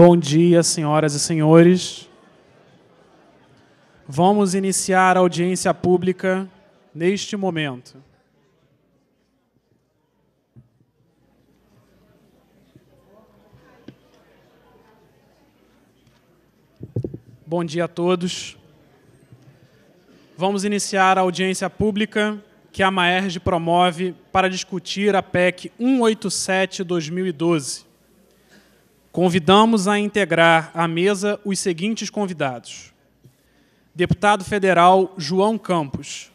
Bom dia, senhoras e senhores. Vamos iniciar a audiência pública neste momento. Bom dia a todos. Vamos iniciar a audiência pública que a Maerj promove para discutir a PEC 187/2012 Convidamos a integrar a mesa os seguintes convidados: Deputado Federal João Campos.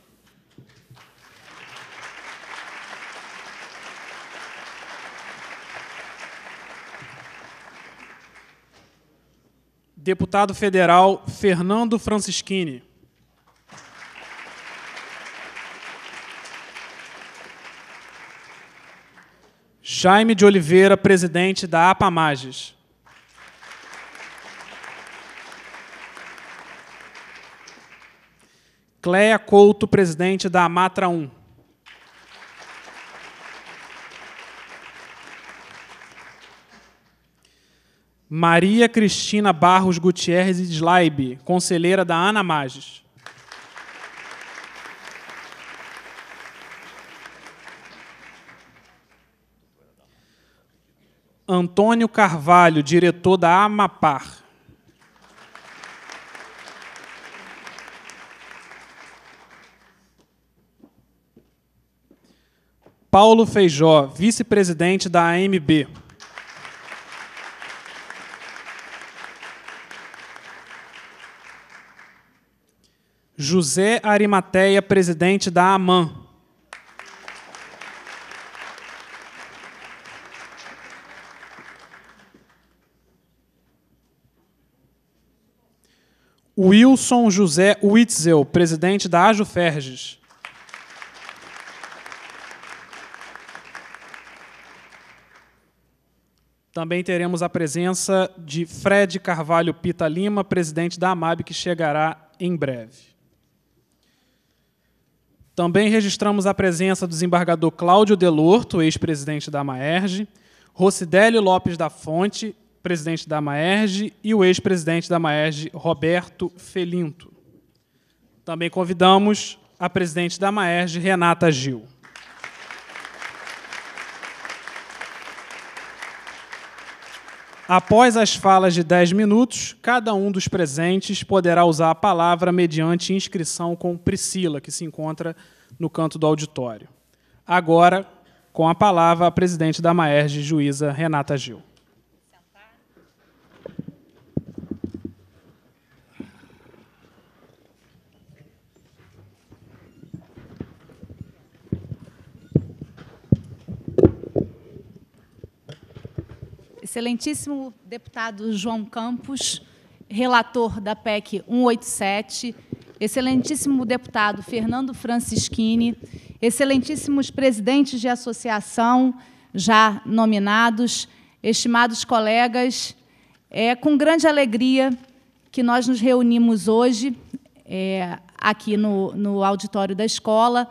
Deputado Federal Fernando Francischini. Jaime de Oliveira, presidente da APAMAGES. Cléia Couto, presidente da Amatra 1. Maria Cristina Barros Gutierrez Slaib, conselheira da Ana Magis. Antônio Carvalho, diretor da Amapar. Paulo Feijó, vice-presidente da AMB. José Arimateia, presidente da AMAN. Wilson José Witzel, presidente da Ajo Ferges. Também teremos a presença de Fred Carvalho Pita Lima, presidente da AMAB, que chegará em breve. Também registramos a presença do desembargador Cláudio Delorto, ex-presidente da Maerge, Rocidélio Lopes da Fonte, presidente da Maerge, e o ex-presidente da Maerge, Roberto Felinto. Também convidamos a presidente da Maerge, Renata Gil. Após as falas de 10 minutos, cada um dos presentes poderá usar a palavra mediante inscrição com Priscila, que se encontra no canto do auditório. Agora, com a palavra, a presidente da Maerge, juíza Renata Gil. excelentíssimo deputado João Campos, relator da PEC 187, excelentíssimo deputado Fernando Francischini, excelentíssimos presidentes de associação já nominados, estimados colegas, é com grande alegria que nós nos reunimos hoje é, aqui no, no auditório da escola,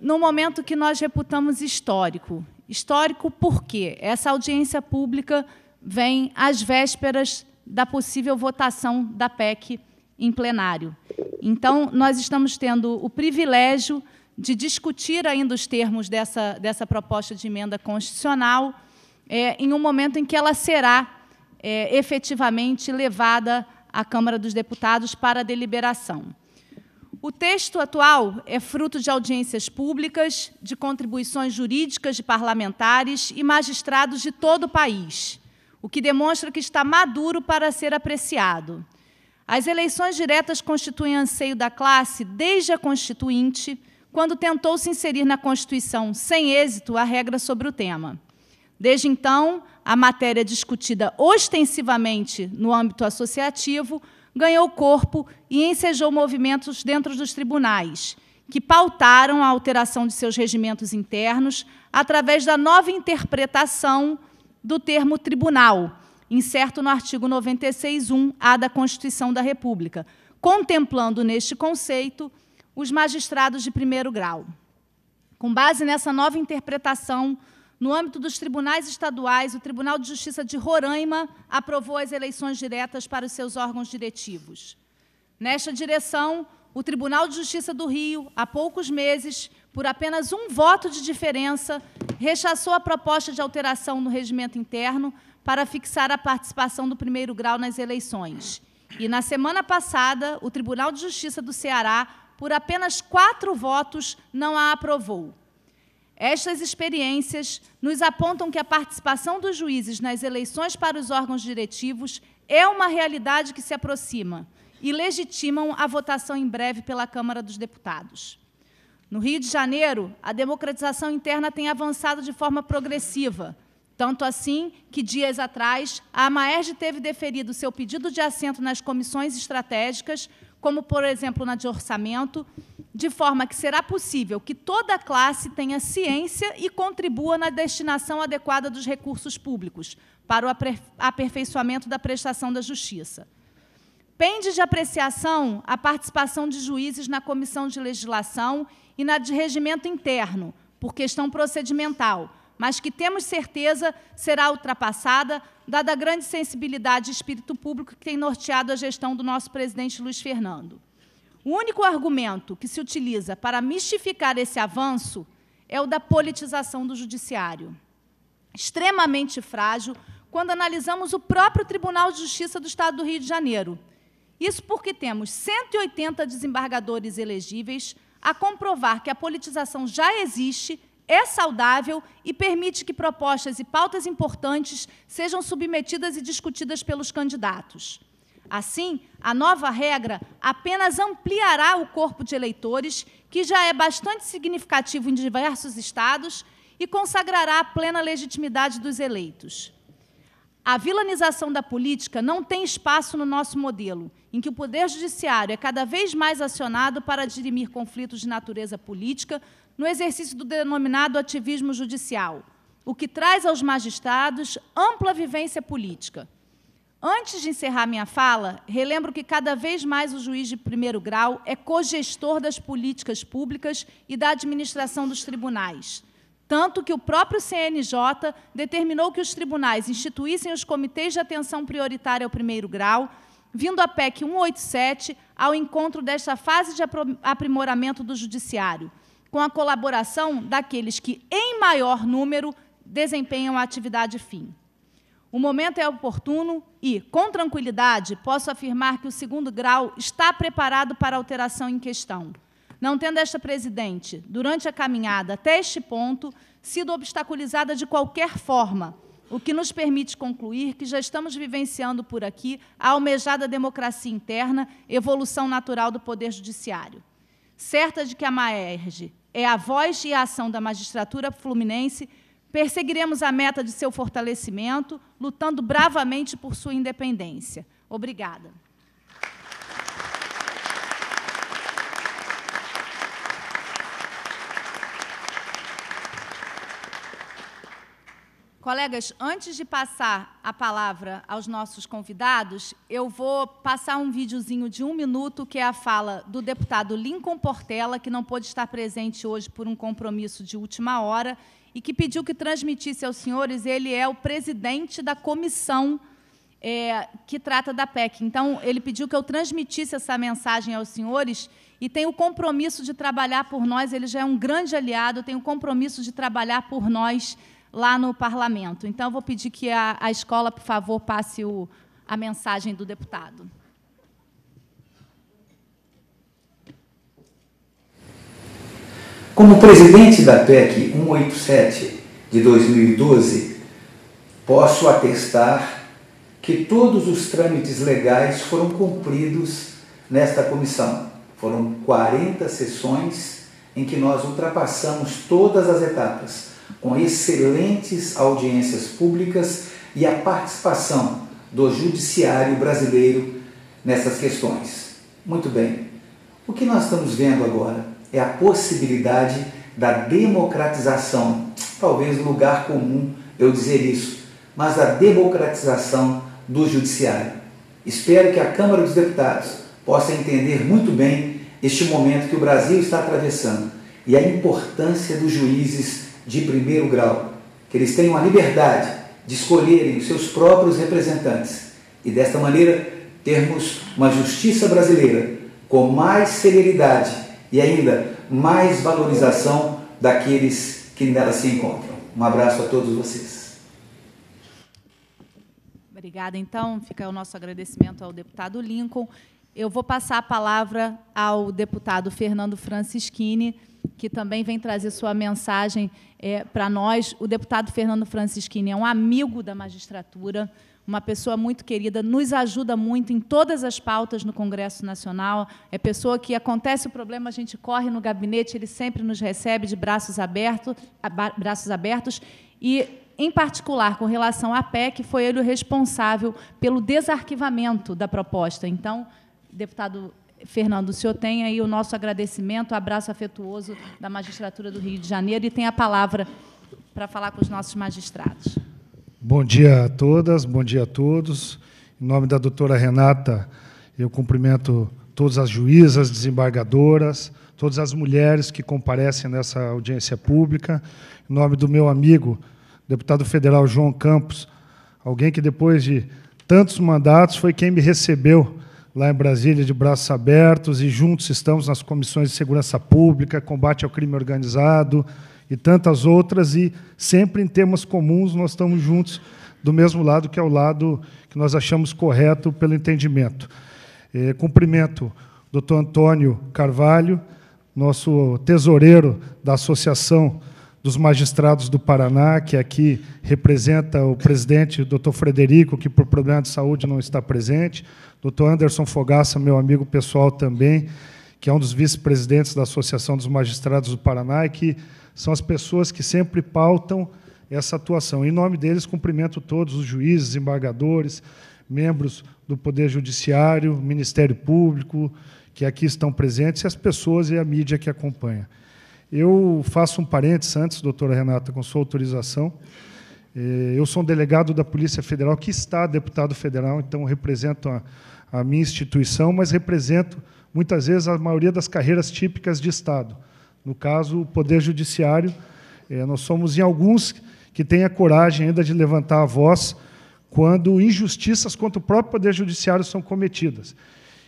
num momento que nós reputamos histórico, Histórico por quê? Essa audiência pública vem às vésperas da possível votação da PEC em plenário. Então, nós estamos tendo o privilégio de discutir ainda os termos dessa, dessa proposta de emenda constitucional é, em um momento em que ela será é, efetivamente levada à Câmara dos Deputados para deliberação. O texto atual é fruto de audiências públicas, de contribuições jurídicas de parlamentares e magistrados de todo o país, o que demonstra que está maduro para ser apreciado. As eleições diretas constituem anseio da classe desde a Constituinte, quando tentou se inserir na Constituição, sem êxito, a regra sobre o tema. Desde então, a matéria discutida ostensivamente no âmbito associativo ganhou corpo e ensejou movimentos dentro dos tribunais, que pautaram a alteração de seus regimentos internos através da nova interpretação do termo tribunal, incerto no artigo 96.1-A da Constituição da República, contemplando neste conceito os magistrados de primeiro grau. Com base nessa nova interpretação no âmbito dos tribunais estaduais, o Tribunal de Justiça de Roraima aprovou as eleições diretas para os seus órgãos diretivos. Nesta direção, o Tribunal de Justiça do Rio, há poucos meses, por apenas um voto de diferença, rechaçou a proposta de alteração no regimento interno para fixar a participação do primeiro grau nas eleições. E, na semana passada, o Tribunal de Justiça do Ceará, por apenas quatro votos, não a aprovou. Estas experiências nos apontam que a participação dos juízes nas eleições para os órgãos diretivos é uma realidade que se aproxima e legitimam a votação em breve pela Câmara dos Deputados. No Rio de Janeiro, a democratização interna tem avançado de forma progressiva, tanto assim que, dias atrás, a Amaerj teve deferido seu pedido de assento nas comissões estratégicas como, por exemplo, na de orçamento, de forma que será possível que toda classe tenha ciência e contribua na destinação adequada dos recursos públicos para o aperfeiçoamento da prestação da justiça. Pende de apreciação a participação de juízes na comissão de legislação e na de regimento interno, por questão procedimental, mas que temos certeza será ultrapassada, dada a grande sensibilidade e espírito público que tem norteado a gestão do nosso presidente Luiz Fernando. O único argumento que se utiliza para mistificar esse avanço é o da politização do judiciário. Extremamente frágil quando analisamos o próprio Tribunal de Justiça do Estado do Rio de Janeiro. Isso porque temos 180 desembargadores elegíveis a comprovar que a politização já existe é saudável e permite que propostas e pautas importantes sejam submetidas e discutidas pelos candidatos. Assim, a nova regra apenas ampliará o corpo de eleitores, que já é bastante significativo em diversos estados, e consagrará a plena legitimidade dos eleitos. A vilanização da política não tem espaço no nosso modelo, em que o poder judiciário é cada vez mais acionado para dirimir conflitos de natureza política, no exercício do denominado ativismo judicial, o que traz aos magistrados ampla vivência política. Antes de encerrar minha fala, relembro que cada vez mais o juiz de primeiro grau é cogestor das políticas públicas e da administração dos tribunais. Tanto que o próprio CNJ determinou que os tribunais instituíssem os comitês de atenção prioritária ao primeiro grau, vindo a PEC 187 ao encontro desta fase de aprimoramento do judiciário, com a colaboração daqueles que, em maior número, desempenham a atividade fim. O momento é oportuno e, com tranquilidade, posso afirmar que o segundo grau está preparado para a alteração em questão, não tendo esta presidente, durante a caminhada até este ponto, sido obstaculizada de qualquer forma, o que nos permite concluir que já estamos vivenciando por aqui a almejada democracia interna, evolução natural do Poder Judiciário. Certa de que a Maerge é a voz e a ação da magistratura fluminense, perseguiremos a meta de seu fortalecimento, lutando bravamente por sua independência. Obrigada. Colegas, antes de passar a palavra aos nossos convidados, eu vou passar um videozinho de um minuto, que é a fala do deputado Lincoln Portela, que não pôde estar presente hoje por um compromisso de última hora, e que pediu que transmitisse aos senhores, ele é o presidente da comissão é, que trata da PEC. Então, ele pediu que eu transmitisse essa mensagem aos senhores e tem o compromisso de trabalhar por nós, ele já é um grande aliado, tem o compromisso de trabalhar por nós lá no parlamento. Então, vou pedir que a, a escola, por favor, passe o, a mensagem do deputado. Como presidente da PEC 187 de 2012, posso atestar que todos os trâmites legais foram cumpridos nesta comissão. Foram 40 sessões em que nós ultrapassamos todas as etapas com excelentes audiências públicas e a participação do judiciário brasileiro nessas questões. Muito bem. O que nós estamos vendo agora é a possibilidade da democratização, talvez lugar comum eu dizer isso, mas da democratização do judiciário. Espero que a Câmara dos Deputados possa entender muito bem este momento que o Brasil está atravessando e a importância dos juízes de primeiro grau, que eles tenham a liberdade de escolherem os seus próprios representantes e desta maneira termos uma justiça brasileira com mais celeridade e ainda mais valorização daqueles que nela se encontram. Um abraço a todos vocês. Obrigada. Então, fica o nosso agradecimento ao deputado Lincoln. Eu vou passar a palavra ao deputado Fernando Francischini que também vem trazer sua mensagem é, para nós. O deputado Fernando Francisquini é um amigo da magistratura, uma pessoa muito querida, nos ajuda muito em todas as pautas no Congresso Nacional. É pessoa que acontece o problema, a gente corre no gabinete, ele sempre nos recebe de braços abertos, braços abertos e em particular com relação à PEC, foi ele o responsável pelo desarquivamento da proposta. Então, deputado Fernando, o senhor tem aí o nosso agradecimento, o abraço afetuoso da Magistratura do Rio de Janeiro e tem a palavra para falar com os nossos magistrados. Bom dia a todas, bom dia a todos. Em nome da doutora Renata, eu cumprimento todas as juízas, desembargadoras, todas as mulheres que comparecem nessa audiência pública. Em nome do meu amigo, deputado federal João Campos, alguém que depois de tantos mandatos foi quem me recebeu lá em Brasília de braços abertos e juntos estamos nas comissões de segurança pública, combate ao crime organizado e tantas outras e sempre em temas comuns nós estamos juntos do mesmo lado que é o lado que nós achamos correto pelo entendimento. É, cumprimento o Dr. Antônio Carvalho, nosso tesoureiro da Associação dos Magistrados do Paraná, que aqui representa o presidente, o doutor Frederico, que por problema de saúde não está presente, Dr. Anderson Fogaça, meu amigo pessoal também, que é um dos vice-presidentes da Associação dos Magistrados do Paraná, e que são as pessoas que sempre pautam essa atuação. Em nome deles, cumprimento todos os juízes, embargadores, membros do Poder Judiciário, Ministério Público, que aqui estão presentes, e as pessoas e a mídia que acompanha. Eu faço um parênteses antes, doutora Renata, com sua autorização. Eh, eu sou um delegado da Polícia Federal que está deputado federal, então represento a a minha instituição, mas represento muitas vezes a maioria das carreiras típicas de Estado. No caso, o Poder Judiciário, eh, nós somos em alguns que têm a coragem ainda de levantar a voz quando injustiças contra o próprio Poder Judiciário são cometidas.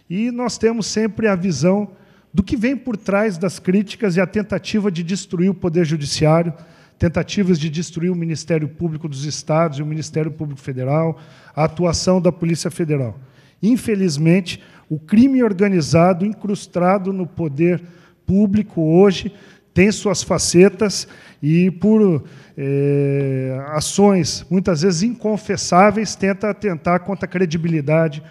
E nós temos sempre a visão do que vem por trás das críticas e a tentativa de destruir o Poder Judiciário, tentativas de destruir o Ministério Público dos Estados e o Ministério Público Federal, a atuação da Polícia Federal. Infelizmente, o crime organizado, incrustado no poder público hoje, tem suas facetas e, por é, ações muitas vezes inconfessáveis, tenta atentar contra a credibilidade,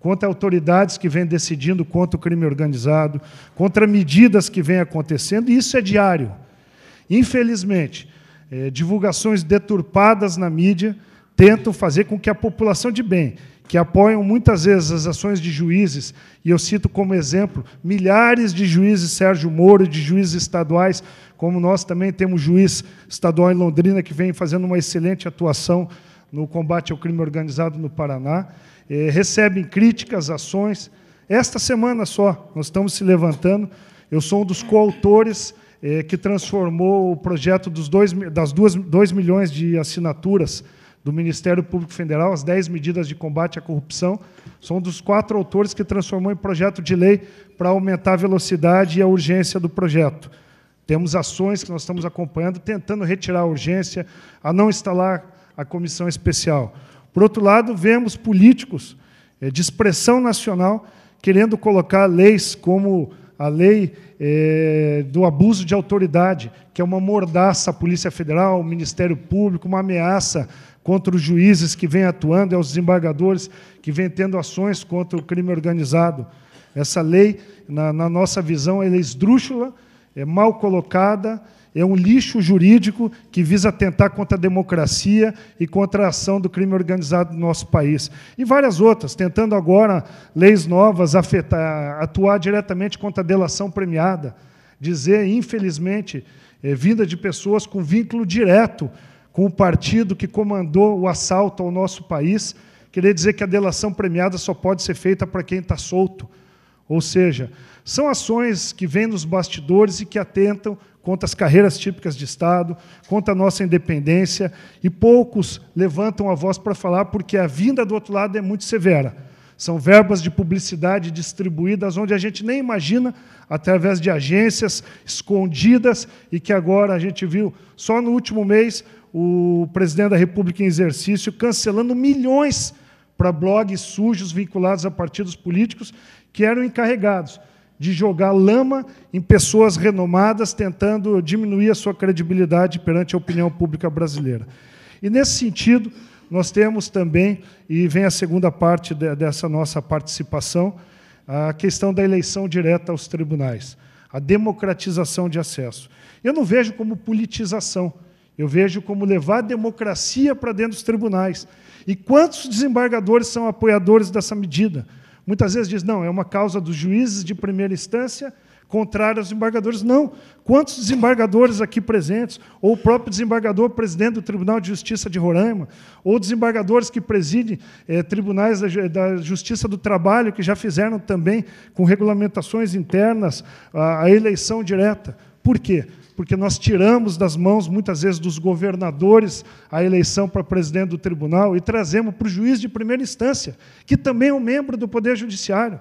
contra autoridades que vêm decidindo contra o crime organizado, contra medidas que vêm acontecendo, e isso é diário. Infelizmente, é, divulgações deturpadas na mídia tentam fazer com que a população de bem, que apoiam muitas vezes as ações de juízes, e eu cito como exemplo milhares de juízes Sérgio Moro, de juízes estaduais, como nós também temos juiz estadual em Londrina, que vem fazendo uma excelente atuação no combate ao crime organizado no Paraná, eh, recebem críticas, ações. Esta semana só, nós estamos se levantando, eu sou um dos coautores eh, que transformou o projeto dos dois, das 2 milhões de assinaturas do Ministério Público Federal, as 10 medidas de combate à corrupção. Sou um dos quatro autores que transformou em projeto de lei para aumentar a velocidade e a urgência do projeto. Temos ações que nós estamos acompanhando, tentando retirar a urgência, a não instalar a comissão especial. Por outro lado, vemos políticos eh, de expressão nacional querendo colocar leis como a lei é, do abuso de autoridade, que é uma mordaça à Polícia Federal, ao Ministério Público, uma ameaça contra os juízes que vêm atuando e aos desembargadores que vêm tendo ações contra o crime organizado. Essa lei, na, na nossa visão, é esdrúxula, é mal colocada, é um lixo jurídico que visa atentar contra a democracia e contra a ação do crime organizado no nosso país. E várias outras, tentando agora leis novas afetar, atuar diretamente contra a delação premiada, dizer, infelizmente, é, vinda de pessoas com vínculo direto com o partido que comandou o assalto ao nosso país, querer dizer que a delação premiada só pode ser feita para quem está solto. Ou seja, são ações que vêm dos bastidores e que atentam contra as carreiras típicas de Estado, contra a nossa independência, e poucos levantam a voz para falar porque a vinda do outro lado é muito severa. São verbas de publicidade distribuídas onde a gente nem imagina, através de agências escondidas, e que agora a gente viu só no último mês o presidente da República em exercício cancelando milhões para blogs sujos vinculados a partidos políticos que eram encarregados de jogar lama em pessoas renomadas, tentando diminuir a sua credibilidade perante a opinião pública brasileira. E, nesse sentido, nós temos também, e vem a segunda parte de, dessa nossa participação, a questão da eleição direta aos tribunais, a democratização de acesso. Eu não vejo como politização. Eu vejo como levar a democracia para dentro dos tribunais. E quantos desembargadores são apoiadores dessa medida? Muitas vezes diz, não, é uma causa dos juízes de primeira instância contrária aos desembargadores. Não. Quantos desembargadores aqui presentes, ou o próprio desembargador presidente do Tribunal de Justiça de Roraima, ou desembargadores que presidem é, tribunais da, da, Justiça do Trabalho, que já fizeram também, com regulamentações internas, a, a eleição direta. Por quê? Porque nós tiramos das mãos, muitas vezes, dos governadores a eleição para presidente do tribunal e trazemos para o juiz de primeira instância, que também é um membro do Poder Judiciário.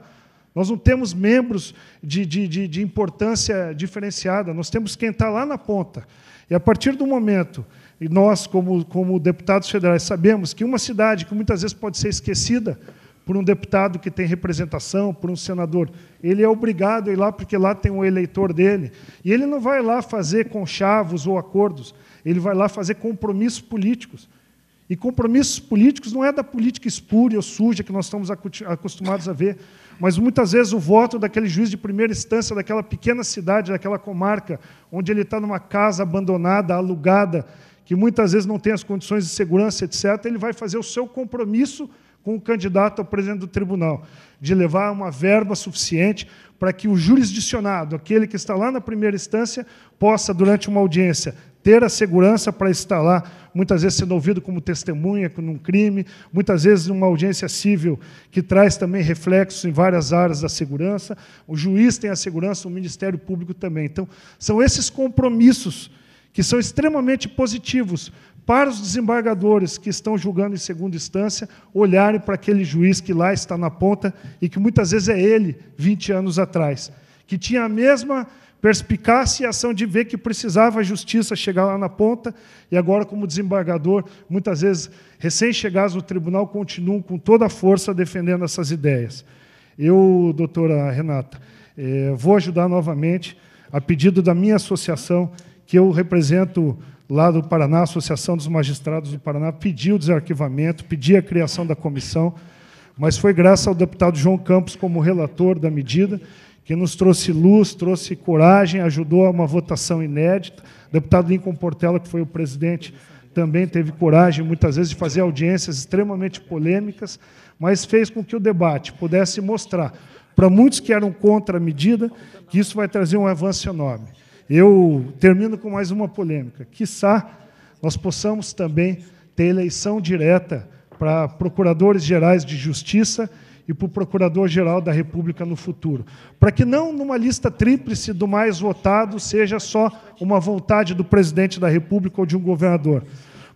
Nós não temos membros de, de, de, de importância diferenciada, nós temos quem está lá na ponta. E a partir do momento e nós, como, como deputados federais, sabemos que uma cidade que muitas vezes pode ser esquecida, por um deputado que tem representação, por um senador. Ele é obrigado a ir lá porque lá tem um eleitor dele. E ele não vai lá fazer conchavos ou acordos, ele vai lá fazer compromissos políticos. E compromissos políticos não é da política espúria ou suja que nós estamos acostumados a ver, mas muitas vezes o voto daquele juiz de primeira instância daquela pequena cidade, daquela comarca, onde ele está numa casa abandonada, alugada, que muitas vezes não tem as condições de segurança, etc., ele vai fazer o seu compromisso político com o candidato ao presidente do tribunal, de levar uma verba suficiente para que o jurisdicionado, aquele que está lá na primeira instância, possa, durante uma audiência, ter a segurança para estar lá, muitas vezes sendo ouvido como testemunha num crime, muitas vezes numa audiência civil, que traz também reflexos em várias áreas da segurança. O juiz tem a segurança, o Ministério Público também. Então, são esses compromissos que são extremamente positivos para os desembargadores que estão julgando em segunda instância olharem para aquele juiz que lá está na ponta e que muitas vezes é ele, 20 anos atrás, que tinha a mesma perspicácia e ação de ver que precisava a justiça chegar lá na ponta, e agora, como desembargador, muitas vezes, recém-chegados no tribunal, continuam com toda a força defendendo essas ideias. Eu, doutora Renata, eh, vou ajudar novamente, a pedido da minha associação, que eu represento lá do Paraná, a Associação dos Magistrados do Paraná, pediu o desarquivamento, pediu a criação da comissão, mas foi graças ao deputado João Campos como relator da medida que nos trouxe luz, trouxe coragem, ajudou a uma votação inédita. O deputado Lincoln Portela, que foi o presidente, também teve coragem, muitas vezes, de fazer audiências extremamente polêmicas, mas fez com que o debate pudesse mostrar para muitos que eram contra a medida que isso vai trazer um avanço enorme. Eu termino com mais uma polêmica. Quissá nós possamos também ter eleição direta para procuradores gerais de justiça e para o Procurador-Geral da República no futuro. Para que não, numa lista tríplice do mais votado, seja só uma vontade do presidente da República ou de um governador,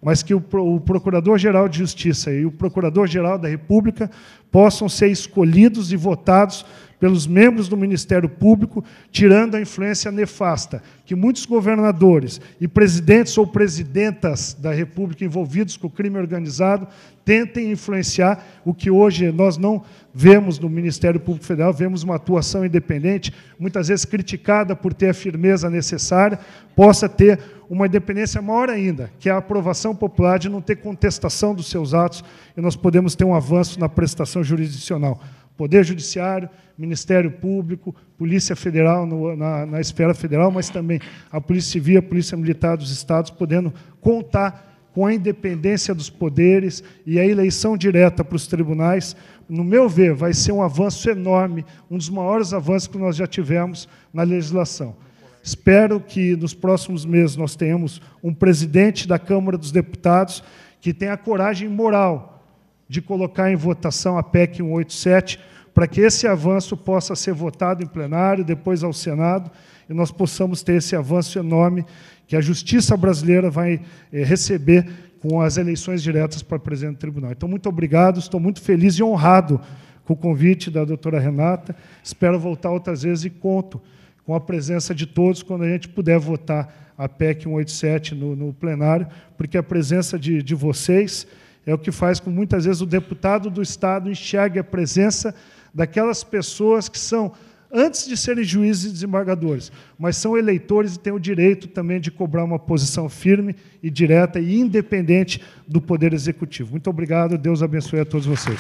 mas que o Procurador-Geral de Justiça e o Procurador-Geral da República possam ser escolhidos e votados pelos membros do Ministério Público, tirando a influência nefasta que muitos governadores e presidentes ou presidentas da República envolvidos com o crime organizado tentem influenciar o que hoje nós não vemos no Ministério Público Federal, vemos uma atuação independente, muitas vezes criticada por ter a firmeza necessária, possa ter uma independência maior ainda, que é a aprovação popular de não ter contestação dos seus atos, e nós podemos ter um avanço na prestação jurisdicional. Poder Judiciário, Ministério Público, Polícia Federal no, na, na esfera federal, mas também a Polícia Civil, a Polícia Militar dos Estados, podendo contar com a independência dos poderes e a eleição direta para os tribunais, no meu ver, vai ser um avanço enorme, um dos maiores avanços que nós já tivemos na legislação. Espero que nos próximos meses nós tenhamos um presidente da Câmara dos Deputados que tenha a coragem moral de colocar em votação a PEC 187 para que esse avanço possa ser votado em plenário, depois ao Senado, e nós possamos ter esse avanço enorme que a justiça brasileira vai eh, receber com as eleições diretas para presidente do tribunal. Então, muito obrigado, estou muito feliz e honrado com o convite da doutora Renata. Espero voltar outras vezes e conto com a presença de todos quando a gente puder votar a PEC 187 no, no plenário, porque a presença de, de vocês é o que faz com que muitas vezes o deputado do Estado enxergue a presença daquelas pessoas que são, antes de serem juízes e desembargadores, mas são eleitores e têm o direito também de cobrar uma posição firme e direta e independente do Poder Executivo. Muito obrigado, Deus abençoe a todos vocês.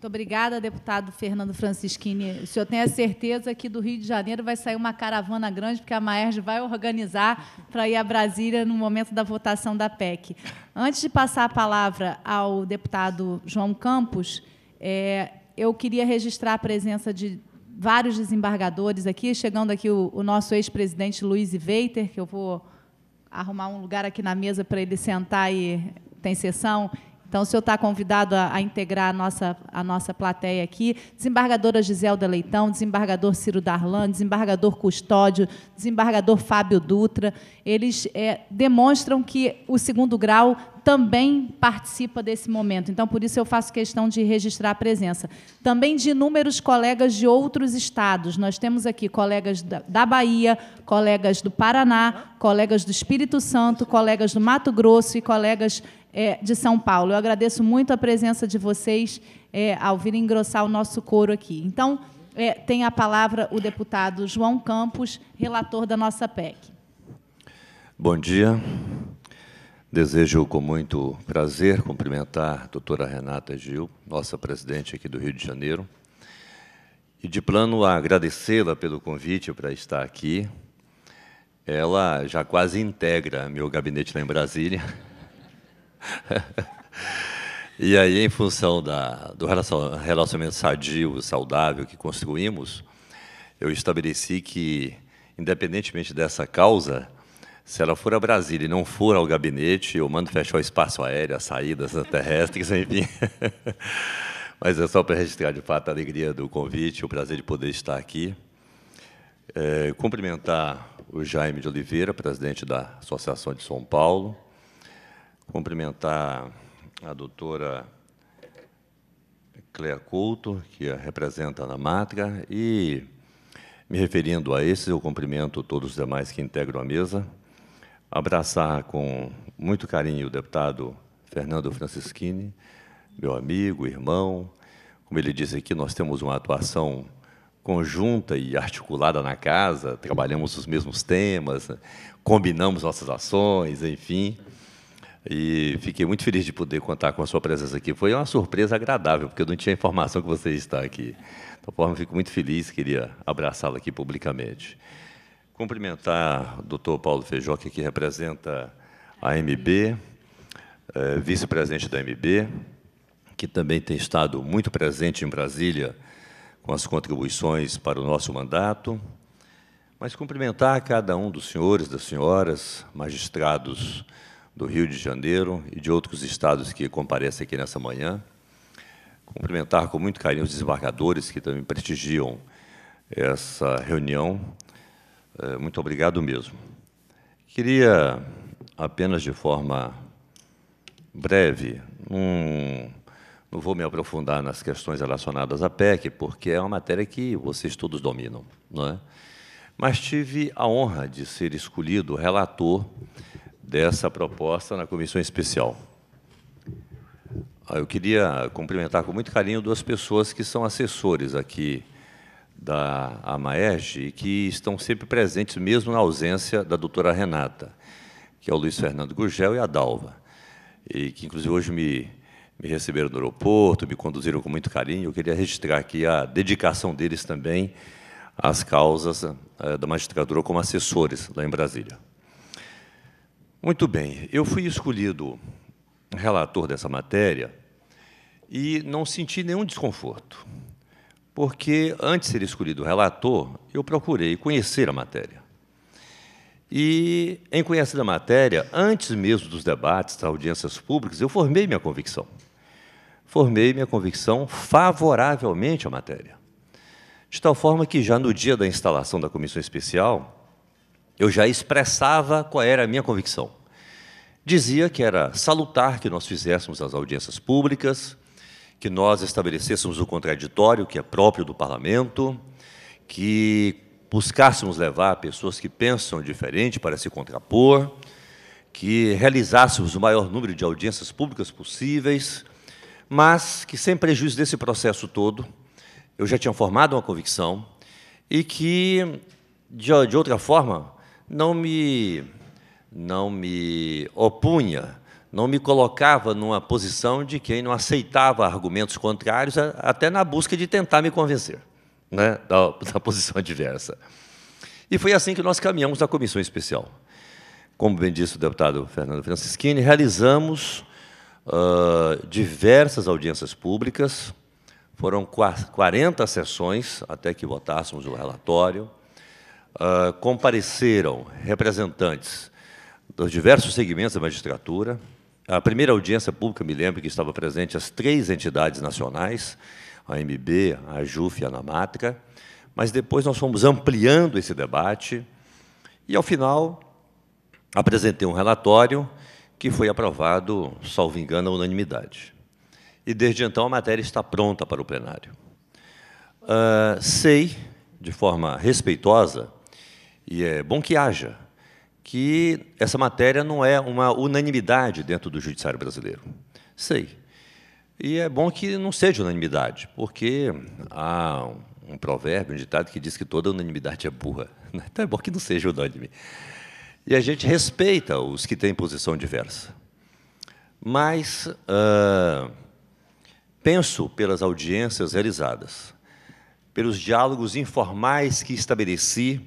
Muito obrigada, deputado Fernando Francisquini. O senhor tem a certeza que do Rio de Janeiro vai sair uma caravana grande, porque a Maerj vai organizar para ir a Brasília no momento da votação da PEC. Antes de passar a palavra ao deputado João Campos, é, eu queria registrar a presença de vários desembargadores aqui, chegando aqui o, o nosso ex-presidente Luiz Veiter, que eu vou arrumar um lugar aqui na mesa para ele sentar e tem sessão então, o senhor está convidado a, a, integrar a nossa, a nossa plateia aqui. Desembargadora Giselda Leitão, desembargador Ciro Darlan, desembargador Custódio, desembargador Fábio Dutra. Eles é, demonstram que o segundo grau também participa desse momento. Então, por isso, eu faço questão de registrar a presença. Também de inúmeros colegas de outros estados. Nós temos aqui colegas da, da Bahia, colegas do Paraná, colegas do Espírito Santo, colegas do Mato Grosso e colegas é, de São Paulo. Eu agradeço muito a presença de vocês é, ao vir engrossar o nosso coro aqui. Então, é, tem a palavra o deputado João Campos, relator da nossa PEC. Bom dia. Desejo com muito prazer cumprimentar a doutora Renata Gil, nossa presidente aqui do Rio de Janeiro, e de plano agradecê-la pelo convite para estar aqui. Ela já quase integra meu gabinete lá em Brasília e aí, em função da, do relacionamento sadio, saudável que construímos, eu estabeleci que, independentemente dessa causa, se ela for a Brasília e não for ao gabinete, eu mando fechar o espaço aéreo, as saídas terrestres, enfim. Mas é só para registrar, de fato, a alegria do convite, o prazer de poder estar aqui. É, cumprimentar o Jaime de Oliveira, presidente da Associação de São Paulo, cumprimentar a doutora Claire Couto, que a representa na Matra, e, me referindo a esses, eu cumprimento todos os demais que integram a mesa, abraçar com muito carinho o deputado Fernando Francischini, meu amigo, irmão. Como ele disse aqui, nós temos uma atuação conjunta e articulada na casa, trabalhamos os mesmos temas, combinamos nossas ações, enfim. E fiquei muito feliz de poder contar com a sua presença aqui. Foi uma surpresa agradável, porque eu não tinha informação que você está aqui. Então, forma, fico muito feliz, queria abraçá-la aqui publicamente. Cumprimentar o doutor Paulo Feijó, que aqui representa a MB, é, eh, vice-presidente da MB, que também tem estado muito presente em Brasília com as contribuições para o nosso mandato. Mas cumprimentar cada um dos senhores, das senhoras, magistrados, do Rio de Janeiro e de outros estados que comparecem aqui nessa manhã. Cumprimentar com muito carinho os desembargadores que também prestigiam essa reunião. É, muito obrigado mesmo. Queria, apenas de forma breve, um, não vou me aprofundar nas questões relacionadas à PEC, porque é uma matéria que vocês todos dominam, não é? mas tive a honra de ser escolhido relator dessa proposta na comissão especial. Ah, eu queria cumprimentar com muito carinho duas pessoas que são assessores aqui da AMAERJ e que estão sempre presentes, mesmo na ausência da doutora Renata, que é o Luiz Fernando Gurgel e a Dalva, e que, inclusive, hoje me, me receberam no aeroporto, me conduziram com muito carinho. Eu queria registrar aqui a dedicação deles também às causas eh, da magistratura como assessores lá em Brasília. Muito bem, eu fui escolhido relator dessa matéria e não senti nenhum desconforto, porque antes de ser escolhido relator, eu procurei conhecer a matéria. E, em conhecer a matéria, antes mesmo dos debates, das audiências públicas, eu formei minha convicção. Formei minha convicção favoravelmente à matéria. De tal forma que, já no dia da instalação da comissão especial, eu já expressava qual era a minha convicção. Dizia que era salutar que nós fizéssemos as audiências públicas, que nós estabelecêssemos o contraditório, que é próprio do parlamento, que buscássemos levar pessoas que pensam diferente para se contrapor, que realizássemos o maior número de audiências públicas possíveis, mas que, sem prejuízo desse processo todo, eu já tinha formado uma convicção e que, de, de outra forma, não me, não me opunha, não me colocava numa posição de quem não aceitava argumentos contrários, até na busca de tentar me convencer né, da, da posição adversa. E foi assim que nós caminhamos na comissão especial. Como bem disse o deputado Fernando Francischini, realizamos uh, diversas audiências públicas, foram 40 sessões até que votássemos o relatório. Ah, compareceram representantes dos diversos segmentos da magistratura. A primeira audiência pública, me lembro que estava presente as três entidades nacionais, a MB, a JUF e a Namatra, mas depois nós fomos ampliando esse debate e, ao final, apresentei um relatório que foi aprovado, salvo engano, à unanimidade. E, desde então, a matéria está pronta para o plenário. Uh, sei, de forma respeitosa, e é bom que haja, que essa matéria não é uma unanimidade dentro do judiciário brasileiro. Sei. E é bom que não seja unanimidade, porque há um provérbio, um ditado que diz que toda unanimidade é burra. Né? Então é bom que não seja unânime. E a gente respeita os que têm posição diversa. Mas uh, penso pelas audiências realizadas, pelos diálogos informais que estabeleci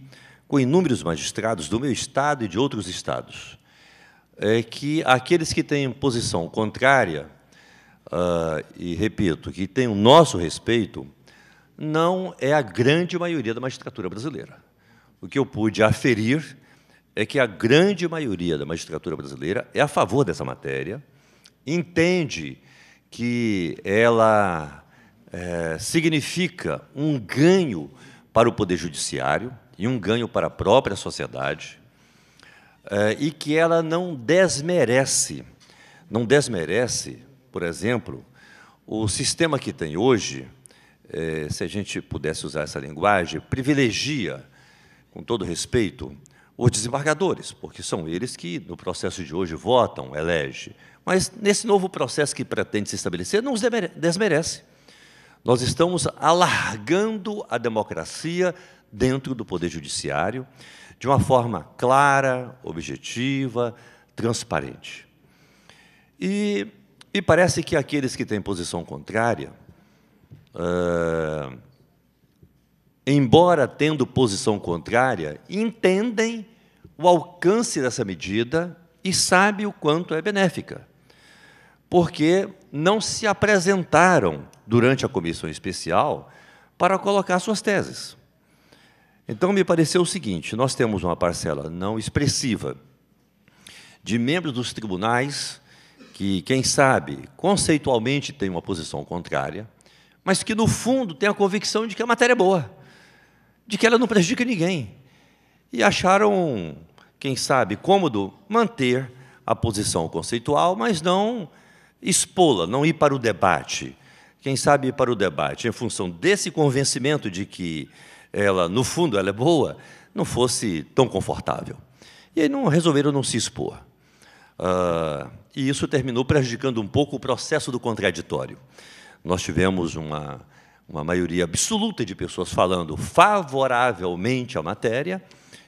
com inúmeros magistrados do meu estado e de outros estados, é que aqueles que têm posição contrária, uh, e repito, que têm o nosso respeito, não é a grande maioria da magistratura brasileira. O que eu pude aferir é que a grande maioria da magistratura brasileira é a favor dessa matéria, entende que ela é, significa um ganho para o Poder Judiciário, e um ganho para a própria sociedade, eh, e que ela não desmerece, não desmerece, por exemplo, o sistema que tem hoje, eh, se a gente pudesse usar essa linguagem, privilegia, com todo respeito, os desembargadores, porque são eles que, no processo de hoje, votam, elegem. Mas, nesse novo processo que pretende se estabelecer, não os desmerece. Nós estamos alargando a democracia dentro do Poder Judiciário, de uma forma clara, objetiva, transparente. E, e parece que aqueles que têm posição contrária, uh, embora tendo posição contrária, entendem o alcance dessa medida e sabem o quanto é benéfica, porque não se apresentaram durante a comissão especial para colocar suas teses. Então, me pareceu o seguinte: nós temos uma parcela não expressiva de membros dos tribunais que, quem sabe, conceitualmente têm uma posição contrária, mas que, no fundo, tem a convicção de que a matéria é boa, de que ela não prejudica ninguém. E acharam, quem sabe, cômodo manter a posição conceitual, mas não expô-la, não ir para o debate. Quem sabe ir para o debate em função desse convencimento de que ela, no fundo, ela é boa, não fosse tão confortável. E aí não resolveram não se expor. Uh, e isso terminou prejudicando um pouco o processo do contraditório. Nós tivemos uma, uma maioria absoluta de pessoas falando favoravelmente à matéria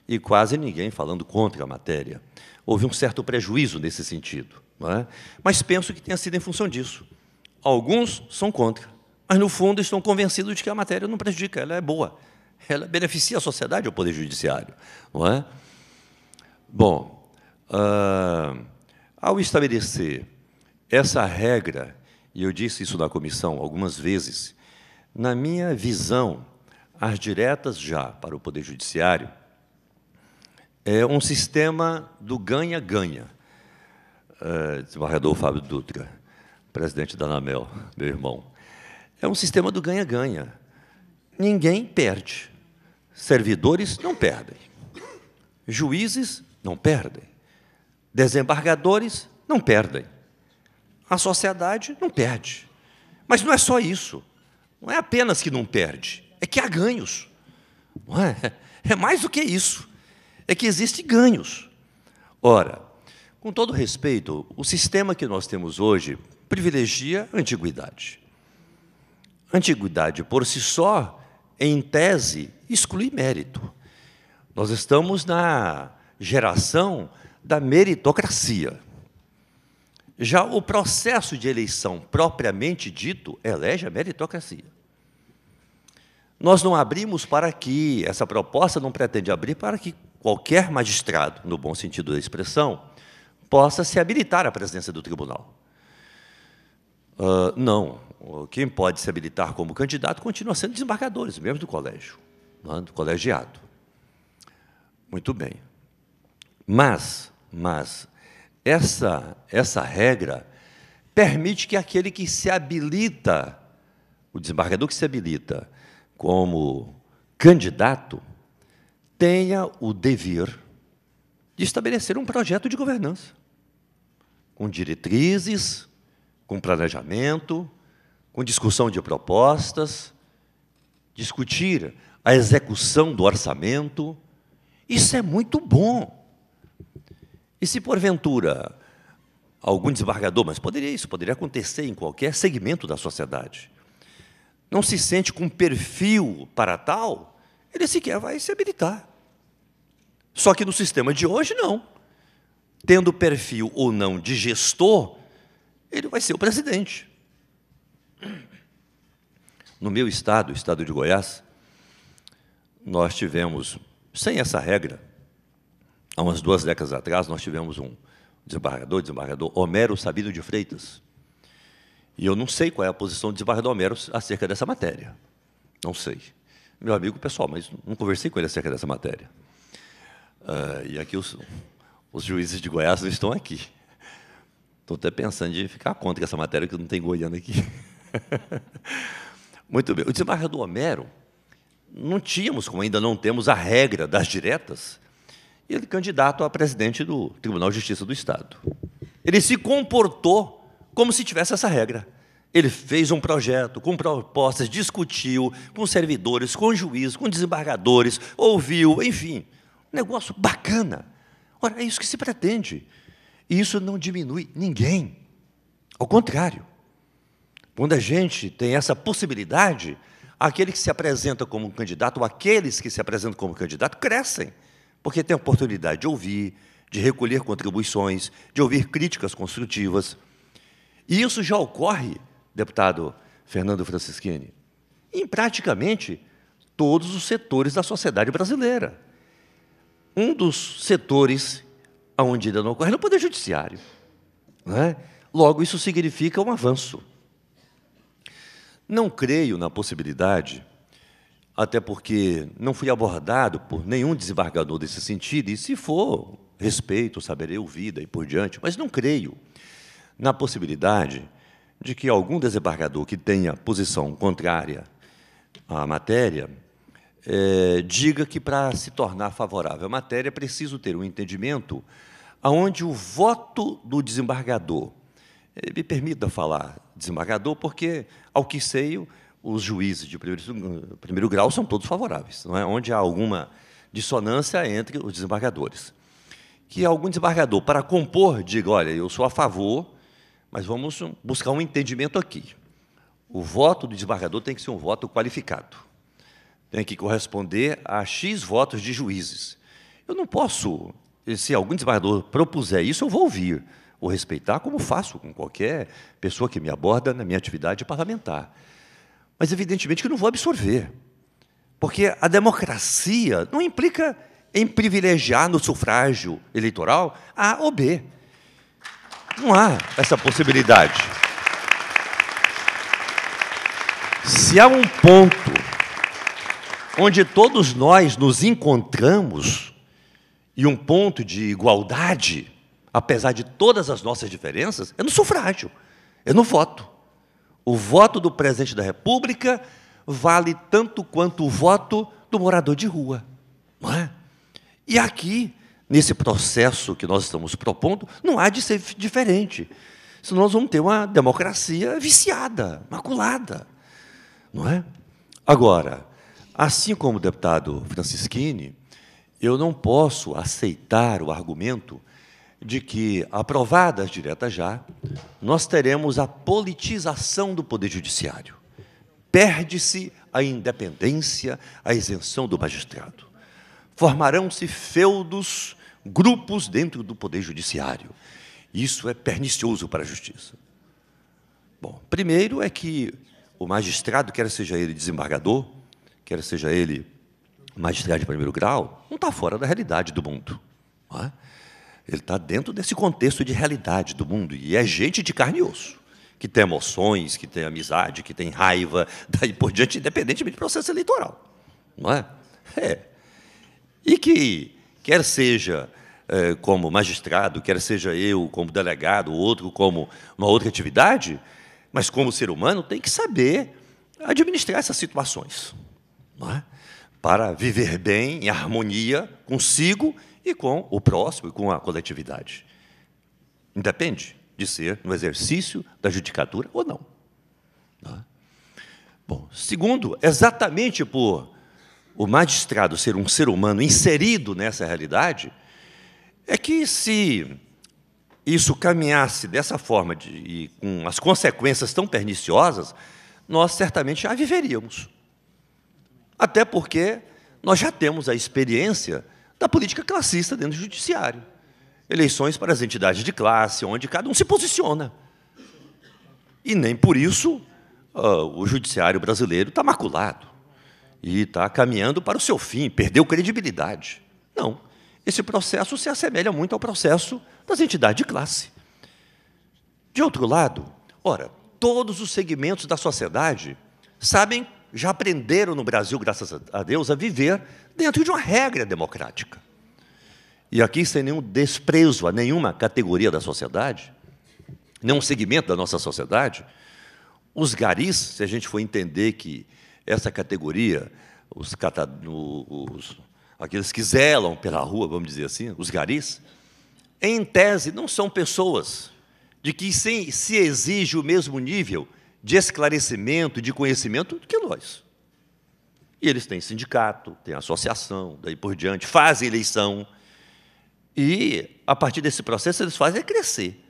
e quase ninguém falando contra a matéria. Houve um certo prejuízo nesse sentido. É? Mas penso que tenha sido em função disso. Alguns são contra, mas, no fundo, estão convencidos de que a matéria não prejudica, ela é boa ela beneficia a sociedade o Poder Judiciário. Não é? Bom, ah, ao estabelecer essa regra, e eu disse isso na comissão algumas vezes, na minha visão, as diretas já para o Poder Judiciário é um sistema do ganha-ganha. É, desembargador Fábio Dutra, presidente da ANAMEL, meu irmão. É um sistema do ganha-ganha. Ninguém perde. Servidores não perdem. Juízes não perdem. Desembargadores não perdem. A sociedade não perde. Mas não é só isso. Não é apenas que não perde, é que há ganhos. Não é? é mais do que isso. É que existem ganhos. Ora, com todo respeito, o sistema que nós temos hoje privilegia a antiguidade. A antiguidade por si só, em tese, exclui mérito. Nós estamos na geração da meritocracia. Já o processo de eleição propriamente dito elege a meritocracia. Nós não abrimos para que, essa proposta não pretende abrir para que qualquer magistrado, no bom sentido da expressão, possa se habilitar à presidência do tribunal. Uh, não. Quem pode se habilitar como candidato continua sendo desembargadores, mesmo do colégio né, do colegiado. Muito bem. Mas, mas essa, essa regra permite que aquele que se habilita, o desembargador que se habilita como candidato, tenha o dever de estabelecer um projeto de governança, com diretrizes, com planejamento, com discussão de propostas, discutir a execução do orçamento. Isso é muito bom. E se porventura algum desembargador, mas poderia isso, poderia acontecer em qualquer segmento da sociedade, não se sente com perfil para tal, ele sequer vai se habilitar. Só que no sistema de hoje, não. Tendo perfil ou não de gestor, ele vai ser o presidente. No meu estado, o estado de Goiás, nós tivemos, sem essa regra, há umas duas décadas atrás, nós tivemos um desembargador, desembargador Homero Sabino de Freitas. E eu não sei qual é a posição do desembargador Homero acerca dessa matéria. Não sei. Meu amigo pessoal, mas não conversei com ele acerca dessa matéria. Uh, e aqui os, os juízes de Goiás não estão aqui. Estou até pensando em ficar contra essa matéria, que não tem goiano aqui. Muito bem. O desembargador Homero, não tínhamos, como ainda não temos, a regra das diretas, ele candidato a presidente do Tribunal de Justiça do Estado. Ele se comportou como se tivesse essa regra. Ele fez um projeto com propostas, discutiu com servidores, com juízes, com desembargadores, ouviu, enfim. Um negócio bacana. Ora, é isso que se pretende. E isso não diminui ninguém. Ao contrário. Quando a gente tem essa possibilidade, aquele que se apresenta como candidato, ou aqueles que se apresentam como candidato, crescem, porque têm a oportunidade de ouvir, de recolher contribuições, de ouvir críticas construtivas. E isso já ocorre, deputado Fernando Francischini, em praticamente todos os setores da sociedade brasileira. Um dos setores onde ainda não ocorre é o Poder Judiciário. Né? Logo, isso significa um avanço. Não creio na possibilidade, até porque não fui abordado por nenhum desembargador desse sentido, e se for, respeito, saberei ouvida e por diante, mas não creio na possibilidade de que algum desembargador que tenha posição contrária à matéria é, diga que, para se tornar favorável à matéria, é preciso ter um entendimento aonde o voto do desembargador me permita falar desembargador, porque, ao que sei, os juízes de primeiro, primeiro grau são todos favoráveis, não é? onde há alguma dissonância entre os desembargadores. Que algum desembargador, para compor, diga: olha, eu sou a favor, mas vamos buscar um entendimento aqui. O voto do desembargador tem que ser um voto qualificado, tem que corresponder a X votos de juízes. Eu não posso, se algum desembargador propuser isso, eu vou ouvir o respeitar, como faço com qualquer pessoa que me aborda na minha atividade parlamentar. Mas, evidentemente, que não vou absorver, porque a democracia não implica em privilegiar no sufrágio eleitoral A ou B. Não há essa possibilidade. Se há um ponto onde todos nós nos encontramos e um ponto de igualdade, apesar de todas as nossas diferenças, é no sufrágio, é no voto. O voto do presidente da República vale tanto quanto o voto do morador de rua. Não é? E aqui, nesse processo que nós estamos propondo, não há de ser diferente. Senão nós vamos ter uma democracia viciada, maculada. Não é? Agora, assim como o deputado Francischini, eu não posso aceitar o argumento de que, aprovadas diretas já, nós teremos a politização do Poder Judiciário. Perde-se a independência, a isenção do magistrado. Formarão-se feudos, grupos dentro do Poder Judiciário. Isso é pernicioso para a justiça. Bom, primeiro é que o magistrado, quer seja ele desembargador, quer seja ele magistrado de primeiro grau, não está fora da realidade do mundo. Não é? Ele está dentro desse contexto de realidade do mundo. E é gente de carne e osso, que tem emoções, que tem amizade, que tem raiva, daí por diante, independentemente do processo eleitoral. Não é? É. E que, quer seja é, como magistrado, quer seja eu como delegado, outro como uma outra atividade, mas como ser humano, tem que saber administrar essas situações. Não é? Para viver bem, em harmonia consigo e com o próximo e com a coletividade. Independe de ser no exercício da judicatura ou não. Né? Bom, segundo, exatamente por o magistrado ser um ser humano inserido nessa realidade, é que se isso caminhasse dessa forma de, e com as consequências tão perniciosas, nós certamente a viveríamos. Até porque nós já temos a experiência da política classista dentro do judiciário. Eleições para as entidades de classe, onde cada um se posiciona. E nem por isso uh, o judiciário brasileiro está maculado e está caminhando para o seu fim, perdeu credibilidade. Não. Esse processo se assemelha muito ao processo das entidades de classe. De outro lado, ora, todos os segmentos da sociedade sabem já aprenderam no Brasil, graças a Deus, a viver dentro de uma regra democrática. E aqui, sem nenhum desprezo a nenhuma categoria da sociedade, nenhum segmento da nossa sociedade, os garis, se a gente for entender que essa categoria, os, os, aqueles que zelam pela rua, vamos dizer assim, os garis, em tese não são pessoas de que se exige o mesmo nível de esclarecimento, de conhecimento do que nós. E eles têm sindicato, têm associação, daí por diante, fazem eleição. E, a partir desse processo, eles fazem crescer.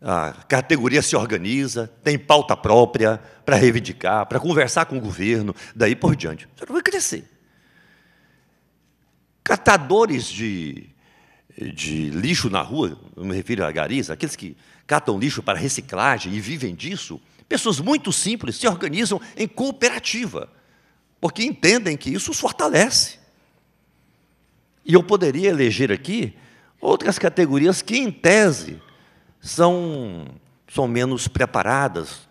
A categoria se organiza, tem pauta própria para reivindicar, para conversar com o governo, daí por diante. Você vai crescer. Catadores de de lixo na rua, eu me refiro a garis, aqueles que catam lixo para reciclagem e vivem disso, pessoas muito simples se organizam em cooperativa, porque entendem que isso os fortalece. E eu poderia eleger aqui outras categorias que, em tese, são, são menos preparadas,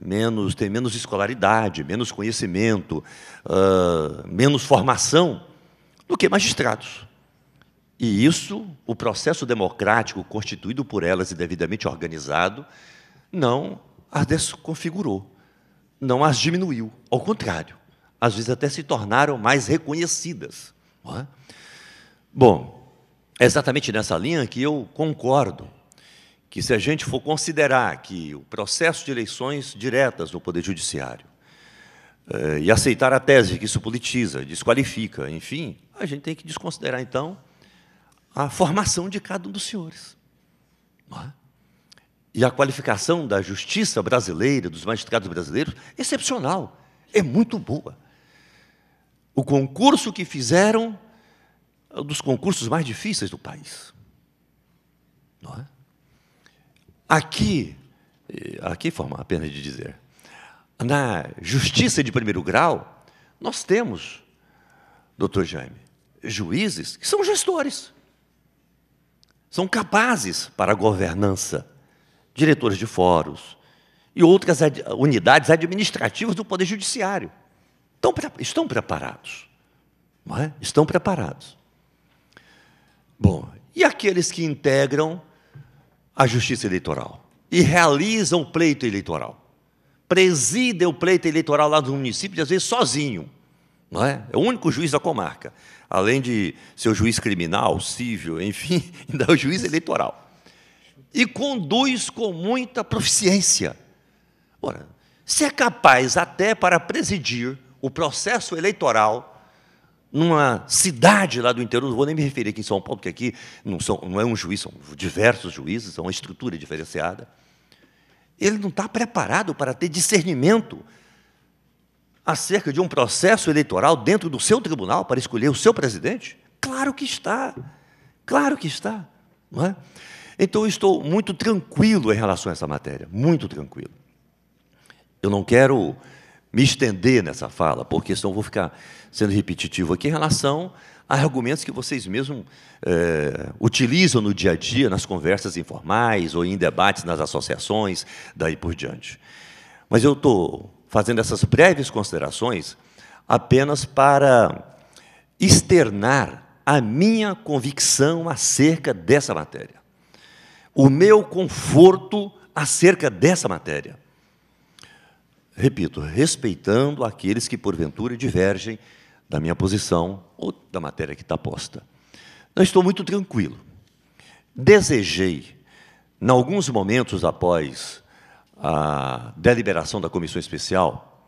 menos, têm menos escolaridade, menos conhecimento, uh, menos formação do que magistrados. E isso, o processo democrático constituído por elas e devidamente organizado, não as desconfigurou, não as diminuiu. Ao contrário, às vezes até se tornaram mais reconhecidas. É? Bom, é exatamente nessa linha que eu concordo que, se a gente for considerar que o processo de eleições diretas no Poder Judiciário eh, e aceitar a tese que isso politiza, desqualifica, enfim, a gente tem que desconsiderar, então, a formação de cada um dos senhores. É? E a qualificação da justiça brasileira, dos magistrados brasileiros, excepcional, é muito boa. O concurso que fizeram é um dos concursos mais difíceis do país. Não é? Aqui, eh, aqui forma a pena de dizer, na justiça de primeiro grau, nós temos, doutor Jaime, juízes que são gestores são capazes para a governança, diretores de fóruns e outras ad unidades administrativas do Poder Judiciário. Estão, pre estão preparados. Não é? Estão preparados. Bom, e aqueles que integram a justiça eleitoral e realizam o pleito eleitoral? Presidem o pleito eleitoral lá no município, às vezes sozinho não é? É o único juiz da comarca. Além de ser o juiz criminal, civil, enfim, ainda é o juiz eleitoral. E conduz com muita proficiência. Ora, se é capaz até para presidir o processo eleitoral numa cidade lá do interior, não vou nem me referir aqui em São Paulo, porque aqui não, são, não é um juiz, são diversos juízes, é uma estrutura diferenciada. Ele não está preparado para ter discernimento acerca de um processo eleitoral dentro do seu tribunal para escolher o seu presidente? Claro que está. Claro que está. Não é? Então, eu estou muito tranquilo em relação a essa matéria, muito tranquilo. Eu não quero me estender nessa fala, porque senão vou ficar sendo repetitivo aqui em relação a argumentos que vocês mesmos é, eh, utilizam no dia a dia, nas conversas informais ou em debates nas associações, daí por diante. Mas eu estou fazendo essas breves considerações apenas para externar a minha convicção acerca dessa matéria, o meu conforto acerca dessa matéria. Repito, respeitando aqueles que porventura divergem da minha posição ou da matéria que está posta. Eu estou muito tranquilo. Desejei, em alguns momentos após a deliberação da comissão especial,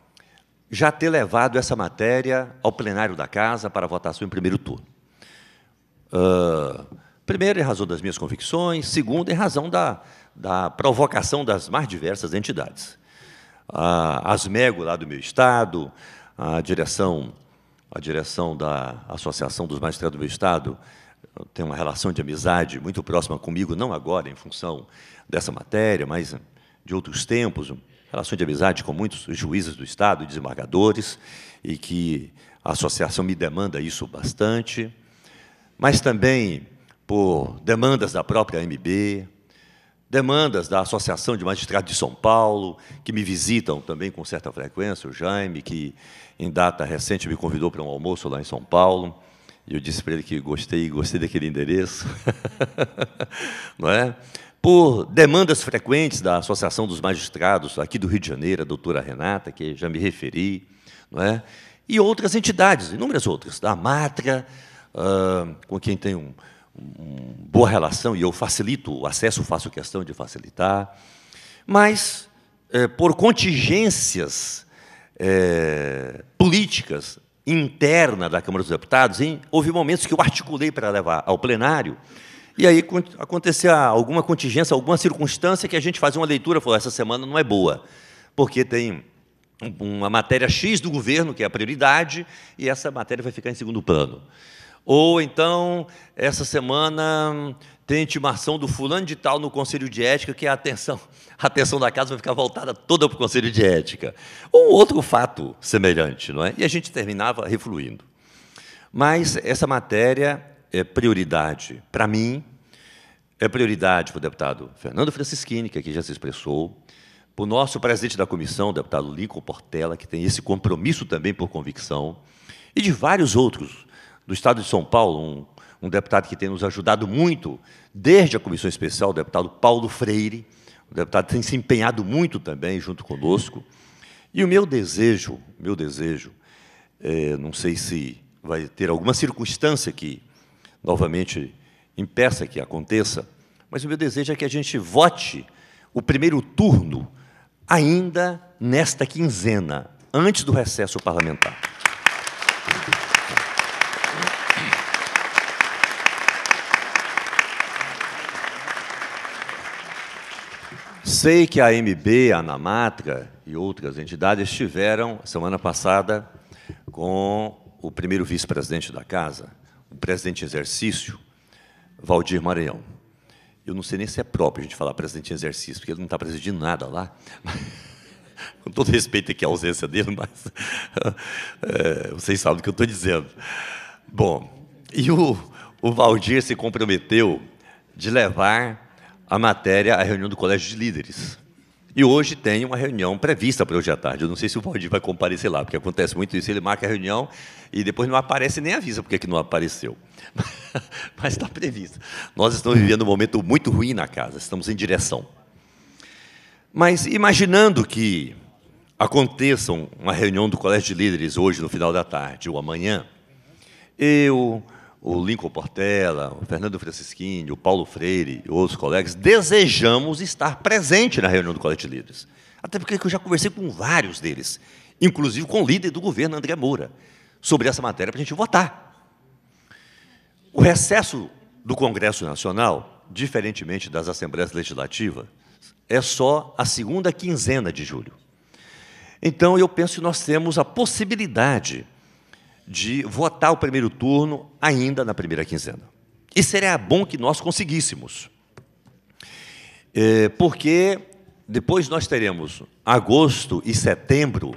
já ter levado essa matéria ao plenário da Casa para votação em primeiro turno. Uh, primeiro, em razão das minhas convicções, segundo, em razão da, da provocação das mais diversas entidades. A ah, Asmego, lá do meu Estado, a direção, a direção da Associação dos Magistrados do meu Estado, tem uma relação de amizade muito próxima comigo, não agora em função dessa matéria, mas de outros tempos, relação de amizade com muitos juízes do Estado e desembargadores, e que a associação me demanda isso bastante, mas também por demandas da própria MB, demandas da Associação de Magistrados de São Paulo, que me visitam também com certa frequência, o Jaime, que em data recente me convidou para um almoço lá em São Paulo, e eu disse para ele que gostei, gostei daquele endereço, não é? por demandas frequentes da Associação dos Magistrados aqui do Rio de Janeiro, a doutora Renata, que já me referi, não é? e outras entidades, inúmeras outras, da Matra, uh, com quem tem um, um, boa relação, e eu facilito o acesso, faço questão de facilitar, mas é, por contingências é, políticas internas da Câmara dos Deputados, hein, houve momentos que eu articulei para levar ao plenário e aí acontecer alguma contingência, alguma circunstância que a gente faz uma leitura e falou, essa semana não é boa, porque tem uma matéria X do governo, que é a prioridade, e essa matéria vai ficar em segundo plano. Ou então, essa semana tem intimação do fulano de tal no Conselho de Ética, que a atenção, a atenção da casa vai ficar voltada toda para o Conselho de Ética. Ou outro fato semelhante, não é? E a gente terminava refluindo. Mas essa matéria é prioridade para mim, é prioridade para o deputado Fernando Francischini, que aqui já se expressou, para o nosso presidente da comissão, o deputado Lincoln Portela, que tem esse compromisso também por convicção, e de vários outros do Estado de São Paulo, um, um deputado que tem nos ajudado muito desde a comissão especial, o deputado Paulo Freire, o deputado tem se empenhado muito também junto conosco. E o meu desejo, meu desejo, é, não sei se vai ter alguma circunstância que novamente impeça que aconteça, mas o meu desejo é que a gente vote o primeiro turno ainda nesta quinzena, antes do recesso parlamentar. Sei que a AMB, a Anamatra e outras entidades estiveram, semana passada, com o primeiro vice-presidente da Casa, o presidente em exercício, Valdir Maranhão. Eu não sei nem se é próprio a gente falar presidente em exercício, porque ele não está presidindo nada lá. Com todo respeito aqui à ausência dele, mas é, vocês sabem o que eu estou dizendo. Bom, e o, o Valdir se comprometeu de levar a matéria à reunião do Colégio de Líderes. E hoje tem uma reunião prevista para hoje à tarde. Eu não sei se o Valdir vai comparecer lá, porque acontece muito isso. Ele marca a reunião e depois não aparece nem avisa porque que não apareceu. Mas está previsto. Nós estamos vivendo um momento muito ruim na casa, estamos em direção. Mas imaginando que aconteça uma reunião do Colégio de Líderes hoje, no final da tarde ou amanhã, eu o Lincoln Portela, o Fernando Francisquini, o Paulo Freire e outros colegas, desejamos estar presente na reunião do Colégio de Líderes. Até porque eu já conversei com vários deles, inclusive com o líder do governo, André Moura, sobre essa matéria para a gente votar. O recesso do Congresso Nacional, diferentemente das Assembleias Legislativas, é só a segunda quinzena de julho. Então, eu penso que nós temos a possibilidade de votar o primeiro turno ainda na primeira quinzena. E seria bom que nós conseguíssemos, é, porque depois nós teremos agosto e setembro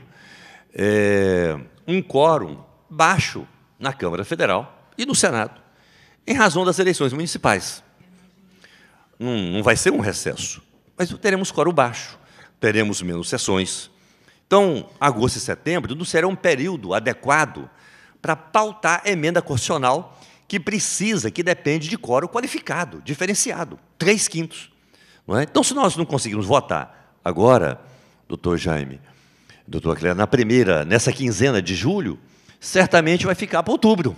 é, um quórum baixo na Câmara Federal e no Senado, em razão das eleições municipais. Não, não vai ser um recesso, mas teremos quórum baixo, teremos menos sessões. Então, agosto e setembro não será um período adequado para pautar a emenda constitucional que precisa, que depende de coro qualificado, diferenciado, três quintos. É? Então, se nós não conseguirmos votar agora, doutor Jaime, doutor Cléber, na primeira, nessa quinzena de julho, certamente vai ficar para outubro.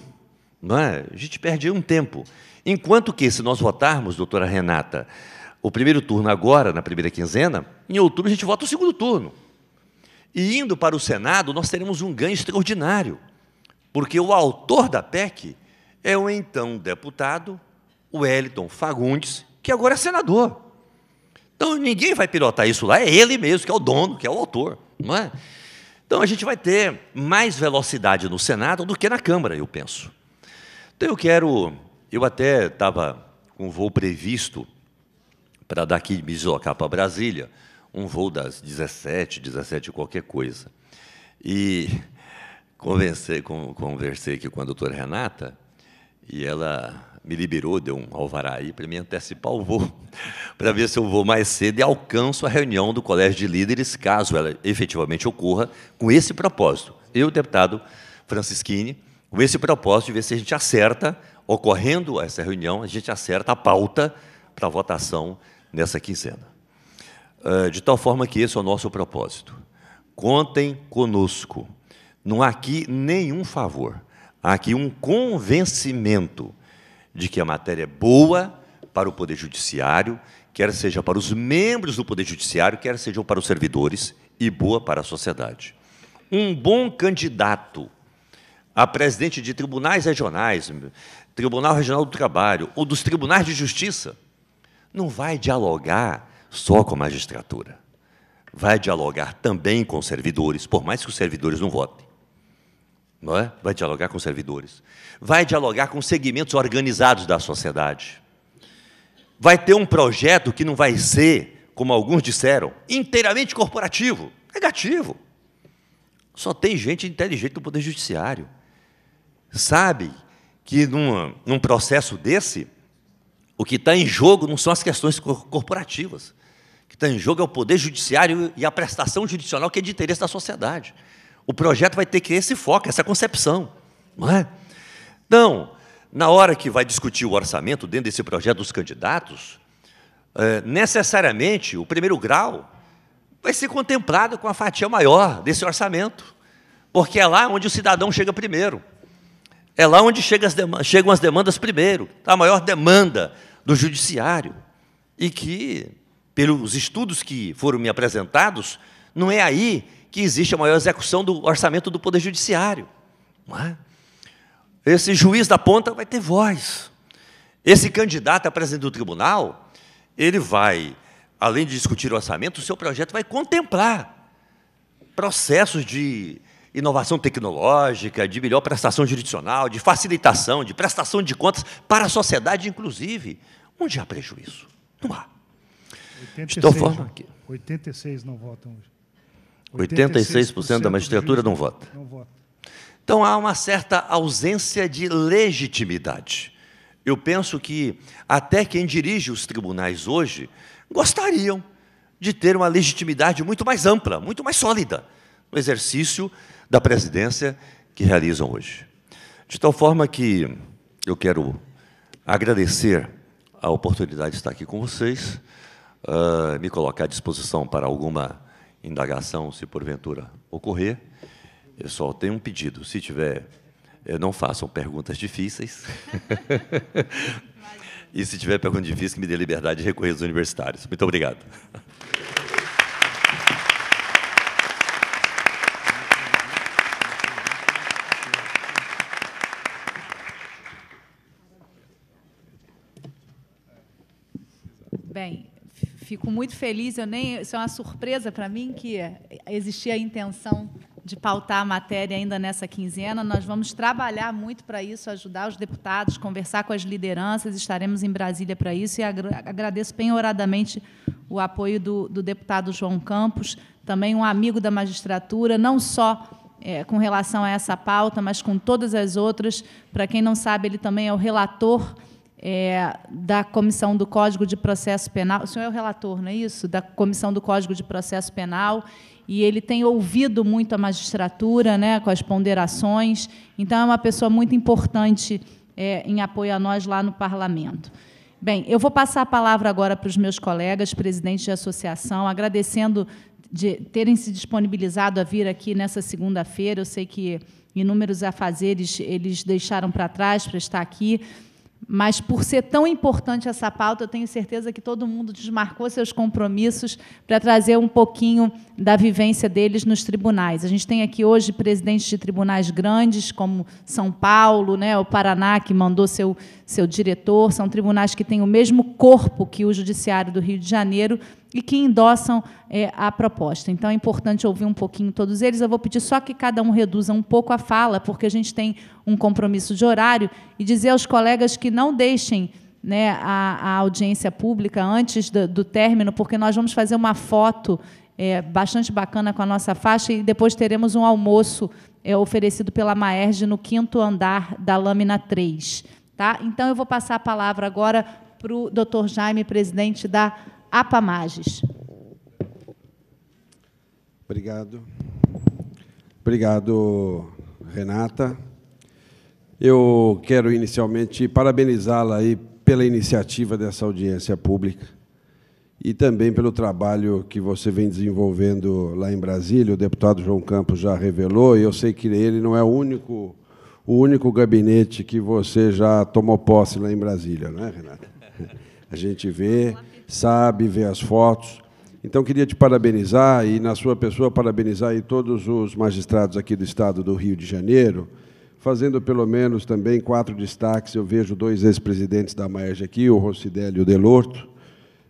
Não é? A gente perde um tempo. Enquanto que, se nós votarmos, doutora Renata, o primeiro turno agora, na primeira quinzena, em outubro a gente vota o segundo turno. E indo para o Senado, nós teremos um ganho extraordinário. Porque o autor da PEC é o então deputado Wellington Fagundes, que agora é senador. Então ninguém vai pilotar isso lá, é ele mesmo, que é o dono, que é o autor, não é? Então a gente vai ter mais velocidade no Senado do que na Câmara, eu penso. Então eu quero, eu até estava com um voo previsto para daqui me deslocar para Brasília, um voo das 17, 17 qualquer coisa. E Convencei, conversei aqui com a doutora Renata e ela me liberou, deu um alvará aí para me antecipar o voo, para ver se eu vou mais cedo e alcanço a reunião do Colégio de Líderes, caso ela efetivamente ocorra, com esse propósito. Eu, deputado Francisquini, com esse propósito de ver se a gente acerta, ocorrendo essa reunião, a gente acerta a pauta para votação nessa quinzena. Ah, de tal forma que esse é o nosso propósito. Contem conosco não há aqui nenhum favor. Há aqui um convencimento de que a matéria é boa para o Poder Judiciário, quer seja para os membros do Poder Judiciário, quer sejam para os servidores, e boa para a sociedade. Um bom candidato a presidente de tribunais regionais, Tribunal Regional do Trabalho ou dos tribunais de justiça, não vai dialogar só com a magistratura. Vai dialogar também com os servidores, por mais que os servidores não votem não é? Vai dialogar com servidores, vai dialogar com segmentos organizados da sociedade. Vai ter um projeto que não vai ser, como alguns disseram, inteiramente corporativo, negativo. Só tem gente inteligente no Poder Judiciário. Sabe que num processo desse, o que está em jogo não são as questões corporativas. O que está em jogo é o poder judiciário e a prestação judicial que é de interesse da sociedade. O projeto vai ter que ter esse foco, essa concepção. Não é? Então, na hora que vai discutir o orçamento dentro desse projeto dos candidatos, é, necessariamente o primeiro grau vai ser contemplado com a fatia maior desse orçamento, porque é lá onde o cidadão chega primeiro, é lá onde as chegam as demandas primeiro, a maior demanda do judiciário, e que, pelos estudos que foram me apresentados, não é aí que existe a maior execução do orçamento do Poder Judiciário. É? Esse juiz da ponta vai ter voz. Esse candidato a presidente do tribunal, ele vai, além de discutir o orçamento, o seu projeto vai contemplar processos de inovação tecnológica, de melhor prestação jurisdicional, de facilitação, de prestação de contas para a sociedade, inclusive, onde há prejuízo. Não há. 86, de 86 não votam hoje. 86% da magistratura não vota. não vota. Então há uma certa ausência de legitimidade. Eu penso que até quem dirige os tribunais hoje gostariam de ter uma legitimidade muito mais ampla, muito mais sólida no exercício da presidência que realizam hoje. De tal forma que eu quero agradecer a oportunidade de estar aqui com vocês, ah, me colocar à disposição para alguma indagação, se porventura ocorrer, eu só tenho um pedido: se tiver, eh, não façam perguntas difíceis. e se tiver pergunta difícil, que me dê liberdade de recorrer aos universitários. Muito obrigado. Bem, fico muito feliz. Eu nem, isso é uma surpresa para mim que existia a intenção de pautar a matéria ainda nessa quinzena. Nós vamos trabalhar muito para isso, ajudar os deputados, conversar com as lideranças. Estaremos em Brasília para isso e agradeço penhoradamente o apoio do, do deputado João Campos, também um amigo da magistratura, não só é, com relação a essa pauta, mas com todas as outras. Para quem não sabe, ele também é o relator é, da Comissão do Código de Processo Penal, o senhor é o relator, não é isso? Da Comissão do Código de Processo Penal, e ele tem ouvido muito a magistratura, né, com as ponderações, então é uma pessoa muito importante é, em apoio a nós lá no Parlamento. Bem, eu vou passar a palavra agora para os meus colegas, presidentes de associação, agradecendo de terem se disponibilizado a vir aqui nessa segunda-feira. Eu sei que inúmeros afazeres eles deixaram para trás para estar aqui, mas por ser tão importante essa pauta, eu tenho certeza que todo mundo desmarcou seus compromissos para trazer um pouquinho da vivência deles nos tribunais. A gente tem aqui hoje presidentes de tribunais grandes, como São Paulo, né, o Paraná, que mandou seu, seu diretor. São tribunais que têm o mesmo corpo que o Judiciário do Rio de Janeiro, e que endossam é, a proposta. Então, é importante ouvir um pouquinho todos eles. Eu vou pedir só que cada um reduza um pouco a fala, porque a gente tem um compromisso de horário, e dizer aos colegas que não deixem né, a, a audiência pública antes do, do término, porque nós vamos fazer uma foto é, bastante bacana com a nossa faixa e depois teremos um almoço é, oferecido pela Maerj no quinto andar da Lâmina 3. Tá? Então, eu vou passar a palavra agora para o doutor Jaime, presidente da Apamages. Obrigado. Obrigado, Renata. Eu quero inicialmente parabenizá-la aí pela iniciativa dessa audiência pública e também pelo trabalho que você vem desenvolvendo lá em Brasília. O deputado João Campos já revelou, e eu sei que ele não é o único o único gabinete que você já tomou posse lá em Brasília, não é, Renata? A gente vê sabe, vê as fotos. Então, queria te parabenizar e, na sua pessoa, parabenizar aí todos os magistrados aqui do Estado do Rio de Janeiro, fazendo pelo menos também quatro destaques. Eu vejo dois ex-presidentes da Maerj aqui, o o Delorto,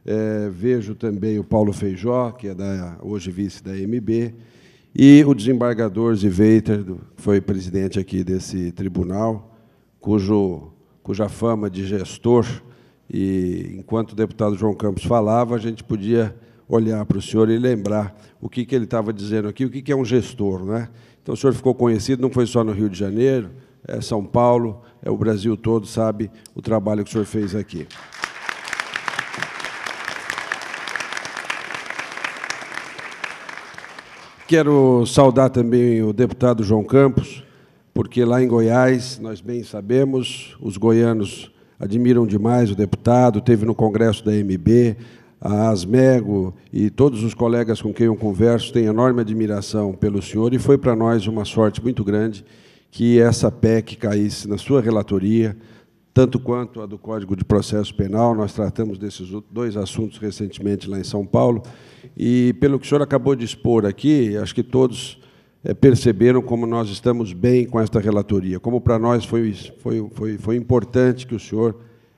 é, vejo também o Paulo Feijó, que é da, hoje vice da MB, e o desembargador Ziveiter, que foi presidente aqui desse tribunal, cujo, cuja fama de gestor e enquanto o deputado João Campos falava, a gente podia olhar para o senhor e lembrar o que, que ele estava dizendo aqui, o que, que é um gestor. Né? Então, o senhor ficou conhecido, não foi só no Rio de Janeiro, é São Paulo, é o Brasil todo, sabe o trabalho que o senhor fez aqui. Quero saudar também o deputado João Campos, porque lá em Goiás, nós bem sabemos, os goianos admiram demais o deputado, teve no congresso da MB, a Asmego e todos os colegas com quem eu converso têm enorme admiração pelo senhor e foi para nós uma sorte muito grande que essa PEC caísse na sua relatoria, tanto quanto a do Código de Processo Penal. Nós tratamos desses dois assuntos recentemente lá em São Paulo e, pelo que o senhor acabou de expor aqui, acho que todos eh, perceberam como nós estamos bem com esta relatoria, como para nós foi, foi, foi, foi importante que o senhor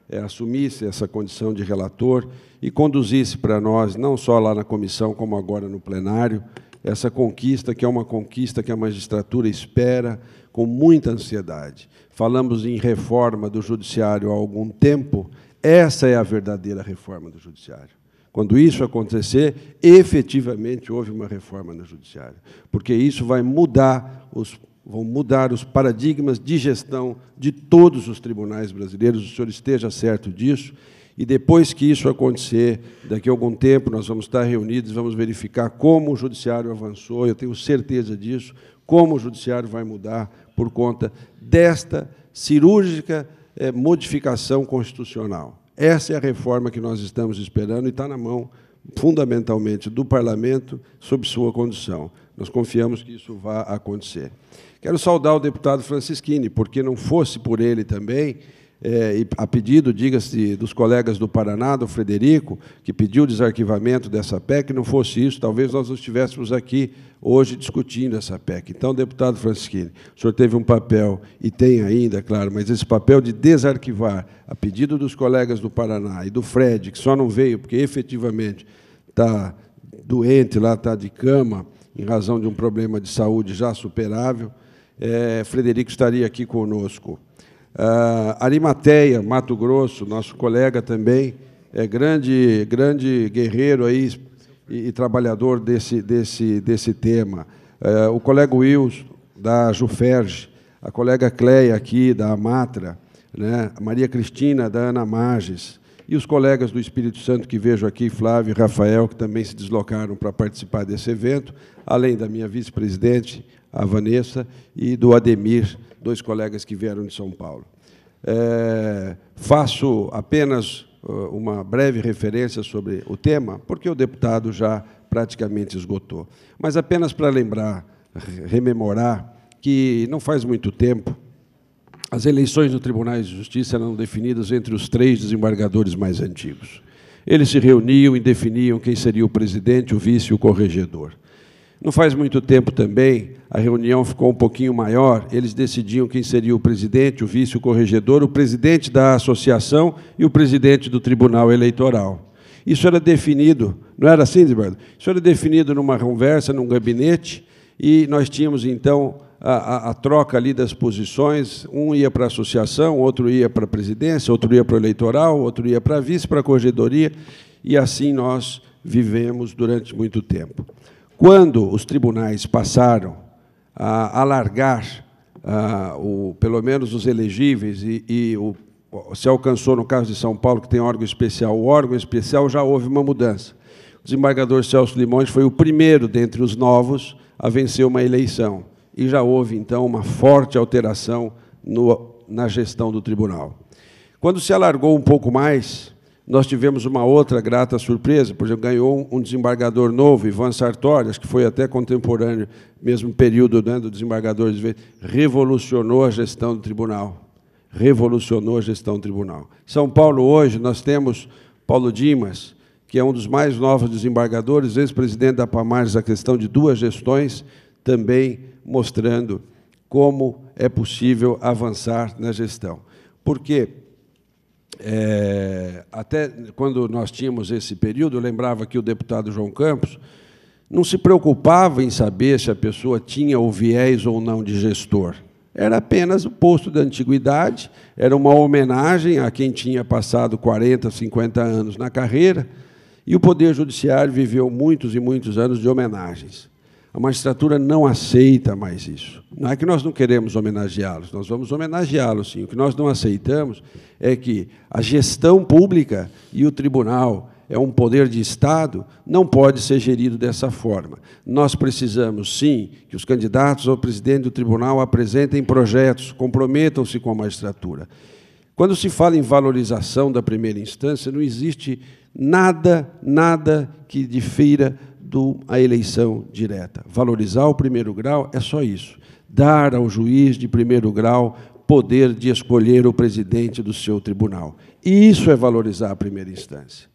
é, assumisse essa condição de relator e conduzisse para nós, não só lá na comissão, como agora no plenário, essa conquista, que é uma conquista que a magistratura espera com muita ansiedade. Falamos em reforma do judiciário há algum tempo, essa é a verdadeira reforma do judiciário. Quando isso acontecer, efetivamente houve uma reforma no judiciário, porque isso vai mudar os vão mudar os paradigmas de gestão de todos os tribunais brasileiros. O senhor esteja certo disso. E depois que isso acontecer, daqui a algum tempo nós vamos estar reunidos, vamos verificar como o judiciário avançou. Eu tenho certeza disso, como o judiciário vai mudar por conta desta cirúrgica eh, modificação constitucional. Essa é a reforma que nós estamos esperando e está na mão, fundamentalmente, do parlamento, sob sua condição. Nós confiamos que isso vá acontecer. Quero saudar o deputado Francisquini, porque não fosse por ele também é, a pedido, diga-se, dos colegas do Paraná, do Frederico, que pediu o desarquivamento dessa PEC, não fosse isso, talvez nós não estivéssemos aqui hoje discutindo essa PEC. Então, deputado Francisquini, o senhor teve um papel, e tem ainda, é claro, mas esse papel de desarquivar, a pedido dos colegas do Paraná e do Fred, que só não veio porque efetivamente está doente lá, está de cama, em razão de um problema de saúde já superável, é, Frederico estaria aqui conosco Uh, Arimateia, Mato Grosso, nosso colega também, é grande, grande guerreiro aí e, e trabalhador desse, desse, desse tema. Uh, o colega Wilson, da Juferge, a colega Cleia aqui, da Amatra, né? a Maria Cristina, da Ana Marges, e os colegas do Espírito Santo que vejo aqui, Flávio e Rafael, que também se deslocaram para participar desse evento, além da minha vice-presidente, a Vanessa, e do Ademir, dois colegas que vieram de São Paulo. É, faço apenas uma breve referência sobre o tema, porque o deputado já praticamente esgotou. Mas apenas para lembrar, rememorar, que não faz muito tempo, as eleições do Tribunal de Justiça eram definidas entre os três desembargadores mais antigos. Eles se reuniam e definiam quem seria o presidente, o vice e o corregedor. Não faz muito tempo também, a reunião ficou um pouquinho maior, eles decidiam quem seria o presidente, o vice, o corregedor, o presidente da associação e o presidente do tribunal eleitoral. Isso era definido, não era assim, Eduardo? Isso era definido numa conversa, num gabinete, e nós tínhamos então a, a, a troca ali das posições: um ia para a associação, outro ia para a presidência, outro ia para o eleitoral, outro ia para a vice, para a corregedoria, e assim nós vivemos durante muito tempo. Quando os tribunais passaram a alargar, ah, o, pelo menos os elegíveis, e, e o, se alcançou, no caso de São Paulo, que tem órgão especial, o órgão especial já houve uma mudança. O desembargador Celso Limões foi o primeiro dentre os novos a vencer uma eleição. E já houve, então, uma forte alteração no, na gestão do tribunal. Quando se alargou um pouco mais, nós tivemos uma outra grata surpresa, por exemplo, ganhou um desembargador novo, Ivan Sartori, acho que foi até contemporâneo, mesmo período né, do desembargador, revolucionou a gestão do tribunal. Revolucionou a gestão do tribunal. São Paulo, hoje, nós temos Paulo Dimas, que é um dos mais novos desembargadores, ex-presidente da Pamares, a questão de duas gestões, também mostrando como é possível avançar na gestão. Por quê? é, até quando nós tínhamos esse período, eu lembrava que o deputado João Campos não se preocupava em saber se a pessoa tinha o viés ou não de gestor. Era apenas o posto da antiguidade, era uma homenagem a quem tinha passado 40, 50 anos na carreira, e o Poder Judiciário viveu muitos e muitos anos de homenagens. A magistratura não aceita mais isso. Não é que nós não queremos homenageá-los, nós vamos homenageá-los sim. O que nós não aceitamos é que a gestão pública e o tribunal é um poder de Estado, não pode ser gerido dessa forma. Nós precisamos, sim, que os candidatos ao presidente do tribunal apresentem projetos, comprometam-se com a magistratura. Quando se fala em valorização da primeira instância, não existe nada, nada que difira do a eleição direta. Valorizar o primeiro grau é só isso. Dar ao juiz de primeiro grau poder de escolher o presidente do seu tribunal. E isso é valorizar a primeira instância.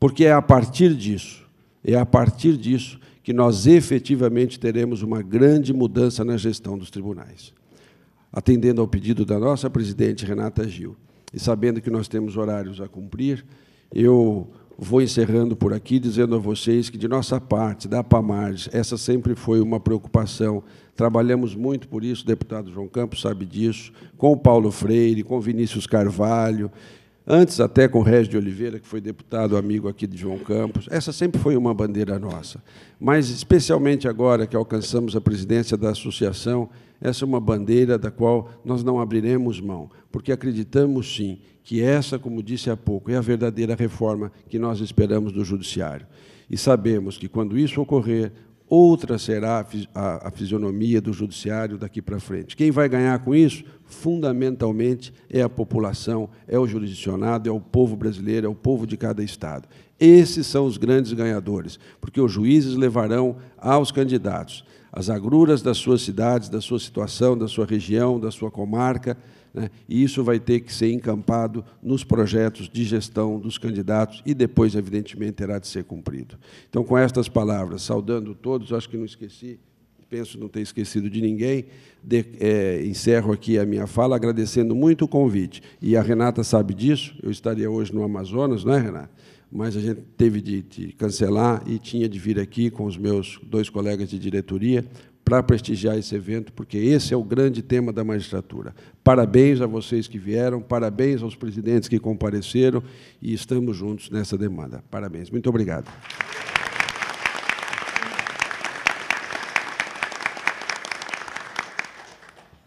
Porque é a partir disso, é a partir disso que nós efetivamente teremos uma grande mudança na gestão dos tribunais. Atendendo ao pedido da nossa presidente Renata Gil e sabendo que nós temos horários a cumprir, eu vou encerrando por aqui dizendo a vocês que, de nossa parte, da PAMARS, essa sempre foi uma preocupação. Trabalhamos muito por isso, o deputado João Campos sabe disso, com o Paulo Freire, com Vinícius Carvalho, antes até com o Regis de Oliveira, que foi deputado amigo aqui de João Campos. Essa sempre foi uma bandeira nossa. Mas, especialmente agora que alcançamos a presidência da associação, essa é uma bandeira da qual nós não abriremos mão, porque acreditamos sim que essa, como disse há pouco, é a verdadeira reforma que nós esperamos do Judiciário. E sabemos que quando isso ocorrer, outra será a, fisionomia do judiciário daqui para frente. Quem vai ganhar com isso, fundamentalmente, é a população, é o jurisdicionado, é o povo brasileiro, é o povo de cada estado. Esses são os grandes ganhadores, porque os juízes levarão aos candidatos as agruras das suas cidades, da sua situação, da sua região, da sua comarca, né? e isso vai ter que ser encampado nos projetos de gestão dos candidatos e depois, evidentemente, terá de ser cumprido. Então, com estas palavras, saudando todos, acho que não esqueci, penso não ter esquecido de ninguém, de, é, encerro aqui a minha fala agradecendo muito o convite. E a Renata sabe disso, eu estaria hoje no Amazonas, não é, Renata? mas a gente teve de, de cancelar e tinha de vir aqui com os meus dois colegas de diretoria para prestigiar esse evento, porque esse é o grande tema da magistratura. Parabéns a vocês que vieram, parabéns aos presidentes que compareceram e estamos juntos nessa demanda. Parabéns. Muito obrigado.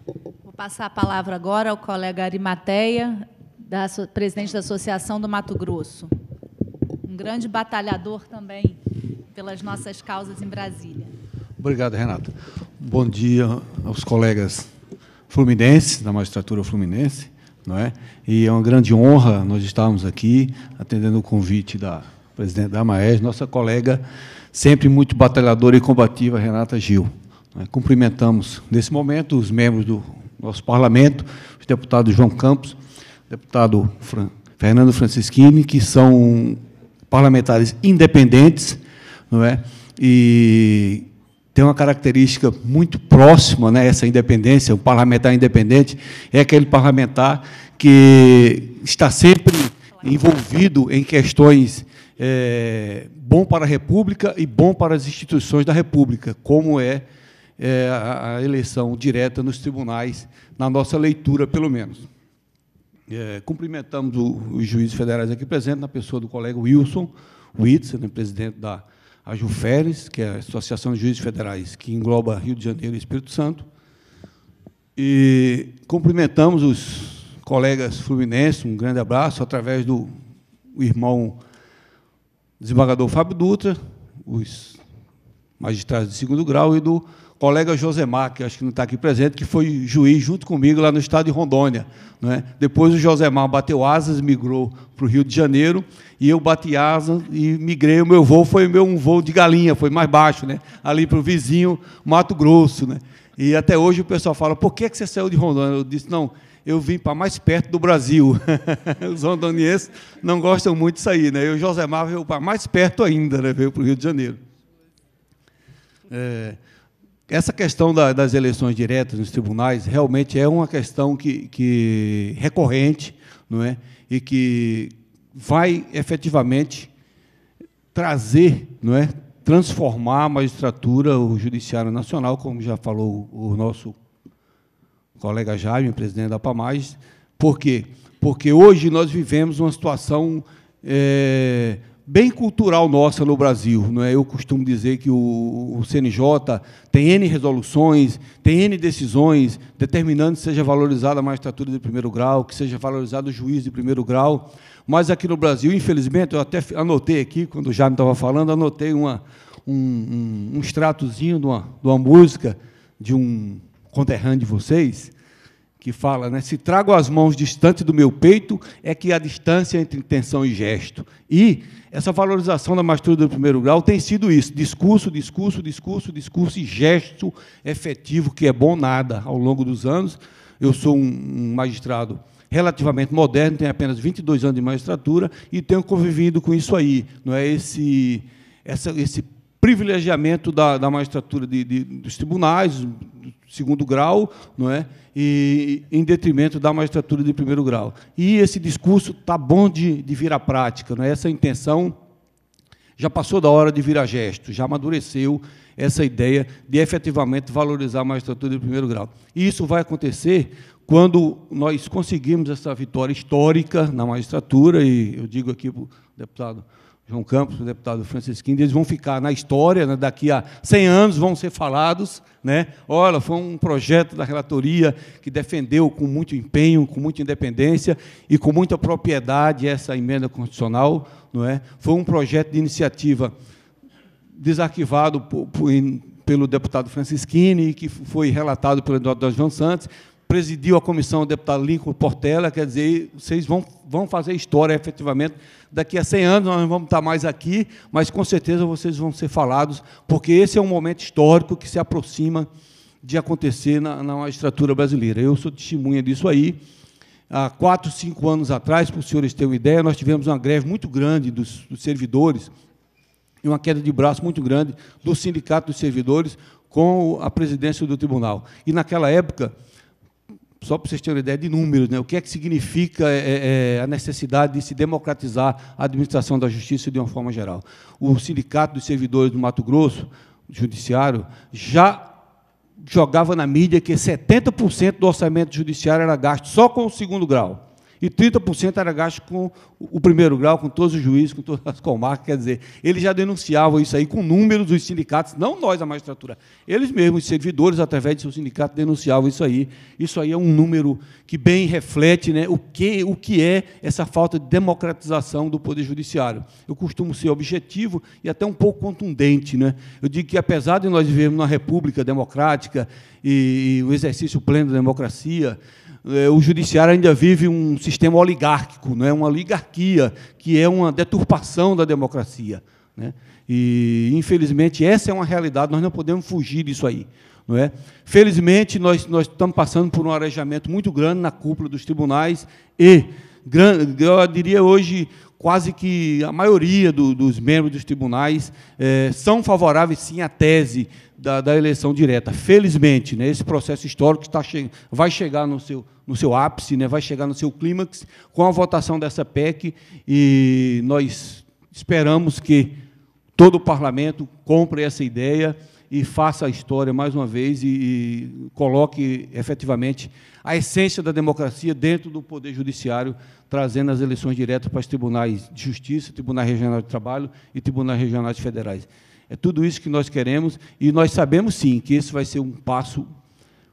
Vou passar a palavra agora ao colega Arimateia, da, presidente da Associação do Mato Grosso um grande batalhador também pelas nossas causas em Brasília. Obrigado, Renata. Bom dia aos colegas fluminenses, da magistratura fluminense, não é? E é uma grande honra nós estarmos aqui atendendo o convite da presidente da Maes, nossa colega sempre muito batalhadora e combativa, Renata Gil. É? Cumprimentamos, nesse momento, os membros do nosso parlamento, os deputados João Campos, deputado Fernando Francischini, que são parlamentares independentes, não é? E tem uma característica muito próxima, né, essa independência, o parlamentar independente é aquele parlamentar que está sempre envolvido em questões é, bom para a República e bom para as instituições da República, como é, é a, a eleição direta nos tribunais, na nossa leitura, pelo menos. É, cumprimentamos os juízes federais aqui presentes, na pessoa do colega Wilson Witzel, né, presidente da AJUFERES, que é a Associação de Juízes Federais, que engloba Rio de Janeiro e Espírito Santo. E cumprimentamos os colegas fluminenses, um grande abraço, através do irmão desembargador Fábio Dutra, os magistrados de segundo grau e do colega Josemar, que acho que não está aqui presente, que foi juiz junto comigo lá no estado de Rondônia. Né? Depois o Josemar bateu asas, migrou para o Rio de Janeiro, e eu bati asas e migrei. O meu voo foi meu, um voo de galinha, foi mais baixo, né? ali para o vizinho Mato Grosso. Né? E até hoje o pessoal fala, por que, que você saiu de Rondônia? Eu disse, não, eu vim para mais perto do Brasil. Os rondonienses não gostam muito de sair. Né? E o Josemar veio para mais perto ainda, né? veio para o Rio de Janeiro. É... Essa questão da, das eleições diretas nos tribunais realmente é uma questão que, que recorrente, não é? E que vai efetivamente trazer, não é? Transformar a magistratura, o judiciário nacional, como já falou o nosso colega Jaime, presidente da PAMAGES. Por quê? Porque hoje nós vivemos uma situação é, bem cultural nossa no Brasil. Não é? Eu costumo dizer que o, o CNJ tem N resoluções, tem N decisões, determinando que seja valorizada a magistratura de primeiro grau, que seja valorizado o juiz de primeiro grau. Mas aqui no Brasil, infelizmente, eu até anotei aqui, quando o Jaime estava falando, anotei uma, um, um, um extratozinho de uma, de uma música de um conterrâneo de vocês, que fala, né? Se trago as mãos distante do meu peito, é que a distância entre intenção e gesto. E essa valorização da magistratura do primeiro grau tem sido isso: discurso, discurso, discurso, discurso e gesto efetivo, que é bom nada ao longo dos anos. Eu sou um magistrado relativamente moderno, tenho apenas 22 anos de magistratura e tenho convivido com isso aí, não é esse essa, esse privilegiamento da, da magistratura de, de, dos tribunais, segundo grau, não é? E em detrimento da magistratura de primeiro grau. E esse discurso tá bom de, de vir à prática, não é? Essa intenção já passou da hora de vir a gesto, já amadureceu essa ideia de efetivamente valorizar a magistratura de primeiro grau. E isso vai acontecer quando nós conseguimos essa vitória histórica na magistratura, e eu digo aqui para o deputado João Campos, o deputado Francisquinho, eles vão ficar na história, né, daqui a 100 anos vão ser falados. Né? Olha, foi um projeto da relatoria que defendeu com muito empenho, com muita independência e com muita propriedade essa emenda constitucional. Não é? Foi um projeto de iniciativa desarquivado por, por, pelo deputado Francisquini, que foi relatado pelo Eduardo João Santos, presidiu a comissão o deputado Lincoln Portela, quer dizer, vocês vão, vão fazer história efetivamente. Daqui a 100 anos nós vamos estar mais aqui, mas com certeza vocês vão ser falados, porque esse é um momento histórico que se aproxima de acontecer na, na magistratura brasileira. Eu sou testemunha disso aí. Há quatro, cinco anos atrás, para os senhores terem uma ideia, nós tivemos uma greve muito grande dos, dos servidores e uma queda de braço muito grande do Sindicato dos Servidores com a presidência do tribunal. E, naquela época, só para vocês terem uma ideia de números, né? o que é que significa é, é, é, a necessidade de se democratizar a administração da justiça de uma forma geral. O Sindicato dos Servidores do Mato Grosso, Judiciário, já jogava na mídia que 70% do orçamento judiciário era gasto só com o segundo grau e 30% era gasto com o primeiro grau, com todos os juízes, com todas as comarcas. Quer dizer, eles já denunciavam isso aí com números dos sindicatos, não nós, a magistratura. Eles mesmos, os servidores, através de seu sindicato, denunciavam isso aí. Isso aí é um número que bem reflete né, o, que, o que é essa falta de democratização do Poder Judiciário. Eu costumo ser objetivo e até um pouco contundente. Né? Eu digo que, apesar de nós vivermos numa república democrática e, e o exercício pleno da democracia, é, o judiciário ainda vive um sistema oligárquico, não é uma oligarquia, que é uma deturpação da democracia. Né? E, infelizmente, essa é uma realidade, nós não podemos fugir disso aí. Não é? Felizmente, nós, nós estamos passando por um arejamento muito grande na cúpula dos tribunais e, eu diria hoje, quase que a maioria do, dos membros dos tribunais é, são favoráveis, sim, à tese da, da eleição direta. Felizmente, né, esse processo histórico está che vai chegar no seu, no seu ápice, né, vai chegar no seu clímax com a votação dessa PEC e nós esperamos que todo o parlamento compre essa ideia e faça a história mais uma vez e, e, coloque efetivamente a essência da democracia dentro do Poder Judiciário, trazendo as eleições diretas para os tribunais de justiça, Tribunal Regional de Trabalho e Tribunais Regionais Federais. É tudo isso que nós queremos e nós sabemos sim que esse vai ser um passo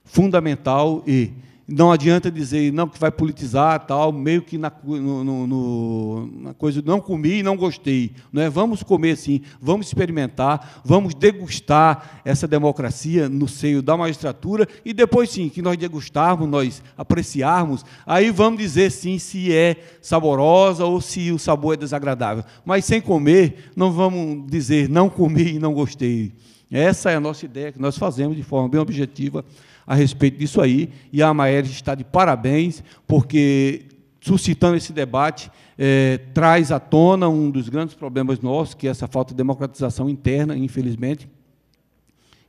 fundamental e não adianta dizer não que vai politizar tal, meio que na, no, no, na coisa não comi e não gostei. Não é? Vamos comer sim, vamos experimentar, vamos degustar essa democracia no seio da magistratura e depois sim que nós degustarmos, nós apreciarmos, aí vamos dizer sim se é saborosa ou se o sabor é desagradável. Mas sem comer não vamos dizer não comi e não gostei. Essa é a nossa ideia que nós fazemos de forma bem objetiva a respeito disso aí. E a Amaerd está de parabéns, porque suscitando esse debate, eh, traz à tona um dos grandes problemas nossos, que é essa falta de democratização interna, infelizmente.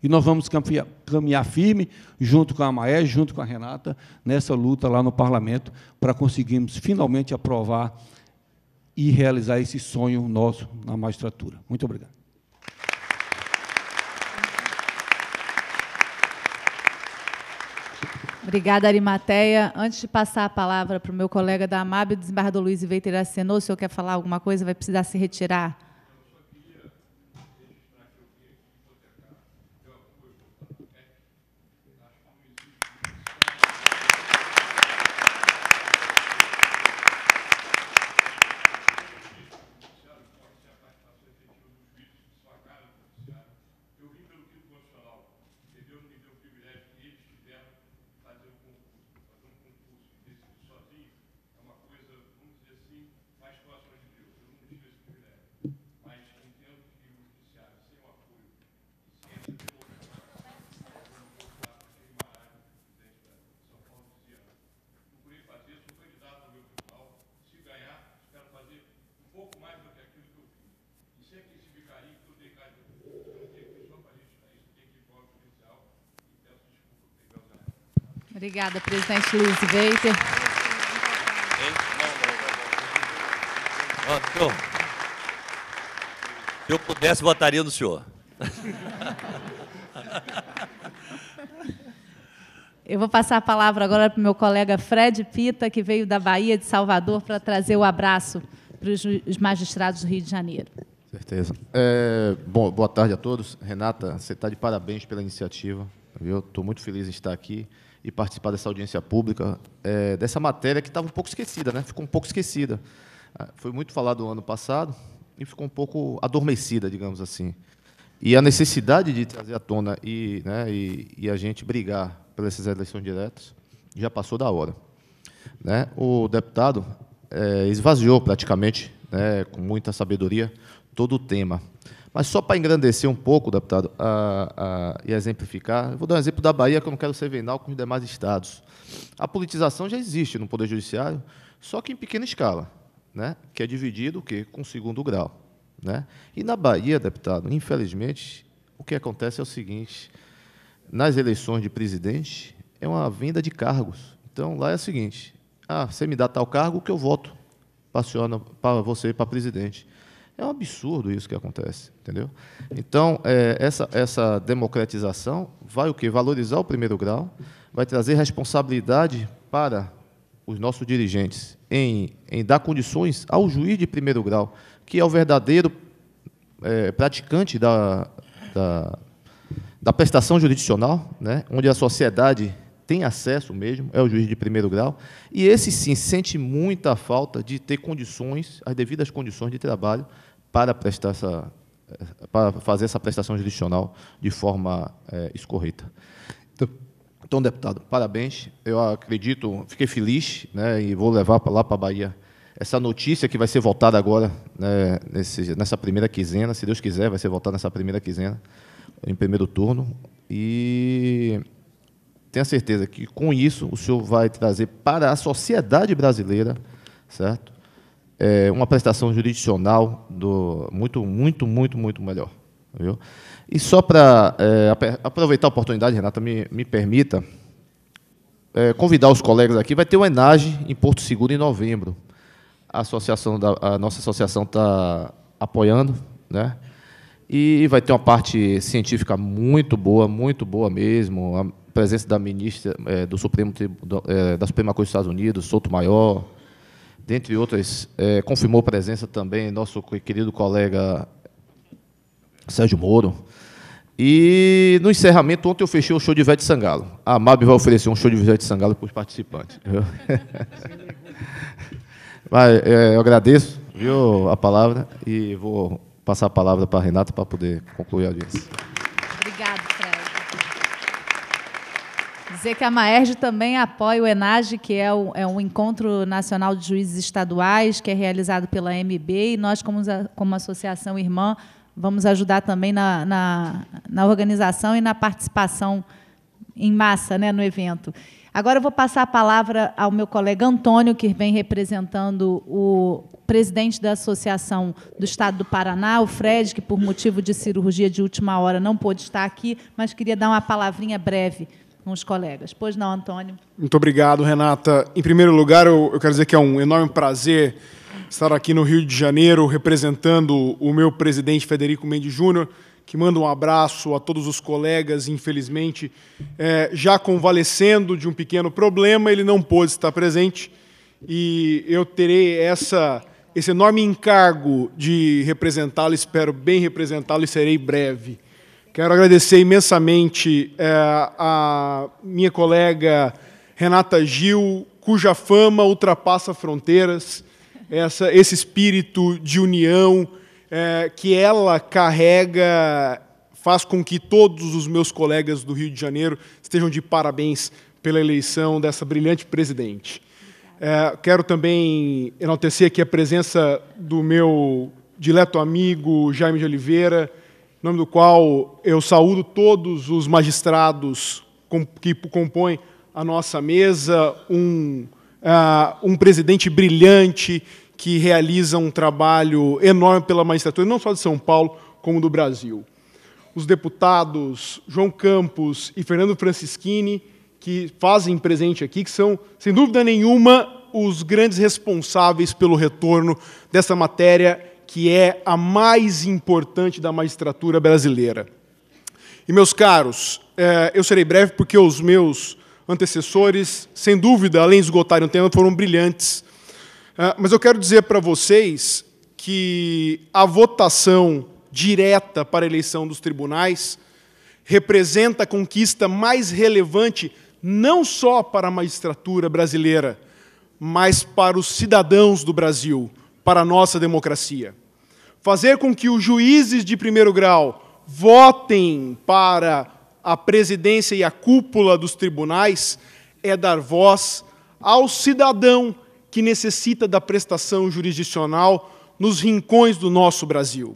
E nós vamos caminhar, caminhar firme, junto com a Maé, junto com a Renata, nessa luta lá no parlamento, para conseguirmos finalmente aprovar e realizar esse sonho nosso na magistratura. Muito obrigado. Obrigada, Arimateia. Antes de passar a palavra para o meu colega da AMAB, desembargador Luiz Veiteira se o senhor quer falar alguma coisa, vai precisar se retirar. Obrigada, presidente Luiz Veiter. Se eu pudesse, votaria no senhor. Eu vou passar a palavra agora para o meu colega Fred Pita, que veio da Bahia, de Salvador, para trazer o abraço para os magistrados do Rio de Janeiro. Certeza. É, bom, boa tarde a todos. Renata, você está de parabéns pela iniciativa. Estou muito feliz em estar aqui de participar dessa audiência pública, é, dessa matéria que estava um pouco esquecida, né? ficou um pouco esquecida. Ah, foi muito falado ano passado e ficou um pouco adormecida, digamos assim. E a necessidade de trazer à tona e, né, e, e a gente brigar pelas eleições diretas já passou da hora. Né? O deputado é, esvaziou praticamente, né, com muita sabedoria, todo o tema. Mas só para engrandecer um pouco, deputado, e exemplificar, eu vou dar um exemplo da Bahia, que eu não quero ser venal com os demais estados. A politização já existe no Poder Judiciário, só que em pequena escala, né? que é dividido o quê? com o segundo grau. Né? E na Bahia, deputado, infelizmente, o que acontece é o seguinte: nas eleições de presidente, é uma venda de cargos. Então, lá é o seguinte: ah, você me dá tal cargo que eu voto para você para presidente. É um absurdo isso que acontece, entendeu? Então, é, essa, essa democratização vai o quê? Valorizar o primeiro grau, vai trazer responsabilidade para os nossos dirigentes em, em dar condições ao juiz de primeiro grau, que é o verdadeiro é, praticante da, da, da prestação jurisdicional, né? onde a sociedade tem acesso mesmo, é o juiz de primeiro grau, e esse sim sente muita falta de ter condições, as devidas condições de trabalho para prestar essa para fazer essa prestação jurisdicional de forma é, escorreta. Então, então, deputado, parabéns. Eu acredito, fiquei feliz né, e vou levar lá para a Bahia essa notícia que vai ser votada agora, né, nesse, nessa primeira quinzena, se Deus quiser, vai ser votada nessa primeira quinzena, em primeiro turno. E tenho certeza que com isso o senhor vai trazer para a sociedade brasileira, certo? é, uma prestação jurisdicional do, muito, muito, muito, muito melhor. Viu? E só para é, aproveitar a oportunidade, Renata, me, me permita é, convidar os colegas aqui. Vai ter uma Enage em Porto Seguro em novembro. A, associação da, a nossa associação está apoiando, né? E vai ter uma parte científica muito boa, muito boa mesmo. A presença da ministra é, do Supremo é, da Suprema Corte dos Estados Unidos, Souto Maior, dentre outras, é, confirmou presença também nosso querido colega Sérgio Moro. E no encerramento, ontem eu fechei o show de Ivete Sangalo. A MAB vai oferecer um show de Ivete Sangalo para os participantes. Mas, é, eu agradeço viu, a palavra e vou passar a palavra para a Renata para poder concluir a audiência. Dizer que a Maerj também apoia o ENAGE, que é, o, é um encontro nacional de juízes estaduais, que é realizado pela MB, e nós, como, como associação irmã, vamos ajudar também na, na, na organização e na participação em massa né, no evento. Agora eu vou passar a palavra ao meu colega Antônio, que vem representando o presidente da Associação do Estado do Paraná, o Fred, que por motivo de cirurgia de última hora não pôde estar aqui, mas queria dar uma palavrinha breve com os colegas. Pois não, Antônio? Muito obrigado, Renata. Em primeiro lugar, eu, eu quero dizer que é um enorme prazer estar aqui no Rio de Janeiro representando o meu presidente Federico Mendes Júnior, que manda um abraço a todos os colegas, infelizmente, é, já convalescendo de um pequeno problema, ele não pôde estar presente e eu terei essa, esse enorme encargo de representá-lo, espero bem representá-lo e serei breve. Quero agradecer imensamente é, a minha colega Renata Gil, cuja fama ultrapassa fronteiras, essa, esse espírito de união é, que ela carrega faz com que todos os meus colegas do Rio de Janeiro estejam de parabéns pela eleição dessa brilhante presidente. É, quero também enaltecer aqui a presença do meu dileto amigo Jaime de Oliveira, nome do qual eu saúdo todos os magistrados que compõem a nossa mesa, um, uh, um presidente brilhante que realiza um trabalho enorme pela magistratura, não só de São Paulo, como do Brasil. Os deputados João Campos e Fernando Francischini, que fazem presente aqui, que são, sem dúvida nenhuma, os grandes responsáveis pelo retorno dessa matéria que é a mais importante da magistratura brasileira. E, meus caros, é, eu serei breve porque os meus antecessores, sem dúvida, além de esgotarem o tema, foram brilhantes. É, mas eu quero dizer para vocês que a votação direta para a eleição dos tribunais representa a conquista mais relevante, não só para a magistratura brasileira, mas para os cidadãos do Brasil, para a nossa democracia fazer com que os juízes de primeiro grau votem para a presidência e a cúpula dos tribunais é dar voz ao cidadão que necessita da prestação jurisdicional nos rincões do nosso Brasil.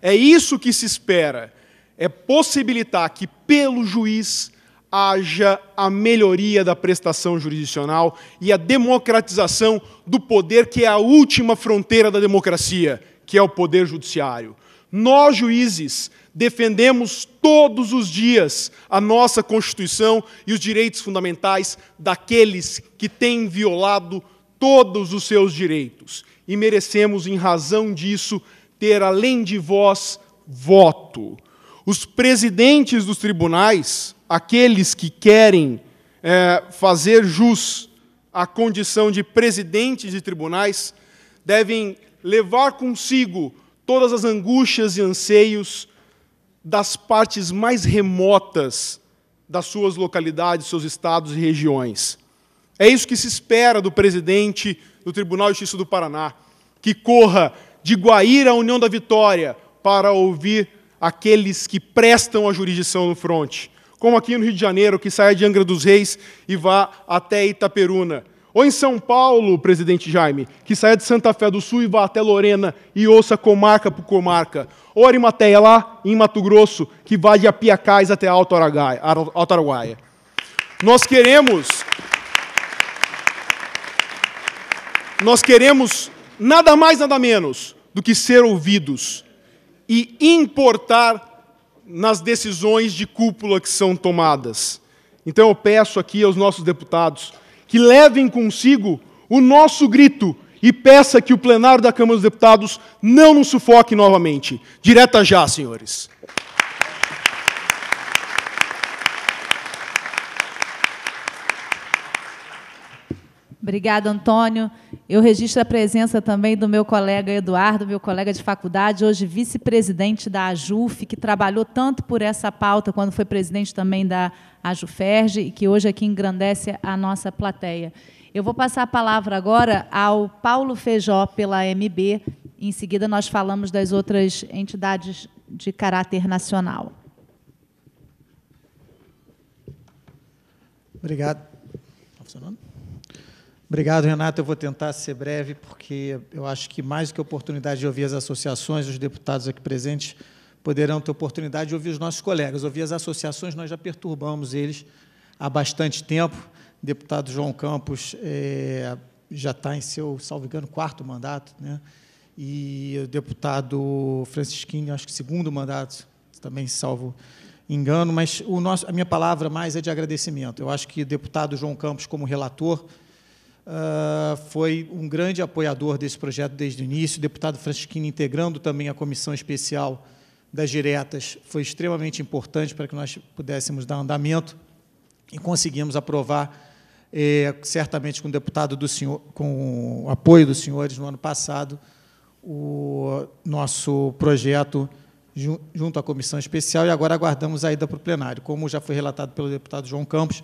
É isso que se espera, é possibilitar que pelo juiz haja a melhoria da prestação jurisdicional e a democratização do poder que é a última fronteira da democracia, que é o Poder Judiciário. Nós, juízes, defendemos todos os dias a nossa Constituição e os direitos fundamentais daqueles que têm violado todos os seus direitos. E merecemos, em razão disso, ter, além de voz, voto. Os presidentes dos tribunais, aqueles que querem é, fazer jus à condição de presidentes de tribunais, devem levar consigo todas as angústias e anseios das partes mais remotas das suas localidades, seus estados e regiões. É isso que se espera do presidente do Tribunal de Justiça do Paraná, que corra de Guaíra à União da Vitória para ouvir aqueles que prestam a jurisdição no fronte, como aqui no Rio de Janeiro, que sai de Angra dos Reis e vá até Itaperuna, ou em São Paulo, presidente Jaime, que saia de Santa Fé do Sul e vá até Lorena e ouça comarca por comarca. Ou Arimateia, lá em Mato Grosso, que vá de Apiacais até Alto Araguaia. Nós queremos. Nós queremos nada mais, nada menos do que ser ouvidos e importar nas decisões de cúpula que são tomadas. Então eu peço aqui aos nossos deputados que levem consigo o nosso grito e peça que o plenário da Câmara dos Deputados não nos sufoque novamente. Direta já, senhores. Obrigada, Antônio. Eu registro a presença também do meu colega Eduardo, meu colega de faculdade, hoje vice-presidente da AJUF, que trabalhou tanto por essa pauta quando foi presidente também da AJUFERJ e que hoje aqui engrandece a nossa plateia. Eu vou passar a palavra agora ao Paulo Feijó, pela MB. Em seguida, nós falamos das outras entidades de caráter nacional. Obrigado. Está funcionando? Obrigado, Renato. Eu vou tentar ser breve, porque eu acho que mais do que a oportunidade de ouvir as associações, os deputados aqui presentes poderão ter oportunidade de ouvir os nossos colegas. Ouvir as associações, nós já perturbamos eles há bastante tempo. O deputado João Campos é, já está em seu, salvo engano, quarto mandato, né? e o deputado Francisquinho, acho que segundo mandato, também salvo engano, mas o nosso, a minha palavra mais é de agradecimento. Eu acho que o deputado João Campos, como relator, ah, foi um grande apoiador desse projeto desde o início. O deputado Francisquini, integrando também a comissão especial das diretas, foi extremamente importante para que nós pudéssemos dar andamento e conseguimos aprovar, eh, certamente com o deputado do senhor, com o apoio dos senhores no ano passado, o nosso projeto junto à comissão especial e agora aguardamos a ida para o plenário. Como já foi relatado pelo deputado João Campos,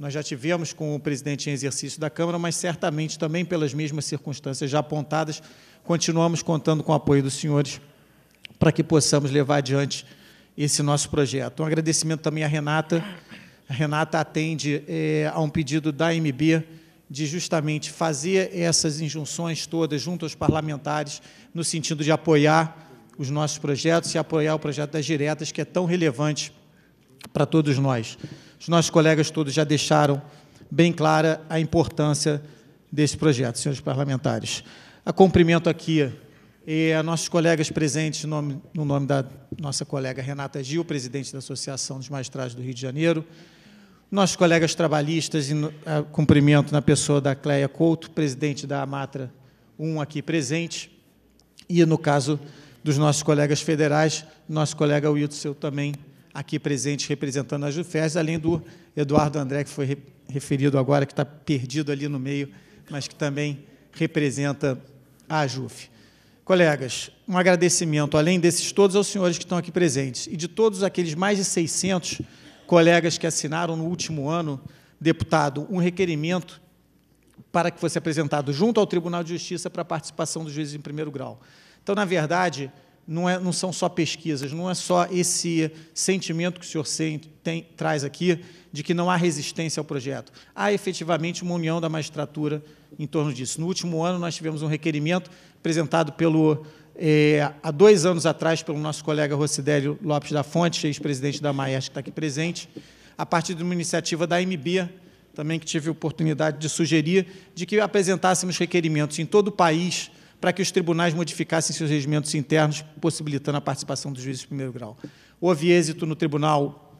nós já tivemos com o presidente em exercício da Câmara, mas certamente também pelas mesmas circunstâncias já apontadas, continuamos contando com o apoio dos senhores para que possamos levar adiante esse nosso projeto. Um agradecimento também à Renata. A Renata atende é, a um pedido da MB de justamente fazer essas injunções todas junto aos parlamentares no sentido de apoiar os nossos projetos e apoiar o projeto das diretas, que é tão relevante para todos nós. Os nossos colegas todos já deixaram bem clara a importância desse projeto, senhores parlamentares. A cumprimento aqui e a nossos colegas presentes, no nome, da nossa colega Renata Gil, presidente da Associação dos Magistrados do Rio de Janeiro, nossos colegas trabalhistas, e cumprimento na pessoa da Cléia Couto, presidente da Amatra 1 aqui presente, e no caso dos nossos colegas federais, nosso colega Wilson também aqui presente representando a Jufes, além do Eduardo André, que foi referido agora, que está perdido ali no meio, mas que também representa a JUF. Colegas, um agradecimento, além desses todos, aos senhores que estão aqui presentes e de todos aqueles mais de 600 colegas que assinaram no último ano, deputado, um requerimento para que fosse apresentado junto ao Tribunal de Justiça para a participação dos juízes em primeiro grau. Então, na verdade, não, é, não são só pesquisas, não é só esse sentimento que o senhor tem, traz aqui de que não há resistência ao projeto. Há efetivamente uma união da magistratura em torno disso. No último ano, nós tivemos um requerimento apresentado pelo, é, há dois anos atrás pelo nosso colega Rocidélio Lopes da Fonte, ex-presidente da MAES, que está aqui presente, a partir de uma iniciativa da MB, também que tive a oportunidade de sugerir, de que apresentássemos requerimentos em todo o país para que os tribunais modificassem seus regimentos internos, possibilitando a participação dos juízes de primeiro grau. Houve êxito no tribunal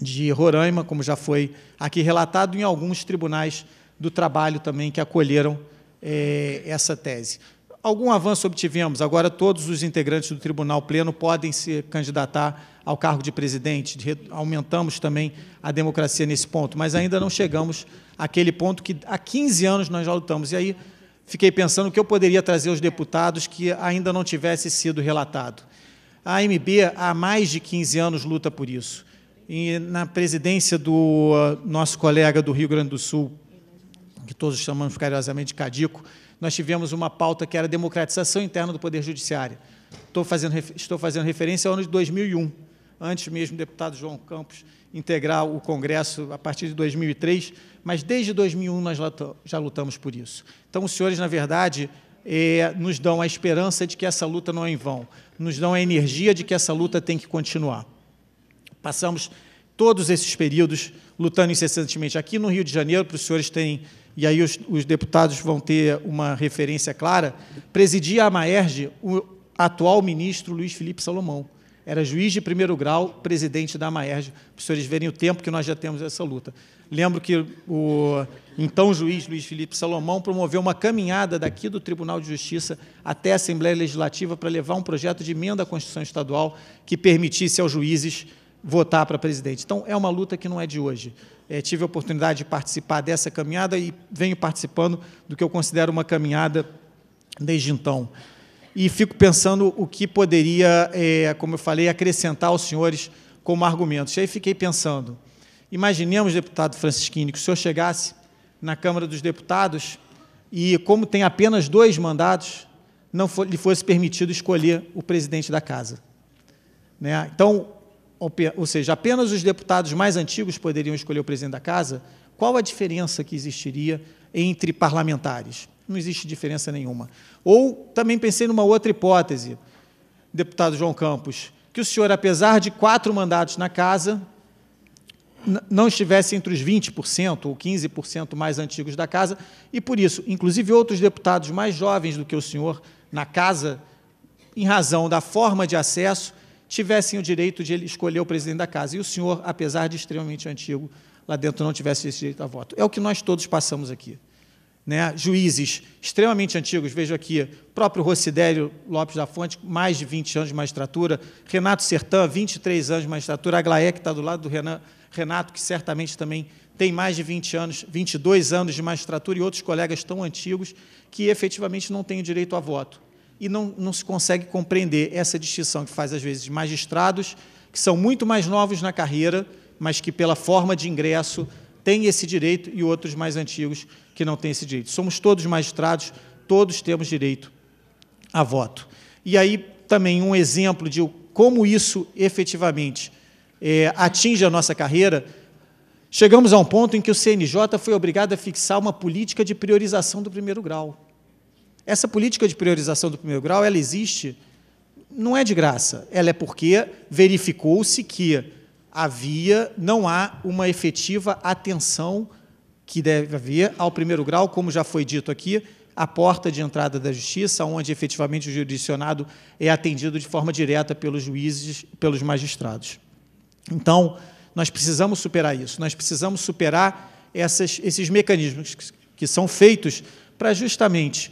de Roraima, como já foi aqui relatado, em alguns tribunais do trabalho também que acolheram é, essa tese. Algum avanço obtivemos, agora todos os integrantes do Tribunal Pleno podem se candidatar ao cargo de presidente, aumentamos também a democracia nesse ponto, mas ainda não chegamos àquele ponto que há 15 anos nós já lutamos. E aí fiquei pensando o que eu poderia trazer aos é. deputados que ainda não tivesse sido relatado. A AMB há mais de 15 anos luta por isso. E na presidência do ah, nosso colega do Rio Grande do Sul, que todos chamamos carinhosamente de Cadico, nós tivemos uma pauta que era democratização interna do Poder Judiciário. Estou fazendo, estou fazendo referência ao ano de 2001 antes mesmo deputado João Campos integrar o Congresso a partir de 2003, mas desde 2001 nós já lutamos por isso. Então, os senhores, na verdade, é, nos dão a esperança de que essa luta não é em vão, nos dão a energia de que essa luta tem que continuar. Passamos todos esses períodos lutando incessantemente. Aqui no Rio de Janeiro, para os senhores terem, e aí os, os deputados vão ter uma referência clara, presidia a Maerge o atual ministro Luiz Felipe Salomão era juiz de primeiro grau, presidente da Maerj, para os senhores verem o tempo que nós já temos essa luta. Lembro que o então juiz Luiz Felipe Salomão promoveu uma caminhada daqui do Tribunal de Justiça até a Assembleia Legislativa para levar um projeto de emenda à Constituição Estadual que permitisse aos juízes votar para presidente. Então, é uma luta que não é de hoje. É, tive a oportunidade de participar dessa caminhada e venho participando do que eu considero uma caminhada desde então e fico pensando o que poderia, é, como eu falei, acrescentar aos senhores como argumentos. E aí fiquei pensando, imaginemos, deputado Francisquini, que o senhor chegasse na Câmara dos Deputados e, como tem apenas dois mandados, não for, lhe fosse permitido escolher o presidente da casa. Né? Então, ou seja, apenas os deputados mais antigos poderiam escolher o presidente da casa. Qual a diferença que existiria entre parlamentares? não existe diferença nenhuma. Ou também pensei numa outra hipótese, deputado João Campos, que o senhor, apesar de quatro mandatos na casa, não estivesse entre os 20% ou 15% mais antigos da casa, e por isso, inclusive outros deputados mais jovens do que o senhor na casa, em razão da forma de acesso, tivessem o direito de ele escolher o presidente da casa, e o senhor, apesar de extremamente antigo, lá dentro não tivesse esse direito a voto. É o que nós todos passamos aqui né, juízes extremamente antigos, vejo aqui, próprio Rocidério Lopes da Fonte, mais de 20 anos de magistratura, Renato Sertã, 23 anos de magistratura, Aglaé, que está do lado do Renan, Renato, que certamente também tem mais de 20 anos, 22 anos de magistratura, e outros colegas tão antigos que efetivamente não têm direito a voto. E não, não se consegue compreender essa distinção que faz, às vezes, magistrados que são muito mais novos na carreira, mas que, pela forma de ingresso, têm esse direito e outros mais antigos que não têm esse direito. Somos todos magistrados, todos temos direito a voto. E aí também um exemplo de como isso efetivamente é, atinge a nossa carreira. Chegamos a um ponto em que o CNJ foi obrigado a fixar uma política de priorização do primeiro grau. Essa política de priorização do primeiro grau, ela existe, não é de graça. Ela é porque verificou-se que havia, não há uma efetiva atenção que deve haver ao primeiro grau, como já foi dito aqui, a porta de entrada da justiça, onde efetivamente o jurisdicionado é atendido de forma direta pelos juízes, pelos magistrados. Então, nós precisamos superar isso, nós precisamos superar essas, esses mecanismos que, que são feitos para justamente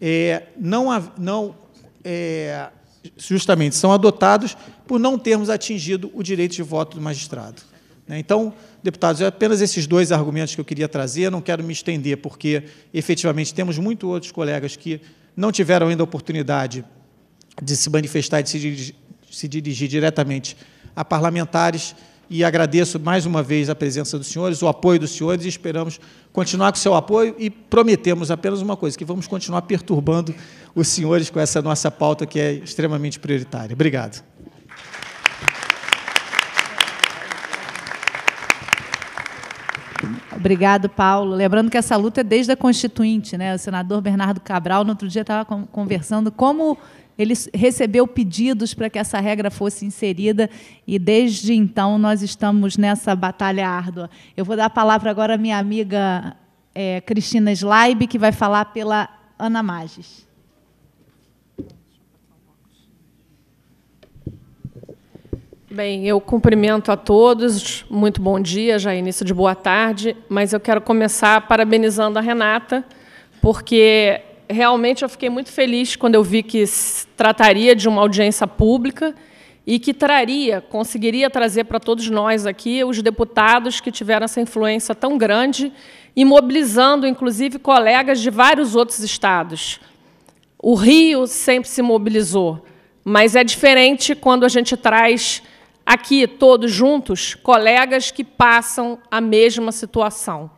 é, não, não é, justamente são adotados por não termos atingido o direito de voto do magistrado. Né? Então, deputados, é apenas esses dois argumentos que eu queria trazer, não quero me estender, porque efetivamente temos muitos outros colegas que não tiveram ainda a oportunidade de se manifestar, de se dirigir diretamente a parlamentares e agradeço mais uma vez a presença dos senhores, o apoio dos senhores e esperamos continuar com o seu apoio e prometemos apenas uma coisa, que vamos continuar perturbando os senhores com essa nossa pauta que é extremamente prioritária. Obrigado. Obrigado, Paulo. Lembrando que essa luta é desde a Constituinte, né? O senador Bernardo Cabral, no outro dia, estava conversando como ele recebeu pedidos para que essa regra fosse inserida e desde então nós estamos nessa batalha árdua. Eu vou dar a palavra agora à minha amiga é, Cristina Slaib, que vai falar pela Ana Mages. Bem, eu cumprimento a todos, muito bom dia, já é início de boa tarde, mas eu quero começar parabenizando a Renata, porque realmente eu fiquei muito feliz quando eu vi que trataria de uma audiência pública e que traria, conseguiria trazer para todos nós aqui os deputados que tiveram essa influência tão grande, imobilizando, inclusive, colegas de vários outros estados. O Rio sempre se mobilizou, mas é diferente quando a gente traz aqui, todos juntos, colegas que passam a mesma situação.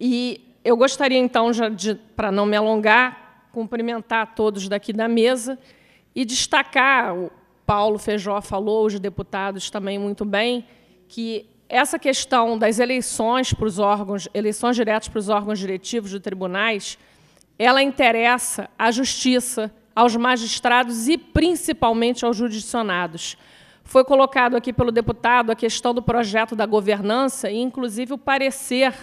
E eu gostaria, então, para não me alongar, cumprimentar todos daqui da mesa e destacar, o Paulo Feijó falou, os deputados também muito bem, que essa questão das eleições para os órgãos, eleições diretas para os órgãos diretivos de tribunais, ela interessa à justiça, aos magistrados e principalmente aos judicionados. Foi colocado aqui pelo deputado a questão do projeto da governança e, inclusive, o parecer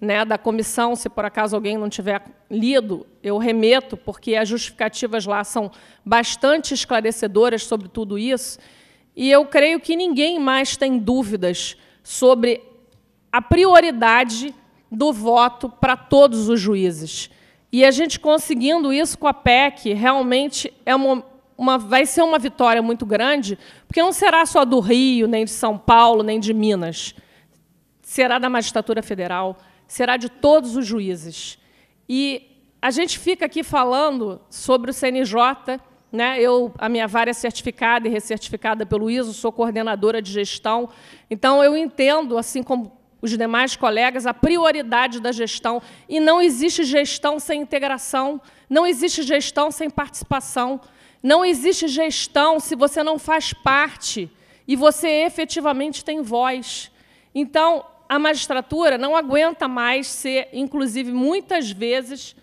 né, da comissão, se por acaso alguém não tiver lido, eu remeto, porque as justificativas lá são bastante esclarecedoras sobre tudo isso. E eu creio que ninguém mais tem dúvidas sobre a prioridade do voto para todos os juízes. E a gente conseguindo isso com a PEC realmente é uma, uma, vai ser uma vitória muito grande, porque não será só do Rio, nem de São Paulo, nem de Minas. Será da magistratura federal, será de todos os juízes. E a gente fica aqui falando sobre o CNJ. Né? Eu, a minha vara é certificada e recertificada pelo ISO, sou coordenadora de gestão. Então, eu entendo, assim como os demais colegas, a prioridade da gestão. E não existe gestão sem integração, não existe gestão sem participação, não existe gestão se você não faz parte e você efetivamente tem voz. Então, a magistratura não aguenta mais ser, inclusive, muitas vezes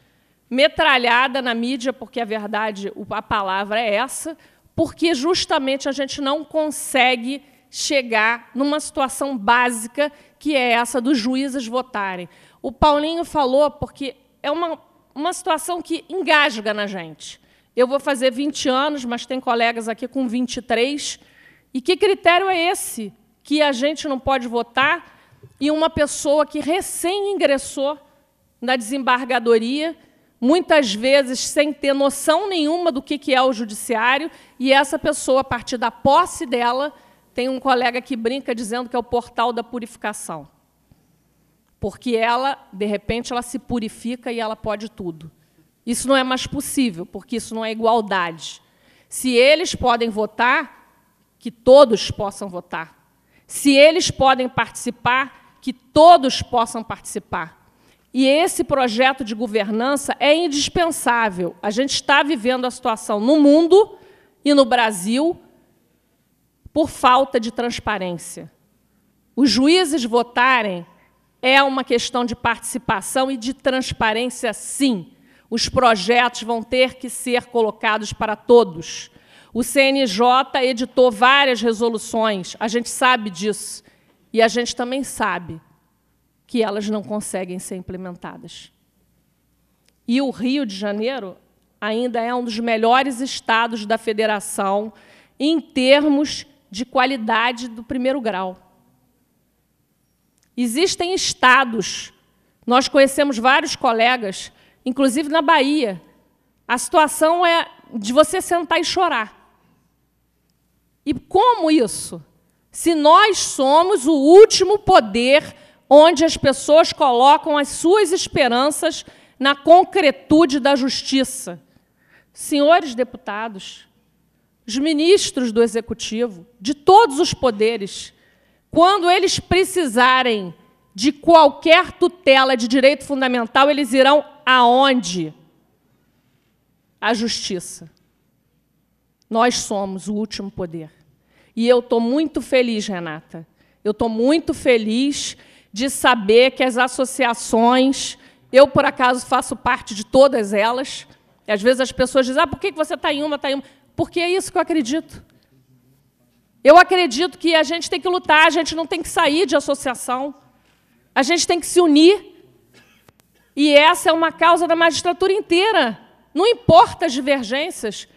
metralhada na mídia, porque a verdade, a palavra é essa, porque justamente a gente não consegue chegar numa situação básica que é essa dos juízes votarem. O Paulinho falou porque é uma, uma situação que engasga na gente. Eu vou fazer 20 anos, mas tem colegas aqui com 23. E que critério é esse que a gente não pode votar e uma pessoa que recém ingressou na desembargadoria, muitas vezes sem ter noção nenhuma do que é o judiciário, e essa pessoa, a partir da posse dela, tem um colega que brinca dizendo que é o portal da purificação. Porque ela, de repente, ela se purifica e ela pode tudo. Isso não é mais possível, porque isso não é igualdade. Se eles podem votar, que todos possam votar. Se eles podem participar, que todos possam participar. E esse projeto de governança é indispensável. A gente está vivendo a situação no mundo e no Brasil por falta de transparência. Os juízes votarem é uma questão de participação e de transparência, sim. Os projetos vão ter que ser colocados para todos. O CNJ editou várias resoluções, a gente sabe disso. E a gente também sabe que elas não conseguem ser implementadas. E o Rio de Janeiro ainda é um dos melhores estados da federação em termos de qualidade do primeiro grau. Existem estados, nós conhecemos vários colegas, inclusive na Bahia, a situação é de você sentar e chorar. E como isso? Se nós somos o último poder onde as pessoas colocam as suas esperanças na concretude da justiça. Senhores deputados, os ministros do executivo, de todos os poderes, quando eles precisarem de qualquer tutela de direito fundamental, eles irão aonde? A justiça. Nós somos o último poder. E eu estou muito feliz, Renata. Eu estou muito feliz de saber que as associações, eu, por acaso, faço parte de todas elas. E, às vezes as pessoas dizem, ah, por que você está em uma, está em uma? Porque é isso que eu acredito. Eu acredito que a gente tem que lutar, a gente não tem que sair de associação. A gente tem que se unir. E essa é uma causa da magistratura inteira. Não importa as divergências,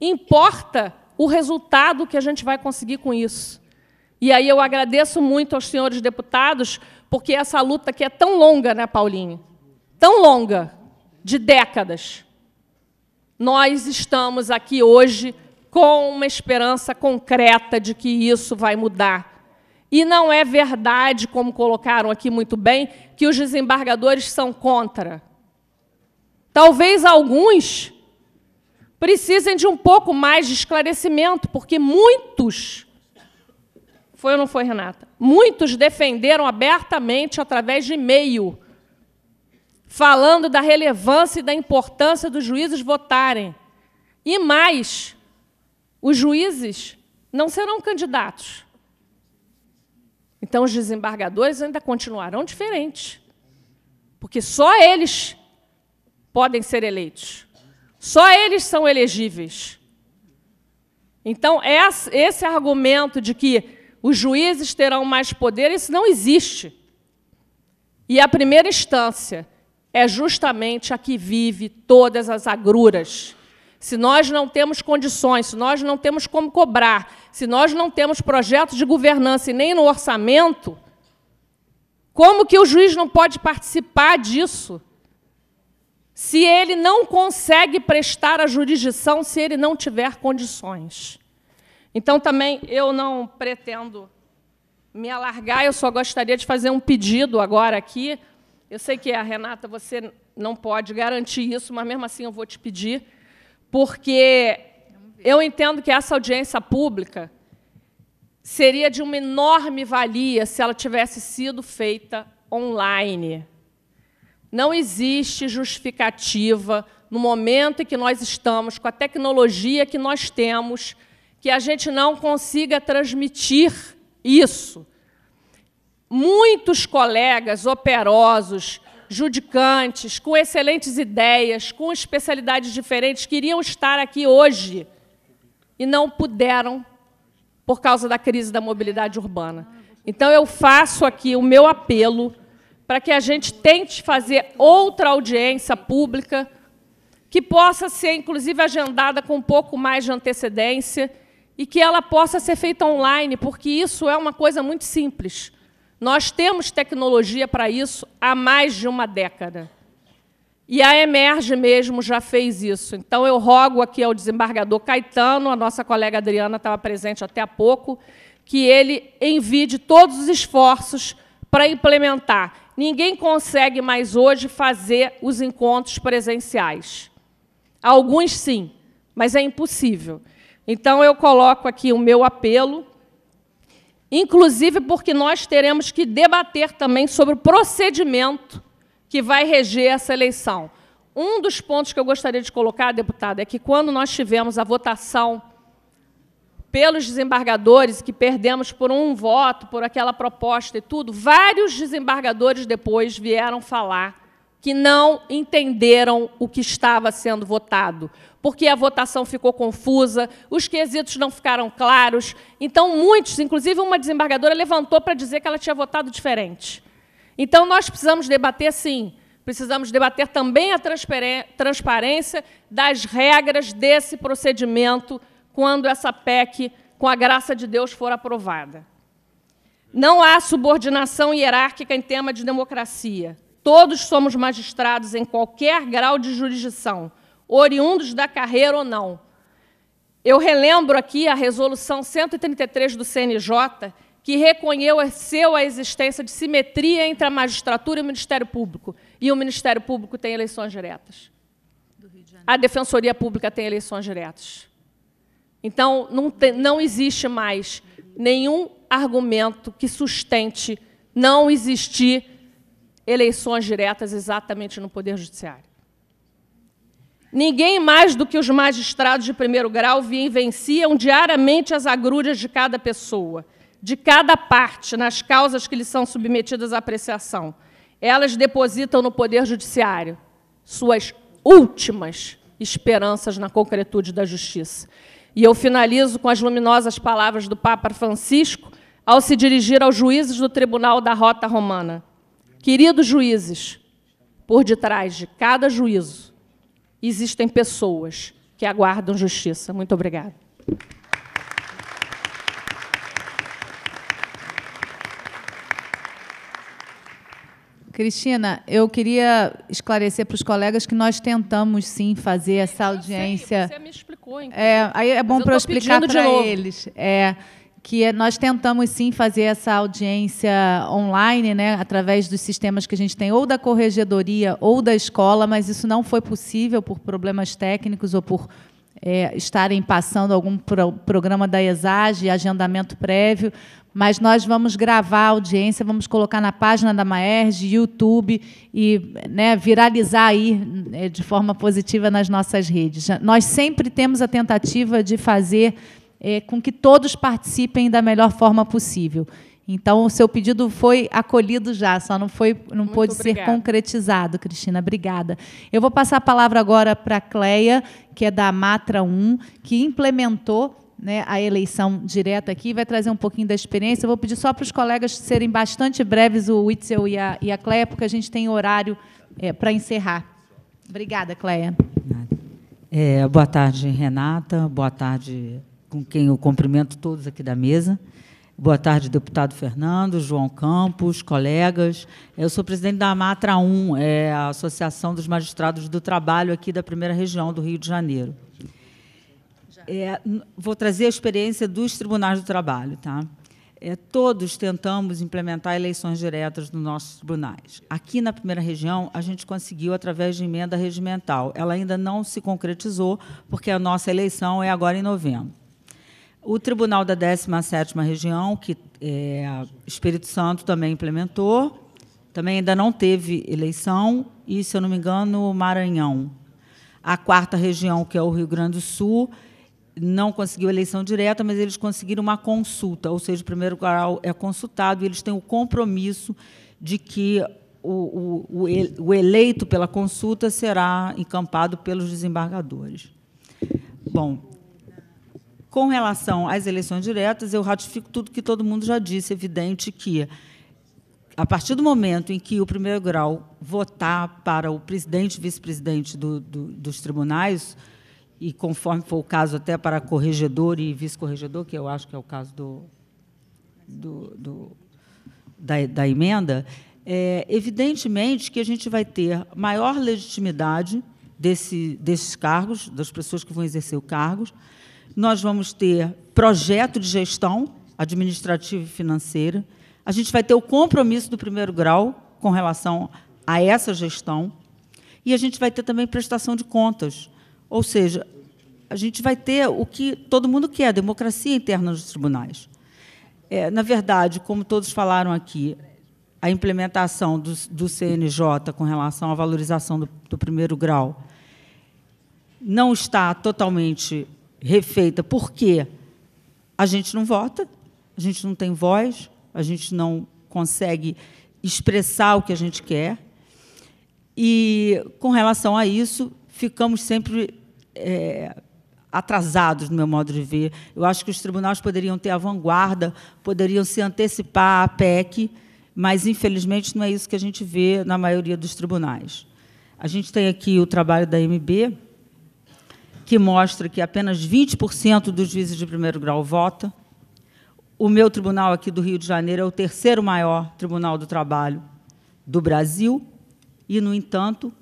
importa o resultado que a gente vai conseguir com isso. E aí eu agradeço muito aos senhores deputados, porque essa luta aqui é tão longa, né, Paulinho? Tão longa, de décadas. Nós estamos aqui hoje com uma esperança concreta de que isso vai mudar. E não é verdade, como colocaram aqui muito bem, que os desembargadores são contra. Talvez alguns precisem de um pouco mais de esclarecimento, porque muitos, foi ou não foi, Renata? Muitos defenderam abertamente através de e-mail, falando da relevância e da importância dos juízes votarem. E mais, os juízes não serão candidatos. Então, os desembargadores ainda continuarão diferentes, porque só eles podem ser eleitos. Só eles são elegíveis. Então, esse argumento de que os juízes terão mais poder, isso não existe. E a primeira instância é justamente a que vive todas as agruras. Se nós não temos condições, se nós não temos como cobrar, se nós não temos projetos de governança e nem no orçamento, como que o juiz não pode participar disso? se ele não consegue prestar a jurisdição, se ele não tiver condições. Então, também, eu não pretendo me alargar, eu só gostaria de fazer um pedido agora aqui. Eu sei que, a Renata, você não pode garantir isso, mas, mesmo assim, eu vou te pedir, porque eu entendo que essa audiência pública seria de uma enorme valia se ela tivesse sido feita online. Não existe justificativa no momento em que nós estamos, com a tecnologia que nós temos, que a gente não consiga transmitir isso. Muitos colegas operosos, judicantes, com excelentes ideias, com especialidades diferentes, queriam estar aqui hoje e não puderam por causa da crise da mobilidade urbana. Então, eu faço aqui o meu apelo para que a gente tente fazer outra audiência pública que possa ser, inclusive, agendada com um pouco mais de antecedência e que ela possa ser feita online, porque isso é uma coisa muito simples. Nós temos tecnologia para isso há mais de uma década. E a Emerge mesmo já fez isso. Então, eu rogo aqui ao desembargador Caetano, a nossa colega Adriana estava presente até há pouco, que ele envide todos os esforços para implementar Ninguém consegue mais hoje fazer os encontros presenciais. Alguns sim, mas é impossível. Então eu coloco aqui o meu apelo, inclusive porque nós teremos que debater também sobre o procedimento que vai reger essa eleição. Um dos pontos que eu gostaria de colocar, deputada, é que quando nós tivemos a votação pelos desembargadores, que perdemos por um voto, por aquela proposta e tudo, vários desembargadores depois vieram falar que não entenderam o que estava sendo votado, porque a votação ficou confusa, os quesitos não ficaram claros. Então, muitos, inclusive uma desembargadora, levantou para dizer que ela tinha votado diferente. Então, nós precisamos debater, sim, precisamos debater também a transparência das regras desse procedimento quando essa PEC, com a graça de Deus, for aprovada. Não há subordinação hierárquica em tema de democracia. Todos somos magistrados em qualquer grau de jurisdição, oriundos da carreira ou não. Eu relembro aqui a resolução 133 do CNJ, que reconheceu a existência de simetria entre a magistratura e o Ministério Público. E o Ministério Público tem eleições diretas. A Defensoria Pública tem eleições diretas. Então, não, não existe mais nenhum argumento que sustente não existir eleições diretas exatamente no Poder Judiciário. Ninguém mais do que os magistrados de primeiro grau vivenciam diariamente as agrúrias de cada pessoa, de cada parte, nas causas que lhes são submetidas à apreciação. Elas depositam no Poder Judiciário suas últimas esperanças na concretude da justiça. E eu finalizo com as luminosas palavras do Papa Francisco ao se dirigir aos juízes do Tribunal da Rota Romana. Queridos juízes, por detrás de cada juízo existem pessoas que aguardam justiça. Muito obrigada. Cristina, eu queria esclarecer para os colegas que nós tentamos sim fazer essa audiência. Sei, você me explicou, então. É, aí é bom para eu explicar para eles. É que é, nós tentamos sim fazer essa audiência online, né, através dos sistemas que a gente tem, ou da corregedoria ou da escola, mas isso não foi possível por problemas técnicos ou por é, estarem passando algum pro programa da ESAGE, agendamento prévio mas nós vamos gravar a audiência, vamos colocar na página da Maerj, YouTube e né, viralizar aí né, de forma positiva nas nossas redes. Nós sempre temos a tentativa de fazer é, com que todos participem da melhor forma possível. Então, o seu pedido foi acolhido já, só não foi, não Muito pôde obrigada. ser concretizado, Cristina. Obrigada. Eu vou passar a palavra agora para a Cleia, que é da Matra 1, que implementou né, a eleição direta aqui, vai trazer um pouquinho da experiência. Eu vou pedir só para os colegas serem bastante breves, o Witzel e a, e a porque a gente tem horário é, para encerrar. Obrigada, Cléia. É, boa tarde, Renata. Boa tarde, com quem eu cumprimento todos aqui da mesa. Boa tarde, deputado Fernando, João Campos, colegas. Eu sou presidente da Matra 1, é a Associação dos Magistrados do Trabalho aqui da Primeira Região do Rio de Janeiro. É, vou trazer a experiência dos tribunais do trabalho, tá? É, todos tentamos implementar eleições diretas nos nossos tribunais. Aqui na primeira região, a gente conseguiu através de emenda regimental. Ela ainda não se concretizou, porque a nossa eleição é agora em novembro. O Tribunal da 17ª Região, que é, Espírito Santo também implementou, também ainda não teve eleição, e, se eu não me engano, Maranhão. A quarta região, que é o Rio Grande do Sul, não conseguiu eleição direta, mas eles conseguiram uma consulta, ou seja, o primeiro grau é consultado e eles têm o compromisso de que o, o, o eleito pela consulta será encampado pelos desembargadores. Bom, com relação às eleições diretas, eu ratifico tudo que todo mundo já disse, é evidente que a partir do momento em que o primeiro grau votar para o presidente e vice-presidente do, do, dos tribunais, e conforme for o caso até para corregedor e vice-corregedor, que eu acho que é o caso do, do, do da, da, emenda, é, evidentemente que a gente vai ter maior legitimidade desse, desses cargos, das pessoas que vão exercer os cargos. Nós vamos ter projeto de gestão administrativa e financeira. A gente vai ter o compromisso do primeiro grau com relação a essa gestão. E a gente vai ter também prestação de contas ou seja, a gente vai ter o que todo mundo quer, democracia interna nos tribunais. É, na verdade, como todos falaram aqui, a implementação do, do CNJ com relação à valorização do, do primeiro grau não está totalmente refeita porque a gente não vota, a gente não tem voz, a gente não consegue expressar o que a gente quer. E, com relação a isso, ficamos sempre é, atrasados, no meu modo de ver. Eu acho que os tribunais poderiam ter a vanguarda, poderiam se antecipar à PEC, mas, infelizmente, não é isso que a gente vê na maioria dos tribunais. A gente tem aqui o trabalho da MB, que mostra que apenas 20% dos juízes de primeiro grau vota. O meu tribunal aqui do Rio de Janeiro é o terceiro maior tribunal do trabalho do Brasil, e, no entanto,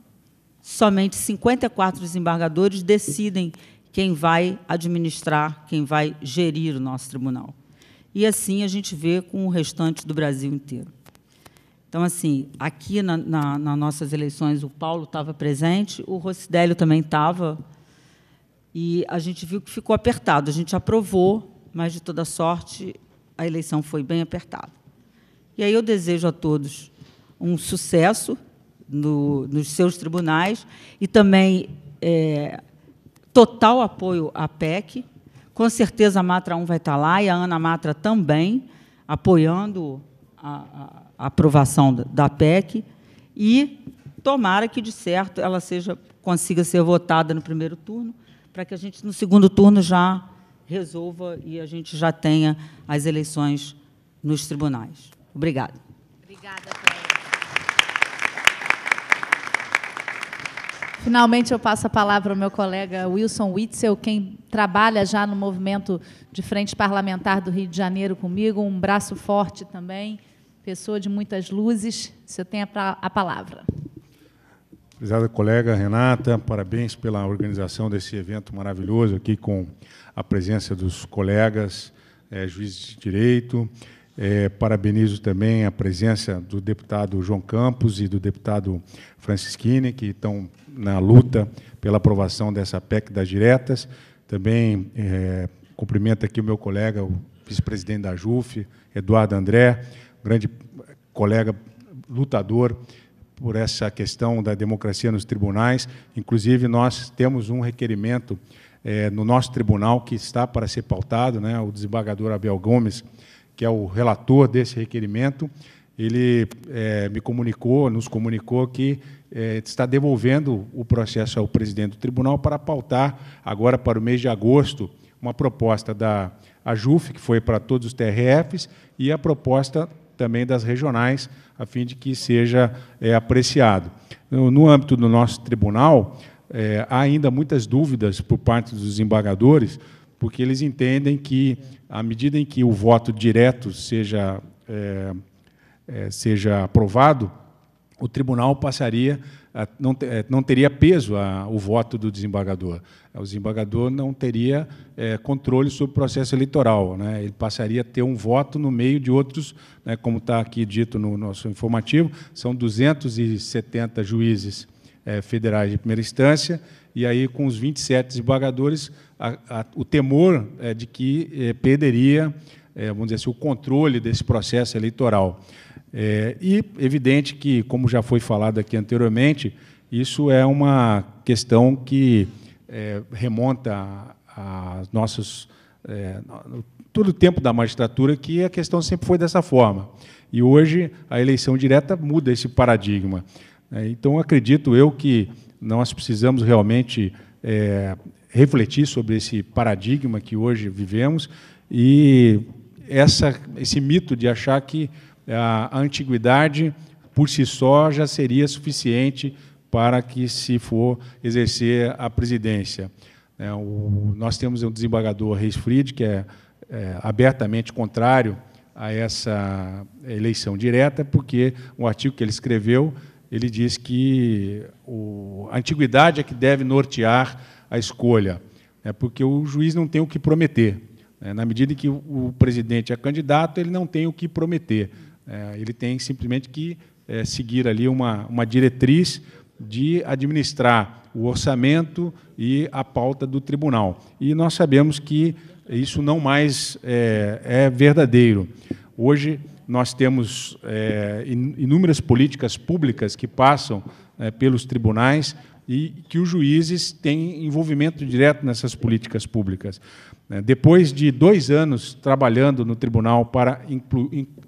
somente 54 desembargadores decidem quem vai administrar, quem vai gerir o nosso tribunal. E assim a gente vê com o restante do Brasil inteiro. Então, assim, aqui na, na, nas nossas eleições, o Paulo estava presente, o Rossidélio também estava, e a gente viu que ficou apertado. A gente aprovou, mas, de toda sorte, a eleição foi bem apertada. E aí eu desejo a todos um sucesso no, nos seus tribunais e também é, total apoio à PEC. Com certeza a Matra 1 vai estar tá lá e a Ana Matra também, apoiando a, a aprovação da, PEC. E tomara que, de certo, ela seja, consiga ser votada no primeiro turno, para que a gente, no segundo turno, já resolva e a gente já tenha as eleições nos tribunais. Obrigada. Obrigada. Finalmente eu passo a palavra ao meu colega Wilson Witzel, quem trabalha já no movimento de frente parlamentar do Rio de Janeiro comigo, um braço forte também, pessoa de muitas luzes. Você tem a palavra. Obrigada, colega Renata. Parabéns pela organização desse evento maravilhoso aqui com a presença dos colegas é, juízes de direito, é, parabenizo também a presença do deputado João Campos e do deputado Francisquini, que estão na luta pela aprovação dessa PEC das diretas. Também é, cumprimento aqui o meu colega, o vice-presidente da JUF, Eduardo André, grande colega lutador por essa questão da democracia nos tribunais. Inclusive, nós temos um requerimento é, no nosso tribunal que está para ser pautado, né, o desembargador Abel Gomes, que é o relator desse requerimento, ele é, me comunicou, nos comunicou que é, está devolvendo o processo ao presidente do tribunal para pautar, agora para o mês de agosto, uma proposta da AJUF, que foi para todos os TRFs, e a proposta também das regionais, a fim de que seja é, apreciado. No, no, âmbito do nosso tribunal, é, há ainda muitas dúvidas por parte dos embargadores porque eles entendem que, à medida em que o voto direto seja, é, é, seja aprovado, o tribunal passaria a, não, é, não teria peso a, o voto do desembargador. O desembargador não teria é, controle sobre o processo eleitoral. Né? Ele passaria a ter um voto no meio de outros, né, como está aqui dito no nosso informativo, são 270 juízes é, federais de primeira instância, e aí com os 27 desembargadores, a, a, o temor é, de que é, perderia, é, vamos dizer assim, o controle desse processo eleitoral. É, e evidente que, como já foi falado aqui anteriormente, isso é uma questão que é, remonta às nossas é, todo o tempo da magistratura que a questão sempre foi dessa forma. E hoje a eleição direta muda esse paradigma. É, então acredito eu que nós precisamos realmente é, refletir sobre esse paradigma que hoje vivemos e essa, esse mito de achar que a antiguidade por si só já seria suficiente para que se for exercer a presidência. É, o, nós temos um desembargador Reis Fried, que é, é, abertamente contrário a essa eleição direta, porque o artigo que ele escreveu ele diz que o, a antiguidade é que deve nortear a escolha, né, porque o juiz não tem o que prometer. Né, na medida em que o, o, presidente é candidato, ele não tem o que prometer. É, ele tem simplesmente que é, seguir ali uma, uma diretriz de administrar o orçamento e a pauta do tribunal. E nós sabemos que isso não mais é, é verdadeiro. Hoje, nós temos é, inúmeras políticas públicas que passam é, pelos tribunais e que os juízes têm envolvimento direto nessas políticas públicas. É, depois de dois anos trabalhando no tribunal para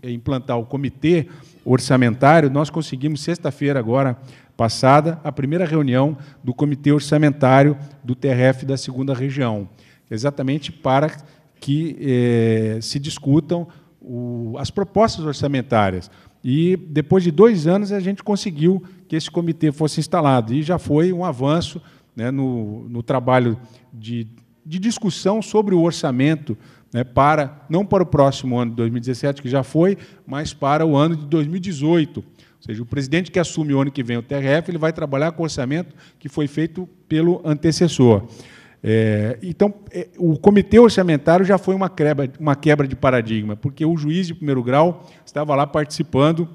implantar o comitê orçamentário, nós conseguimos, sexta-feira agora passada, a primeira reunião do comitê orçamentário do TRF da segunda região, exatamente para que é, se discutam o, as propostas orçamentárias. E depois de dois anos a gente conseguiu que esse comitê fosse instalado. E já foi um avanço né, no, no, trabalho de, de, discussão sobre o orçamento né, para, não para o próximo ano de 2017, que já foi, mas para o ano de 2018. Ou seja, o presidente que assume o ano que vem o TRF, ele vai trabalhar com o orçamento que foi feito pelo antecessor. É, então, é, o comitê orçamentário já foi uma quebra, uma quebra de paradigma, porque o juiz de primeiro grau estava lá participando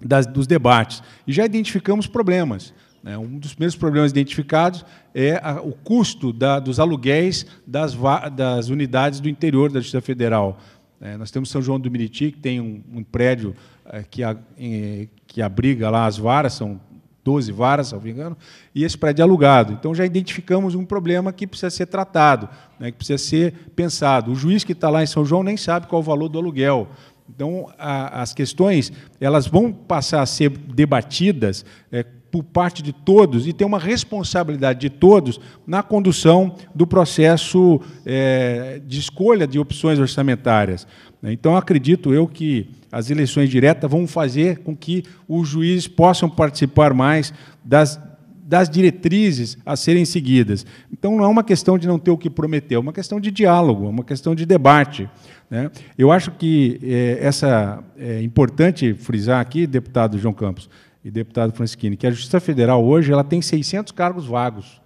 das, dos debates. E já identificamos problemas. Né? Um dos primeiros problemas identificados é a, o custo da, dos aluguéis das, das unidades do interior da Justiça Federal. É, nós temos São João do Meriti, que tem um, um prédio é, que, a, em, que abriga lá as varas, são 12 varas, se não me engano, e esse prédio é alugado. Então já identificamos um problema que precisa ser tratado, né, que precisa ser pensado. O juiz que está lá em São João nem sabe qual é o valor do aluguel. Então, a, as questões elas vão passar a ser debatidas é, por parte de todos e tem uma responsabilidade de todos na condução do processo é, de escolha de opções orçamentárias. Né. Então, acredito eu que as eleições diretas vão fazer com que os juízes possam participar mais das, das diretrizes a serem seguidas. Então, não é uma questão de não ter o que prometer, é uma questão de diálogo, é uma questão de debate. Né? Eu acho que é, essa é importante frisar aqui, deputado João Campos e deputado Francisquini, que a Justiça Federal hoje ela tem 600 cargos vagos.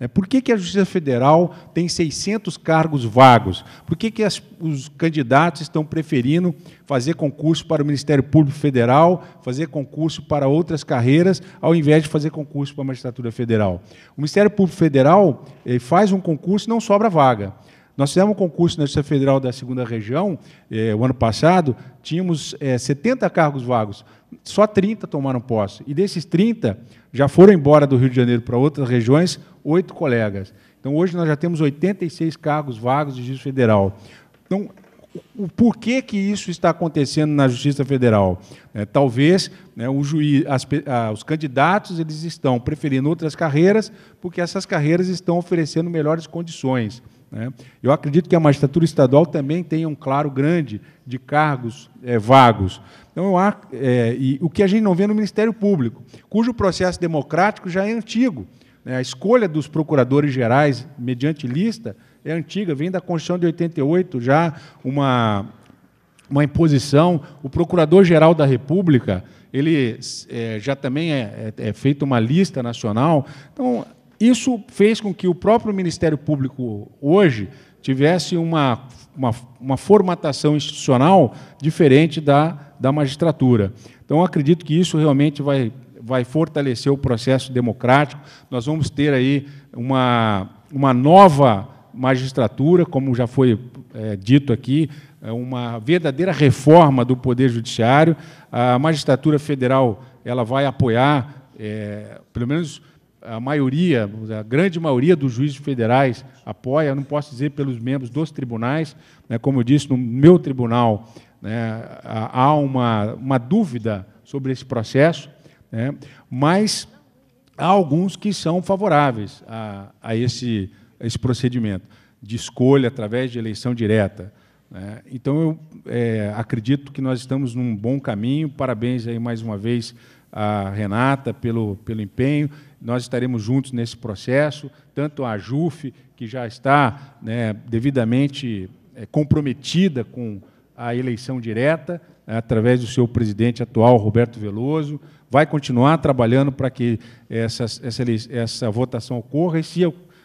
É, por que, que a Justiça Federal tem 600 cargos vagos? Por que, que as, os candidatos estão preferindo fazer concurso para o Ministério Público Federal, fazer concurso para outras carreiras, ao invés de fazer concurso para a Magistratura Federal? O Ministério Público Federal faz um concurso e não sobra vaga. Nós fizemos um concurso na Justiça Federal da Segunda Região, eh, o ano passado, tínhamos é, eh, 70 cargos vagos. Só 30 tomaram posse. E desses 30, já foram embora do Rio de Janeiro para outras regiões oito colegas. Então, hoje nós já temos 86 cargos vagos de justiça federal. Então, o porquê que isso está acontecendo na Justiça Federal. É, talvez né, o juiz, as, a, os candidatos eles estão preferindo outras carreiras porque essas carreiras estão oferecendo melhores condições. Né? Eu acredito que a magistratura estadual também tem um claro grande de cargos é, vagos. Então, é, e o que a gente não vê no Ministério Público, cujo processo democrático já é antigo. Né? A escolha dos procuradores gerais mediante lista é antiga, vem da Constituição de 88, já uma, uma imposição. O Procurador-Geral da República, ele é, já também é, é, é feita uma lista nacional. Então, isso fez com que o próprio Ministério Público, hoje, tivesse uma, uma, uma, formatação institucional diferente da, da magistratura. Então, acredito que isso realmente vai, vai fortalecer o processo democrático. Nós vamos ter aí uma, uma nova magistratura, como já foi é, dito aqui, é, uma verdadeira reforma do Poder Judiciário. A magistratura federal ela vai apoiar, é, pelo menos a maioria, a grande maioria dos juízes federais apoia, não posso dizer pelos membros dos tribunais, né, como eu disse, no meu tribunal né, há uma, uma dúvida sobre esse processo, né, mas há alguns que são favoráveis a, a, esse, a esse procedimento de escolha através de eleição direta. Né. Então, eu é, acredito que nós estamos num bom caminho. Parabéns aí mais uma vez a Renata pelo, pelo empenho nós estaremos juntos nesse processo, tanto a JUF, que já está né, devidamente é, comprometida com a eleição direta, né, através do seu presidente atual, Roberto Veloso, vai continuar trabalhando para que essa, essa, essa votação ocorra, e se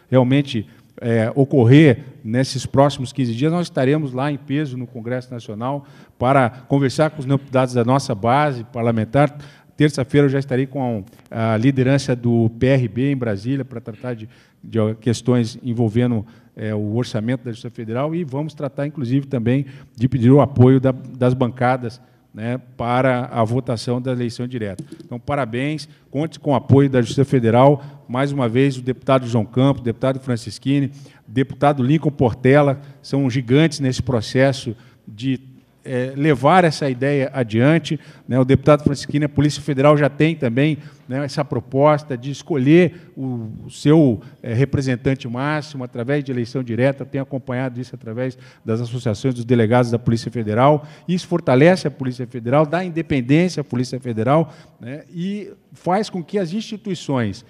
realmente é, ocorrer nesses próximos 15 dias, nós estaremos lá em peso no Congresso Nacional para conversar com os deputados da nossa base parlamentar, Terça-feira eu já estarei com a liderança do PRB em Brasília para tratar de, de questões envolvendo é, o orçamento da Justiça Federal e vamos tratar, inclusive, também de pedir o apoio da, das bancadas né, para a votação da eleição direta. Então, parabéns, conte com o apoio da Justiça Federal. Mais uma vez, o deputado João Campos, o deputado Francisquini, deputado Lincoln Portela, são gigantes nesse processo de é, levar essa ideia adiante. Né? O deputado Francisquini, a Polícia Federal já tem também né, essa proposta de escolher o, o seu é, representante máximo através de eleição direta, tem acompanhado isso através das associações dos delegados da Polícia Federal. Isso fortalece a Polícia Federal, dá independência à Polícia Federal né, e faz com que as instituições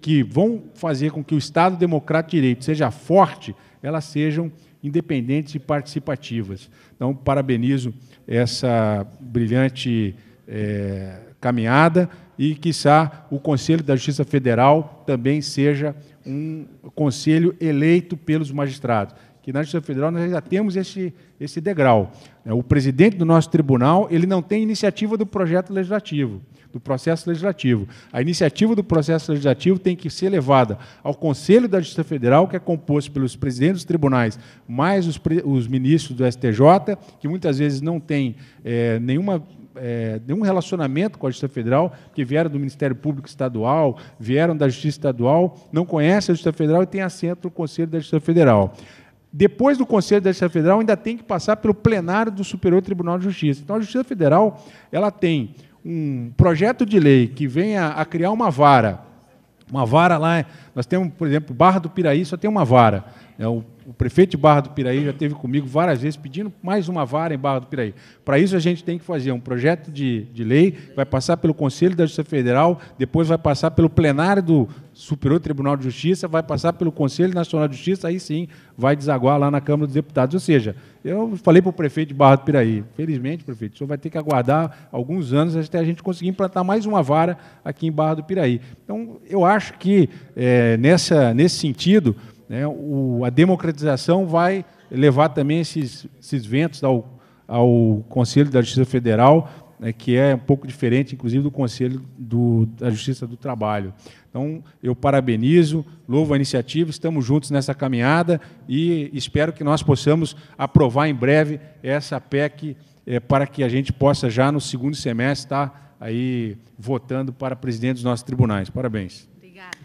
que vão fazer com que o Estado Democrático de Direito seja forte, elas sejam independentes e participativas. Então, parabenizo essa brilhante é, caminhada e, quiçá, o Conselho da Justiça Federal também seja um conselho eleito pelos magistrados. Que na Justiça Federal nós já temos esse, esse degrau. É, o presidente do nosso tribunal ele não tem iniciativa do projeto legislativo do processo legislativo. A iniciativa do processo legislativo tem que ser levada ao Conselho da Justiça Federal, que é composto pelos presidentes dos tribunais, mais os, os ministros do STJ, que muitas vezes não têm é, nenhuma é, nenhum relacionamento com a Justiça Federal, que vieram do Ministério Público Estadual, vieram da Justiça Estadual, não conhecem a Justiça Federal e têm assento no Conselho da Justiça Federal. Depois do Conselho da Justiça Federal, ainda tem que passar pelo plenário do Superior Tribunal de Justiça. Então, a Justiça Federal ela tem um projeto de lei que venha a criar uma vara, uma vara lá, nós temos, por exemplo, Barra do Piraí só tem uma vara. É o prefeito de Barra do Piraí já teve comigo várias vezes pedindo mais uma vara em Barra do Piraí. Para isso, a gente tem que fazer um projeto de, de lei, vai passar pelo Conselho da Justiça Federal, depois vai passar pelo plenário do Superior Tribunal de Justiça, vai passar pelo Conselho Nacional de Justiça, aí sim vai desaguar lá na Câmara dos Deputados. Ou seja, eu falei para o prefeito de Barra do Piraí, felizmente, prefeito, o senhor vai ter que aguardar alguns anos até a gente conseguir implantar mais uma vara aqui em Barra do Piraí. Então, eu acho que é, nessa, nesse sentido. Né? O, a democratização vai levar também esses, esses ventos ao, ao Conselho da Justiça Federal, né, que é um pouco diferente, inclusive, do Conselho do, da Justiça do Trabalho. Então, eu parabenizo, louvo a iniciativa, estamos juntos nessa caminhada e espero que nós possamos aprovar em breve essa PEC é, para que a gente possa, já no segundo semestre, estar aí votando para presidente dos nossos tribunais. Parabéns. Obrigada.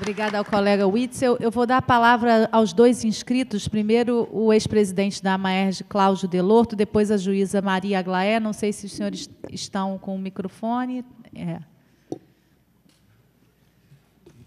Obrigada ao colega Witzel. Eu vou dar a palavra aos dois inscritos. Primeiro, o ex-presidente da AMAERJ, Cláudio Delorto, depois a juíza Maria Aglaé. Não sei se os senhores estão com o microfone. É.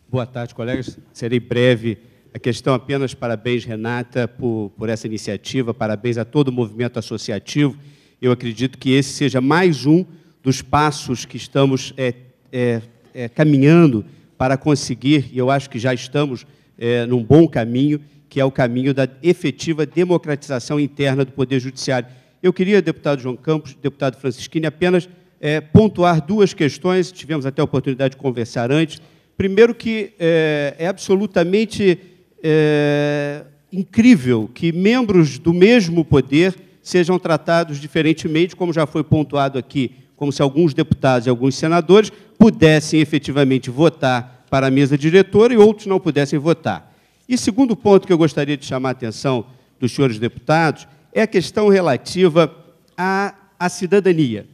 Boa tarde, colegas. Serei breve. A questão apenas parabéns, Renata, por, por essa iniciativa, parabéns a todo o movimento associativo. Eu acredito que esse seja mais um dos passos que estamos é, é, é, caminhando para conseguir, e eu acho que já estamos é, num bom caminho, que é o caminho da efetiva democratização interna do Poder Judiciário. Eu queria, deputado João Campos, deputado Francisquini, apenas é, pontuar duas questões, tivemos até a oportunidade de conversar antes. Primeiro que é, é absolutamente é, incrível que membros do mesmo poder sejam tratados diferentemente, como já foi pontuado aqui, como se alguns deputados e alguns senadores pudessem efetivamente votar para a mesa diretora e outros não pudessem votar. E segundo ponto que eu gostaria de chamar a atenção dos senhores deputados é a questão relativa à, à cidadania.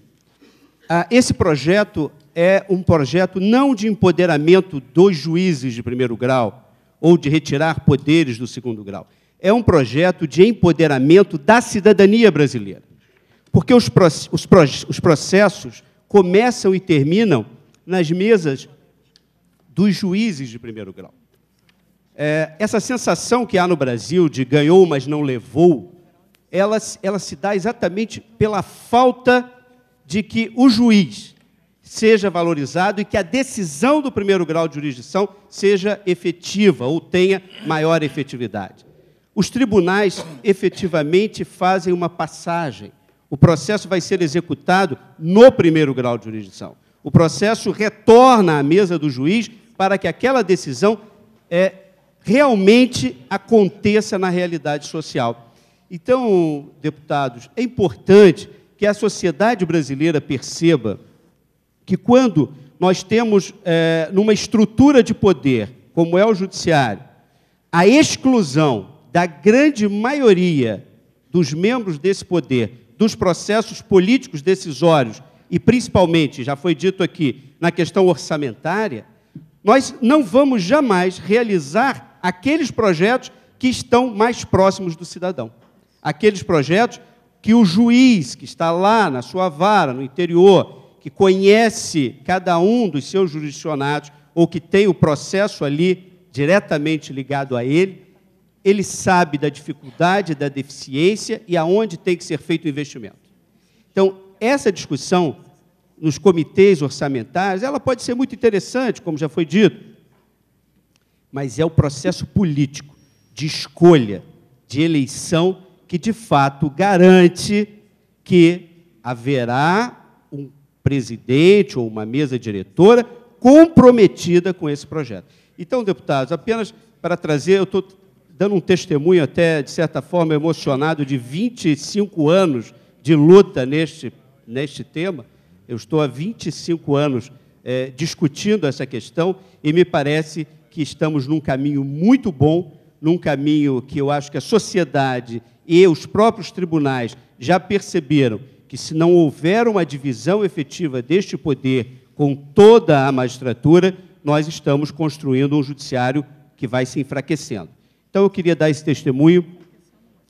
Ah, esse projeto é um projeto não de empoderamento dos juízes de primeiro grau ou de retirar poderes do segundo grau. É um projeto de empoderamento da cidadania brasileira. Porque os, pro, os, pro, os processos começam e terminam nas mesas dos juízes de primeiro grau. É, essa sensação que há no Brasil de ganhou, mas não levou, ela, ela se dá exatamente pela falta de que o juiz seja valorizado e que a decisão do primeiro grau de jurisdição seja efetiva ou tenha maior efetividade. Os tribunais efetivamente fazem uma passagem. O processo vai ser executado no primeiro grau de jurisdição. O processo retorna à mesa do juiz para que aquela decisão é, realmente aconteça na realidade social. Então, deputados, é importante que a sociedade brasileira perceba que quando nós temos, é, numa estrutura de poder, como é o judiciário, a exclusão da grande maioria dos membros desse poder dos processos políticos decisórios e principalmente, já foi dito aqui, na questão orçamentária, nós não vamos jamais realizar aqueles projetos que estão mais próximos do cidadão. Aqueles projetos que o juiz que está lá na sua vara, no interior, que conhece cada um dos seus jurisdicionados ou que tem o processo ali diretamente ligado a ele, ele sabe da dificuldade, da deficiência e aonde tem que ser feito o investimento. Então, essa discussão nos comitês orçamentários, ela pode ser muito interessante, como já foi dito, mas é o processo político de escolha, de eleição, que de fato garante que haverá um presidente ou uma mesa diretora comprometida com esse projeto. Então, deputados, apenas para trazer, eu estou dando um testemunho até, de certa forma, emocionado de 25 anos de luta neste, neste tema, eu estou há 25 anos é, discutindo essa questão e me parece que estamos num caminho muito bom, num caminho que eu acho que a sociedade e os próprios tribunais já perceberam que, se não houver uma divisão efetiva deste poder com toda a magistratura, nós estamos construindo um judiciário que vai se enfraquecendo. Então, eu queria dar esse testemunho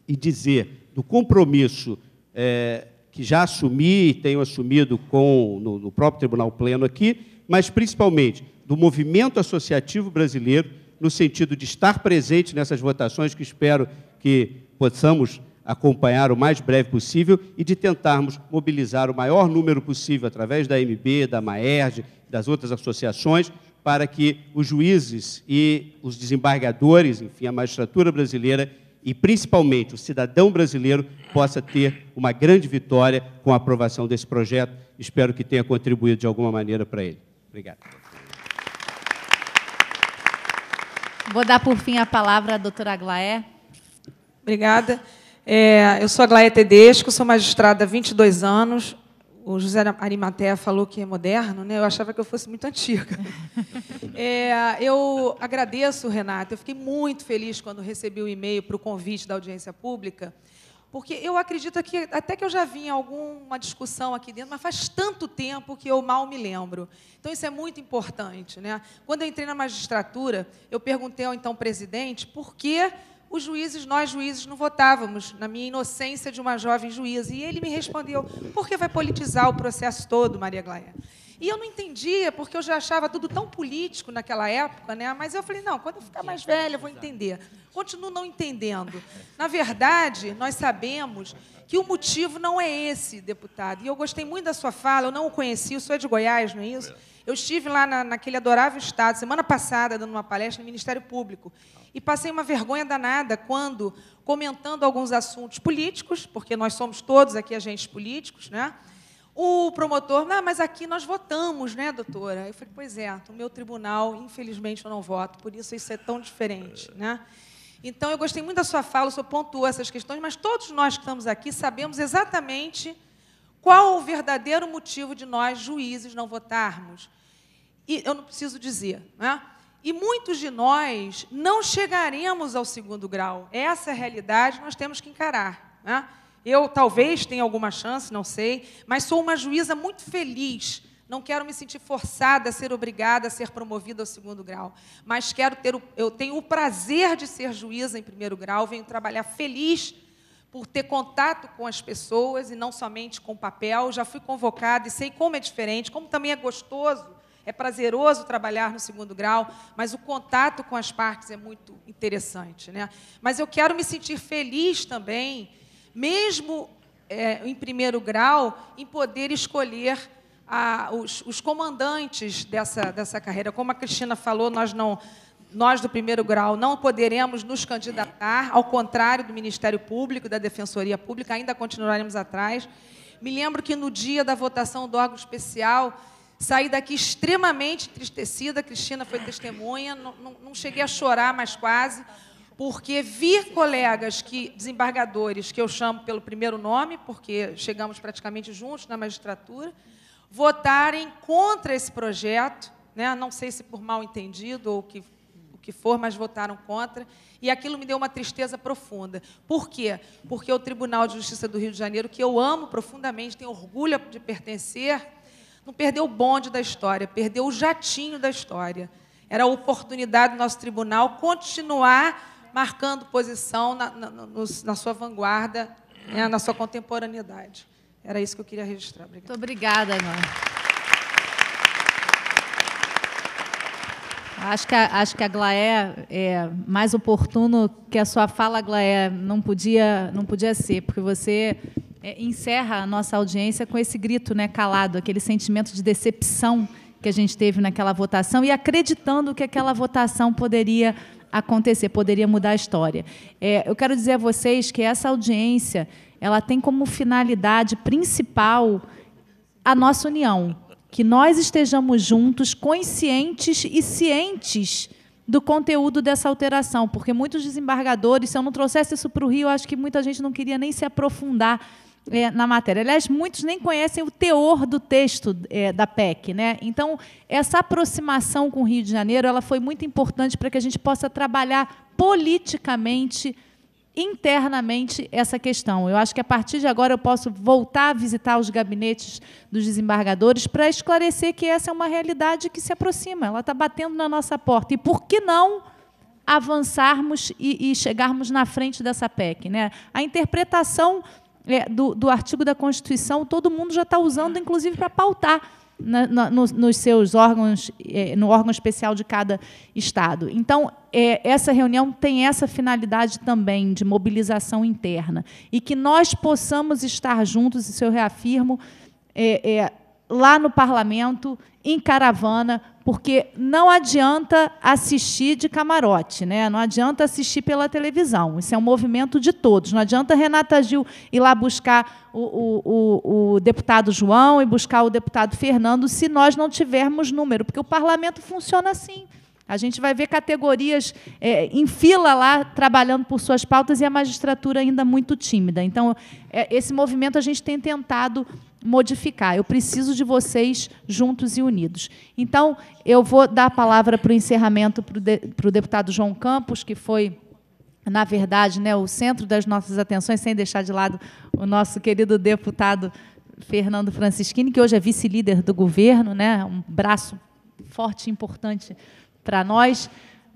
e dizer do compromisso é, que já assumi e tenho assumido com, no, no próprio Tribunal Pleno aqui, mas principalmente do movimento associativo brasileiro, no sentido de estar presente nessas votações que espero que possamos acompanhar o mais breve possível e de tentarmos mobilizar o maior número possível através da MB, da Maerj, das outras associações, para que os juízes e os desembargadores, enfim, a magistratura brasileira e principalmente o cidadão brasileiro possa ter uma grande vitória com a aprovação desse projeto. Espero que tenha contribuído de alguma maneira para ele. Obrigado. Vou dar por fim a palavra à doutora Aglaé. Obrigada. É, eu sou a Glaia Tedesco, sou magistrada há 22 anos, o José Arimatea falou que é moderno, né? Eu achava que eu fosse muito antiga. É, eu agradeço, Renata. Eu fiquei muito feliz quando recebi o e-mail para o convite da audiência pública, porque eu acredito que até que eu já vi alguma discussão aqui dentro, mas faz tanto tempo que eu mal me lembro. Então isso é muito importante, né? Quando eu entrei na magistratura, eu perguntei ao então presidente por que os juízes, nós juízes, não votávamos, na minha inocência de uma jovem juíza. E ele me respondeu: por que vai politizar o processo todo, Maria Glaia? E eu não entendia, porque eu já achava tudo tão político naquela época, né? mas eu falei: não, quando eu ficar mais velha, eu vou entender. Continuo não entendendo. Na verdade, nós sabemos que o motivo não é esse, deputado. E eu gostei muito da sua fala, eu não o conheci, o senhor é de Goiás, não é isso? É. Eu estive lá na, naquele adorável estado, semana passada, dando uma palestra no Ministério Público, e passei uma vergonha danada quando, comentando alguns assuntos políticos, porque nós somos todos aqui agentes políticos, né? O promotor, ah, mas aqui nós votamos, né, doutora? Eu falei, pois é, no meu tribunal, infelizmente, eu não voto, por isso isso é tão diferente, é. né? Então, eu gostei muito da sua fala, o senhor pontuou essas questões, mas todos nós que estamos aqui sabemos exatamente qual o verdadeiro motivo de nós, juízes, não votarmos e eu não preciso dizer, né? E muitos de nós não chegaremos ao segundo grau. Essa é realidade nós temos que encarar. Né? Eu talvez tenha alguma chance, não sei, mas sou uma juíza muito feliz. Não quero me sentir forçada a ser obrigada a ser promovida ao segundo grau, mas quero ter o, eu tenho o prazer de ser juíza em primeiro grau, venho trabalhar feliz por ter contato com as pessoas e não somente com papel. Já fui convocada e sei como é diferente, como também é gostoso é prazeroso trabalhar no segundo grau, mas o contato com as partes é muito interessante. Né? Mas eu quero me sentir feliz também, mesmo é, em primeiro grau, em poder escolher a, os, os, comandantes dessa, dessa carreira. Como a Cristina falou, nós não. Nós do primeiro grau não poderemos nos candidatar, ao contrário do Ministério Público, da Defensoria Pública, ainda continuaremos atrás. Me lembro que no dia da votação do órgão especial, Saí daqui extremamente entristecida, Cristina foi testemunha, não, não, não cheguei a chorar, mas quase, porque vi colegas que desembargadores, que eu chamo pelo primeiro nome, porque chegamos praticamente juntos na magistratura, votarem contra esse projeto, né? não sei se por mal entendido ou que, o que for, mas votaram contra, e aquilo me deu uma tristeza profunda. Por quê? Porque o Tribunal de Justiça do Rio de Janeiro, que eu amo profundamente, tenho orgulho de pertencer, não perdeu o bonde da história, perdeu o jatinho da história. Era a oportunidade do nosso tribunal continuar marcando posição na, na, na sua vanguarda, né, na sua contemporaneidade. Era isso que eu queria registrar. Obrigada. Muito obrigada, Ana. Acho que a, acho que a Glaé é mais oportuno que a sua fala, Glaé, não podia, não podia ser, porque você é, encerra a nossa audiência com esse grito né, calado, aquele sentimento de decepção que a gente teve naquela votação e acreditando que aquela votação poderia acontecer, poderia mudar a história. É, eu quero dizer a vocês que essa audiência ela tem como finalidade principal a nossa união, que nós estejamos juntos, conscientes e cientes do conteúdo dessa alteração, porque muitos desembargadores, se eu não trouxesse isso para o Rio, acho que muita gente não queria nem se aprofundar é, na matéria. Aliás, muitos nem conhecem o teor do texto é, da PEC. Né? Então, essa aproximação com o Rio de Janeiro ela foi muito importante para que a gente possa trabalhar politicamente internamente essa questão. Eu acho que a partir de agora eu posso voltar a visitar os gabinetes dos desembargadores para esclarecer que essa é uma realidade que se aproxima, ela está batendo na nossa porta. E por que não avançarmos e, e chegarmos na frente dessa PEC? Né? A interpretação é, do, do artigo da Constituição, todo mundo já está usando, inclusive, para pautar né, na, na, nos, nos seus órgãos, é, no órgão especial de cada Estado. Então, é, essa reunião tem essa finalidade também de mobilização interna e que nós possamos estar juntos, isso eu reafirmo, lá no parlamento, em caravana, porque não adianta assistir de camarote, né? não adianta assistir pela televisão. Isso é um movimento de todos. Não adianta Renata Gil ir lá buscar o, o, o, o deputado João e buscar o deputado Fernando se nós não tivermos número, porque o parlamento funciona assim. A gente vai ver categorias é, em fila lá, trabalhando por suas pautas, e a magistratura ainda muito tímida. Então, é, esse movimento a gente tem tentado modificar. Eu preciso de vocês juntos e unidos. Então, eu vou dar a palavra para o encerramento para o, deputado João Campos, que foi, na verdade, né, o centro das nossas atenções, sem deixar de lado o nosso querido deputado Fernando Francischini, que hoje é vice-líder do governo, né, um braço forte e importante para nós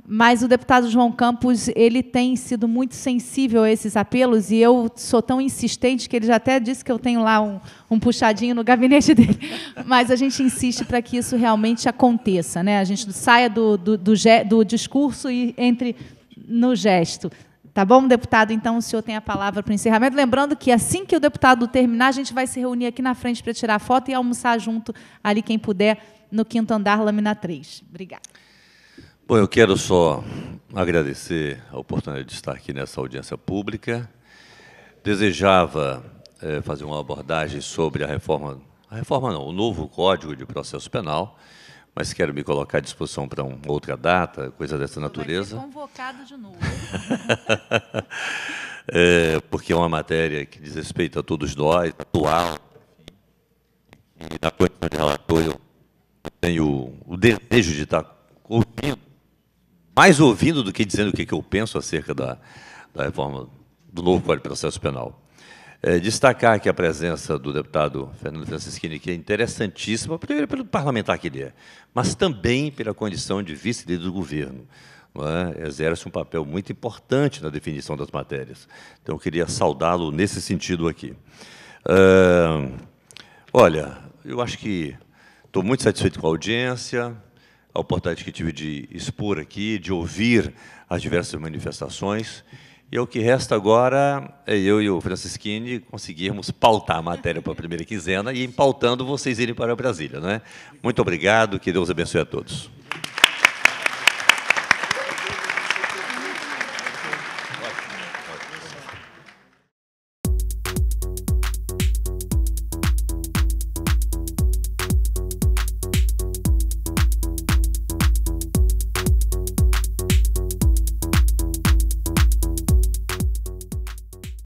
mas o deputado João Campos ele tem sido muito sensível a esses apelos e eu sou tão insistente que ele já até disse que eu tenho lá um, um puxadinho no gabinete dele. Mas a gente insiste para que isso realmente aconteça, né? A gente saia do, do, do, do discurso e entre no gesto. Tá bom, deputado? Então o senhor tem a palavra para o encerramento. Lembrando que assim que o deputado terminar, a gente vai se reunir aqui na frente para tirar foto e almoçar junto ali quem puder no quinto andar, lâmina 3. Obrigada. Bom, eu quero só agradecer a oportunidade de estar aqui nessa audiência pública. Desejava é, fazer uma abordagem sobre a reforma, a reforma não, o novo Código de Processo Penal, mas quero me colocar à disposição para uma outra data, coisa dessa natureza. Vai ser convocado de novo. é, porque é uma matéria que diz respeito a todos nós, atual, e na condição de relator eu tenho o desejo de estar ouvindo mais ouvindo do que dizendo o que, eu penso acerca da, da reforma do novo Código de Processo Penal. É, destacar que a presença do deputado Fernando Francisquini, que é interessantíssima, primeiro pelo parlamentar que ele é, mas também pela condição de vice-líder do governo. É? Exerce um papel muito importante na definição das matérias. Então, eu queria saudá-lo nesse sentido aqui. É, olha, eu acho que estou muito satisfeito com a audiência, a é oportunidade que tive de expor aqui, de ouvir as diversas manifestações. E é o que resta agora é eu e o Francisquini conseguirmos pautar a matéria para a primeira quinzena e, pautando, vocês irem para Brasília. Não é? Muito obrigado, que Deus abençoe a todos.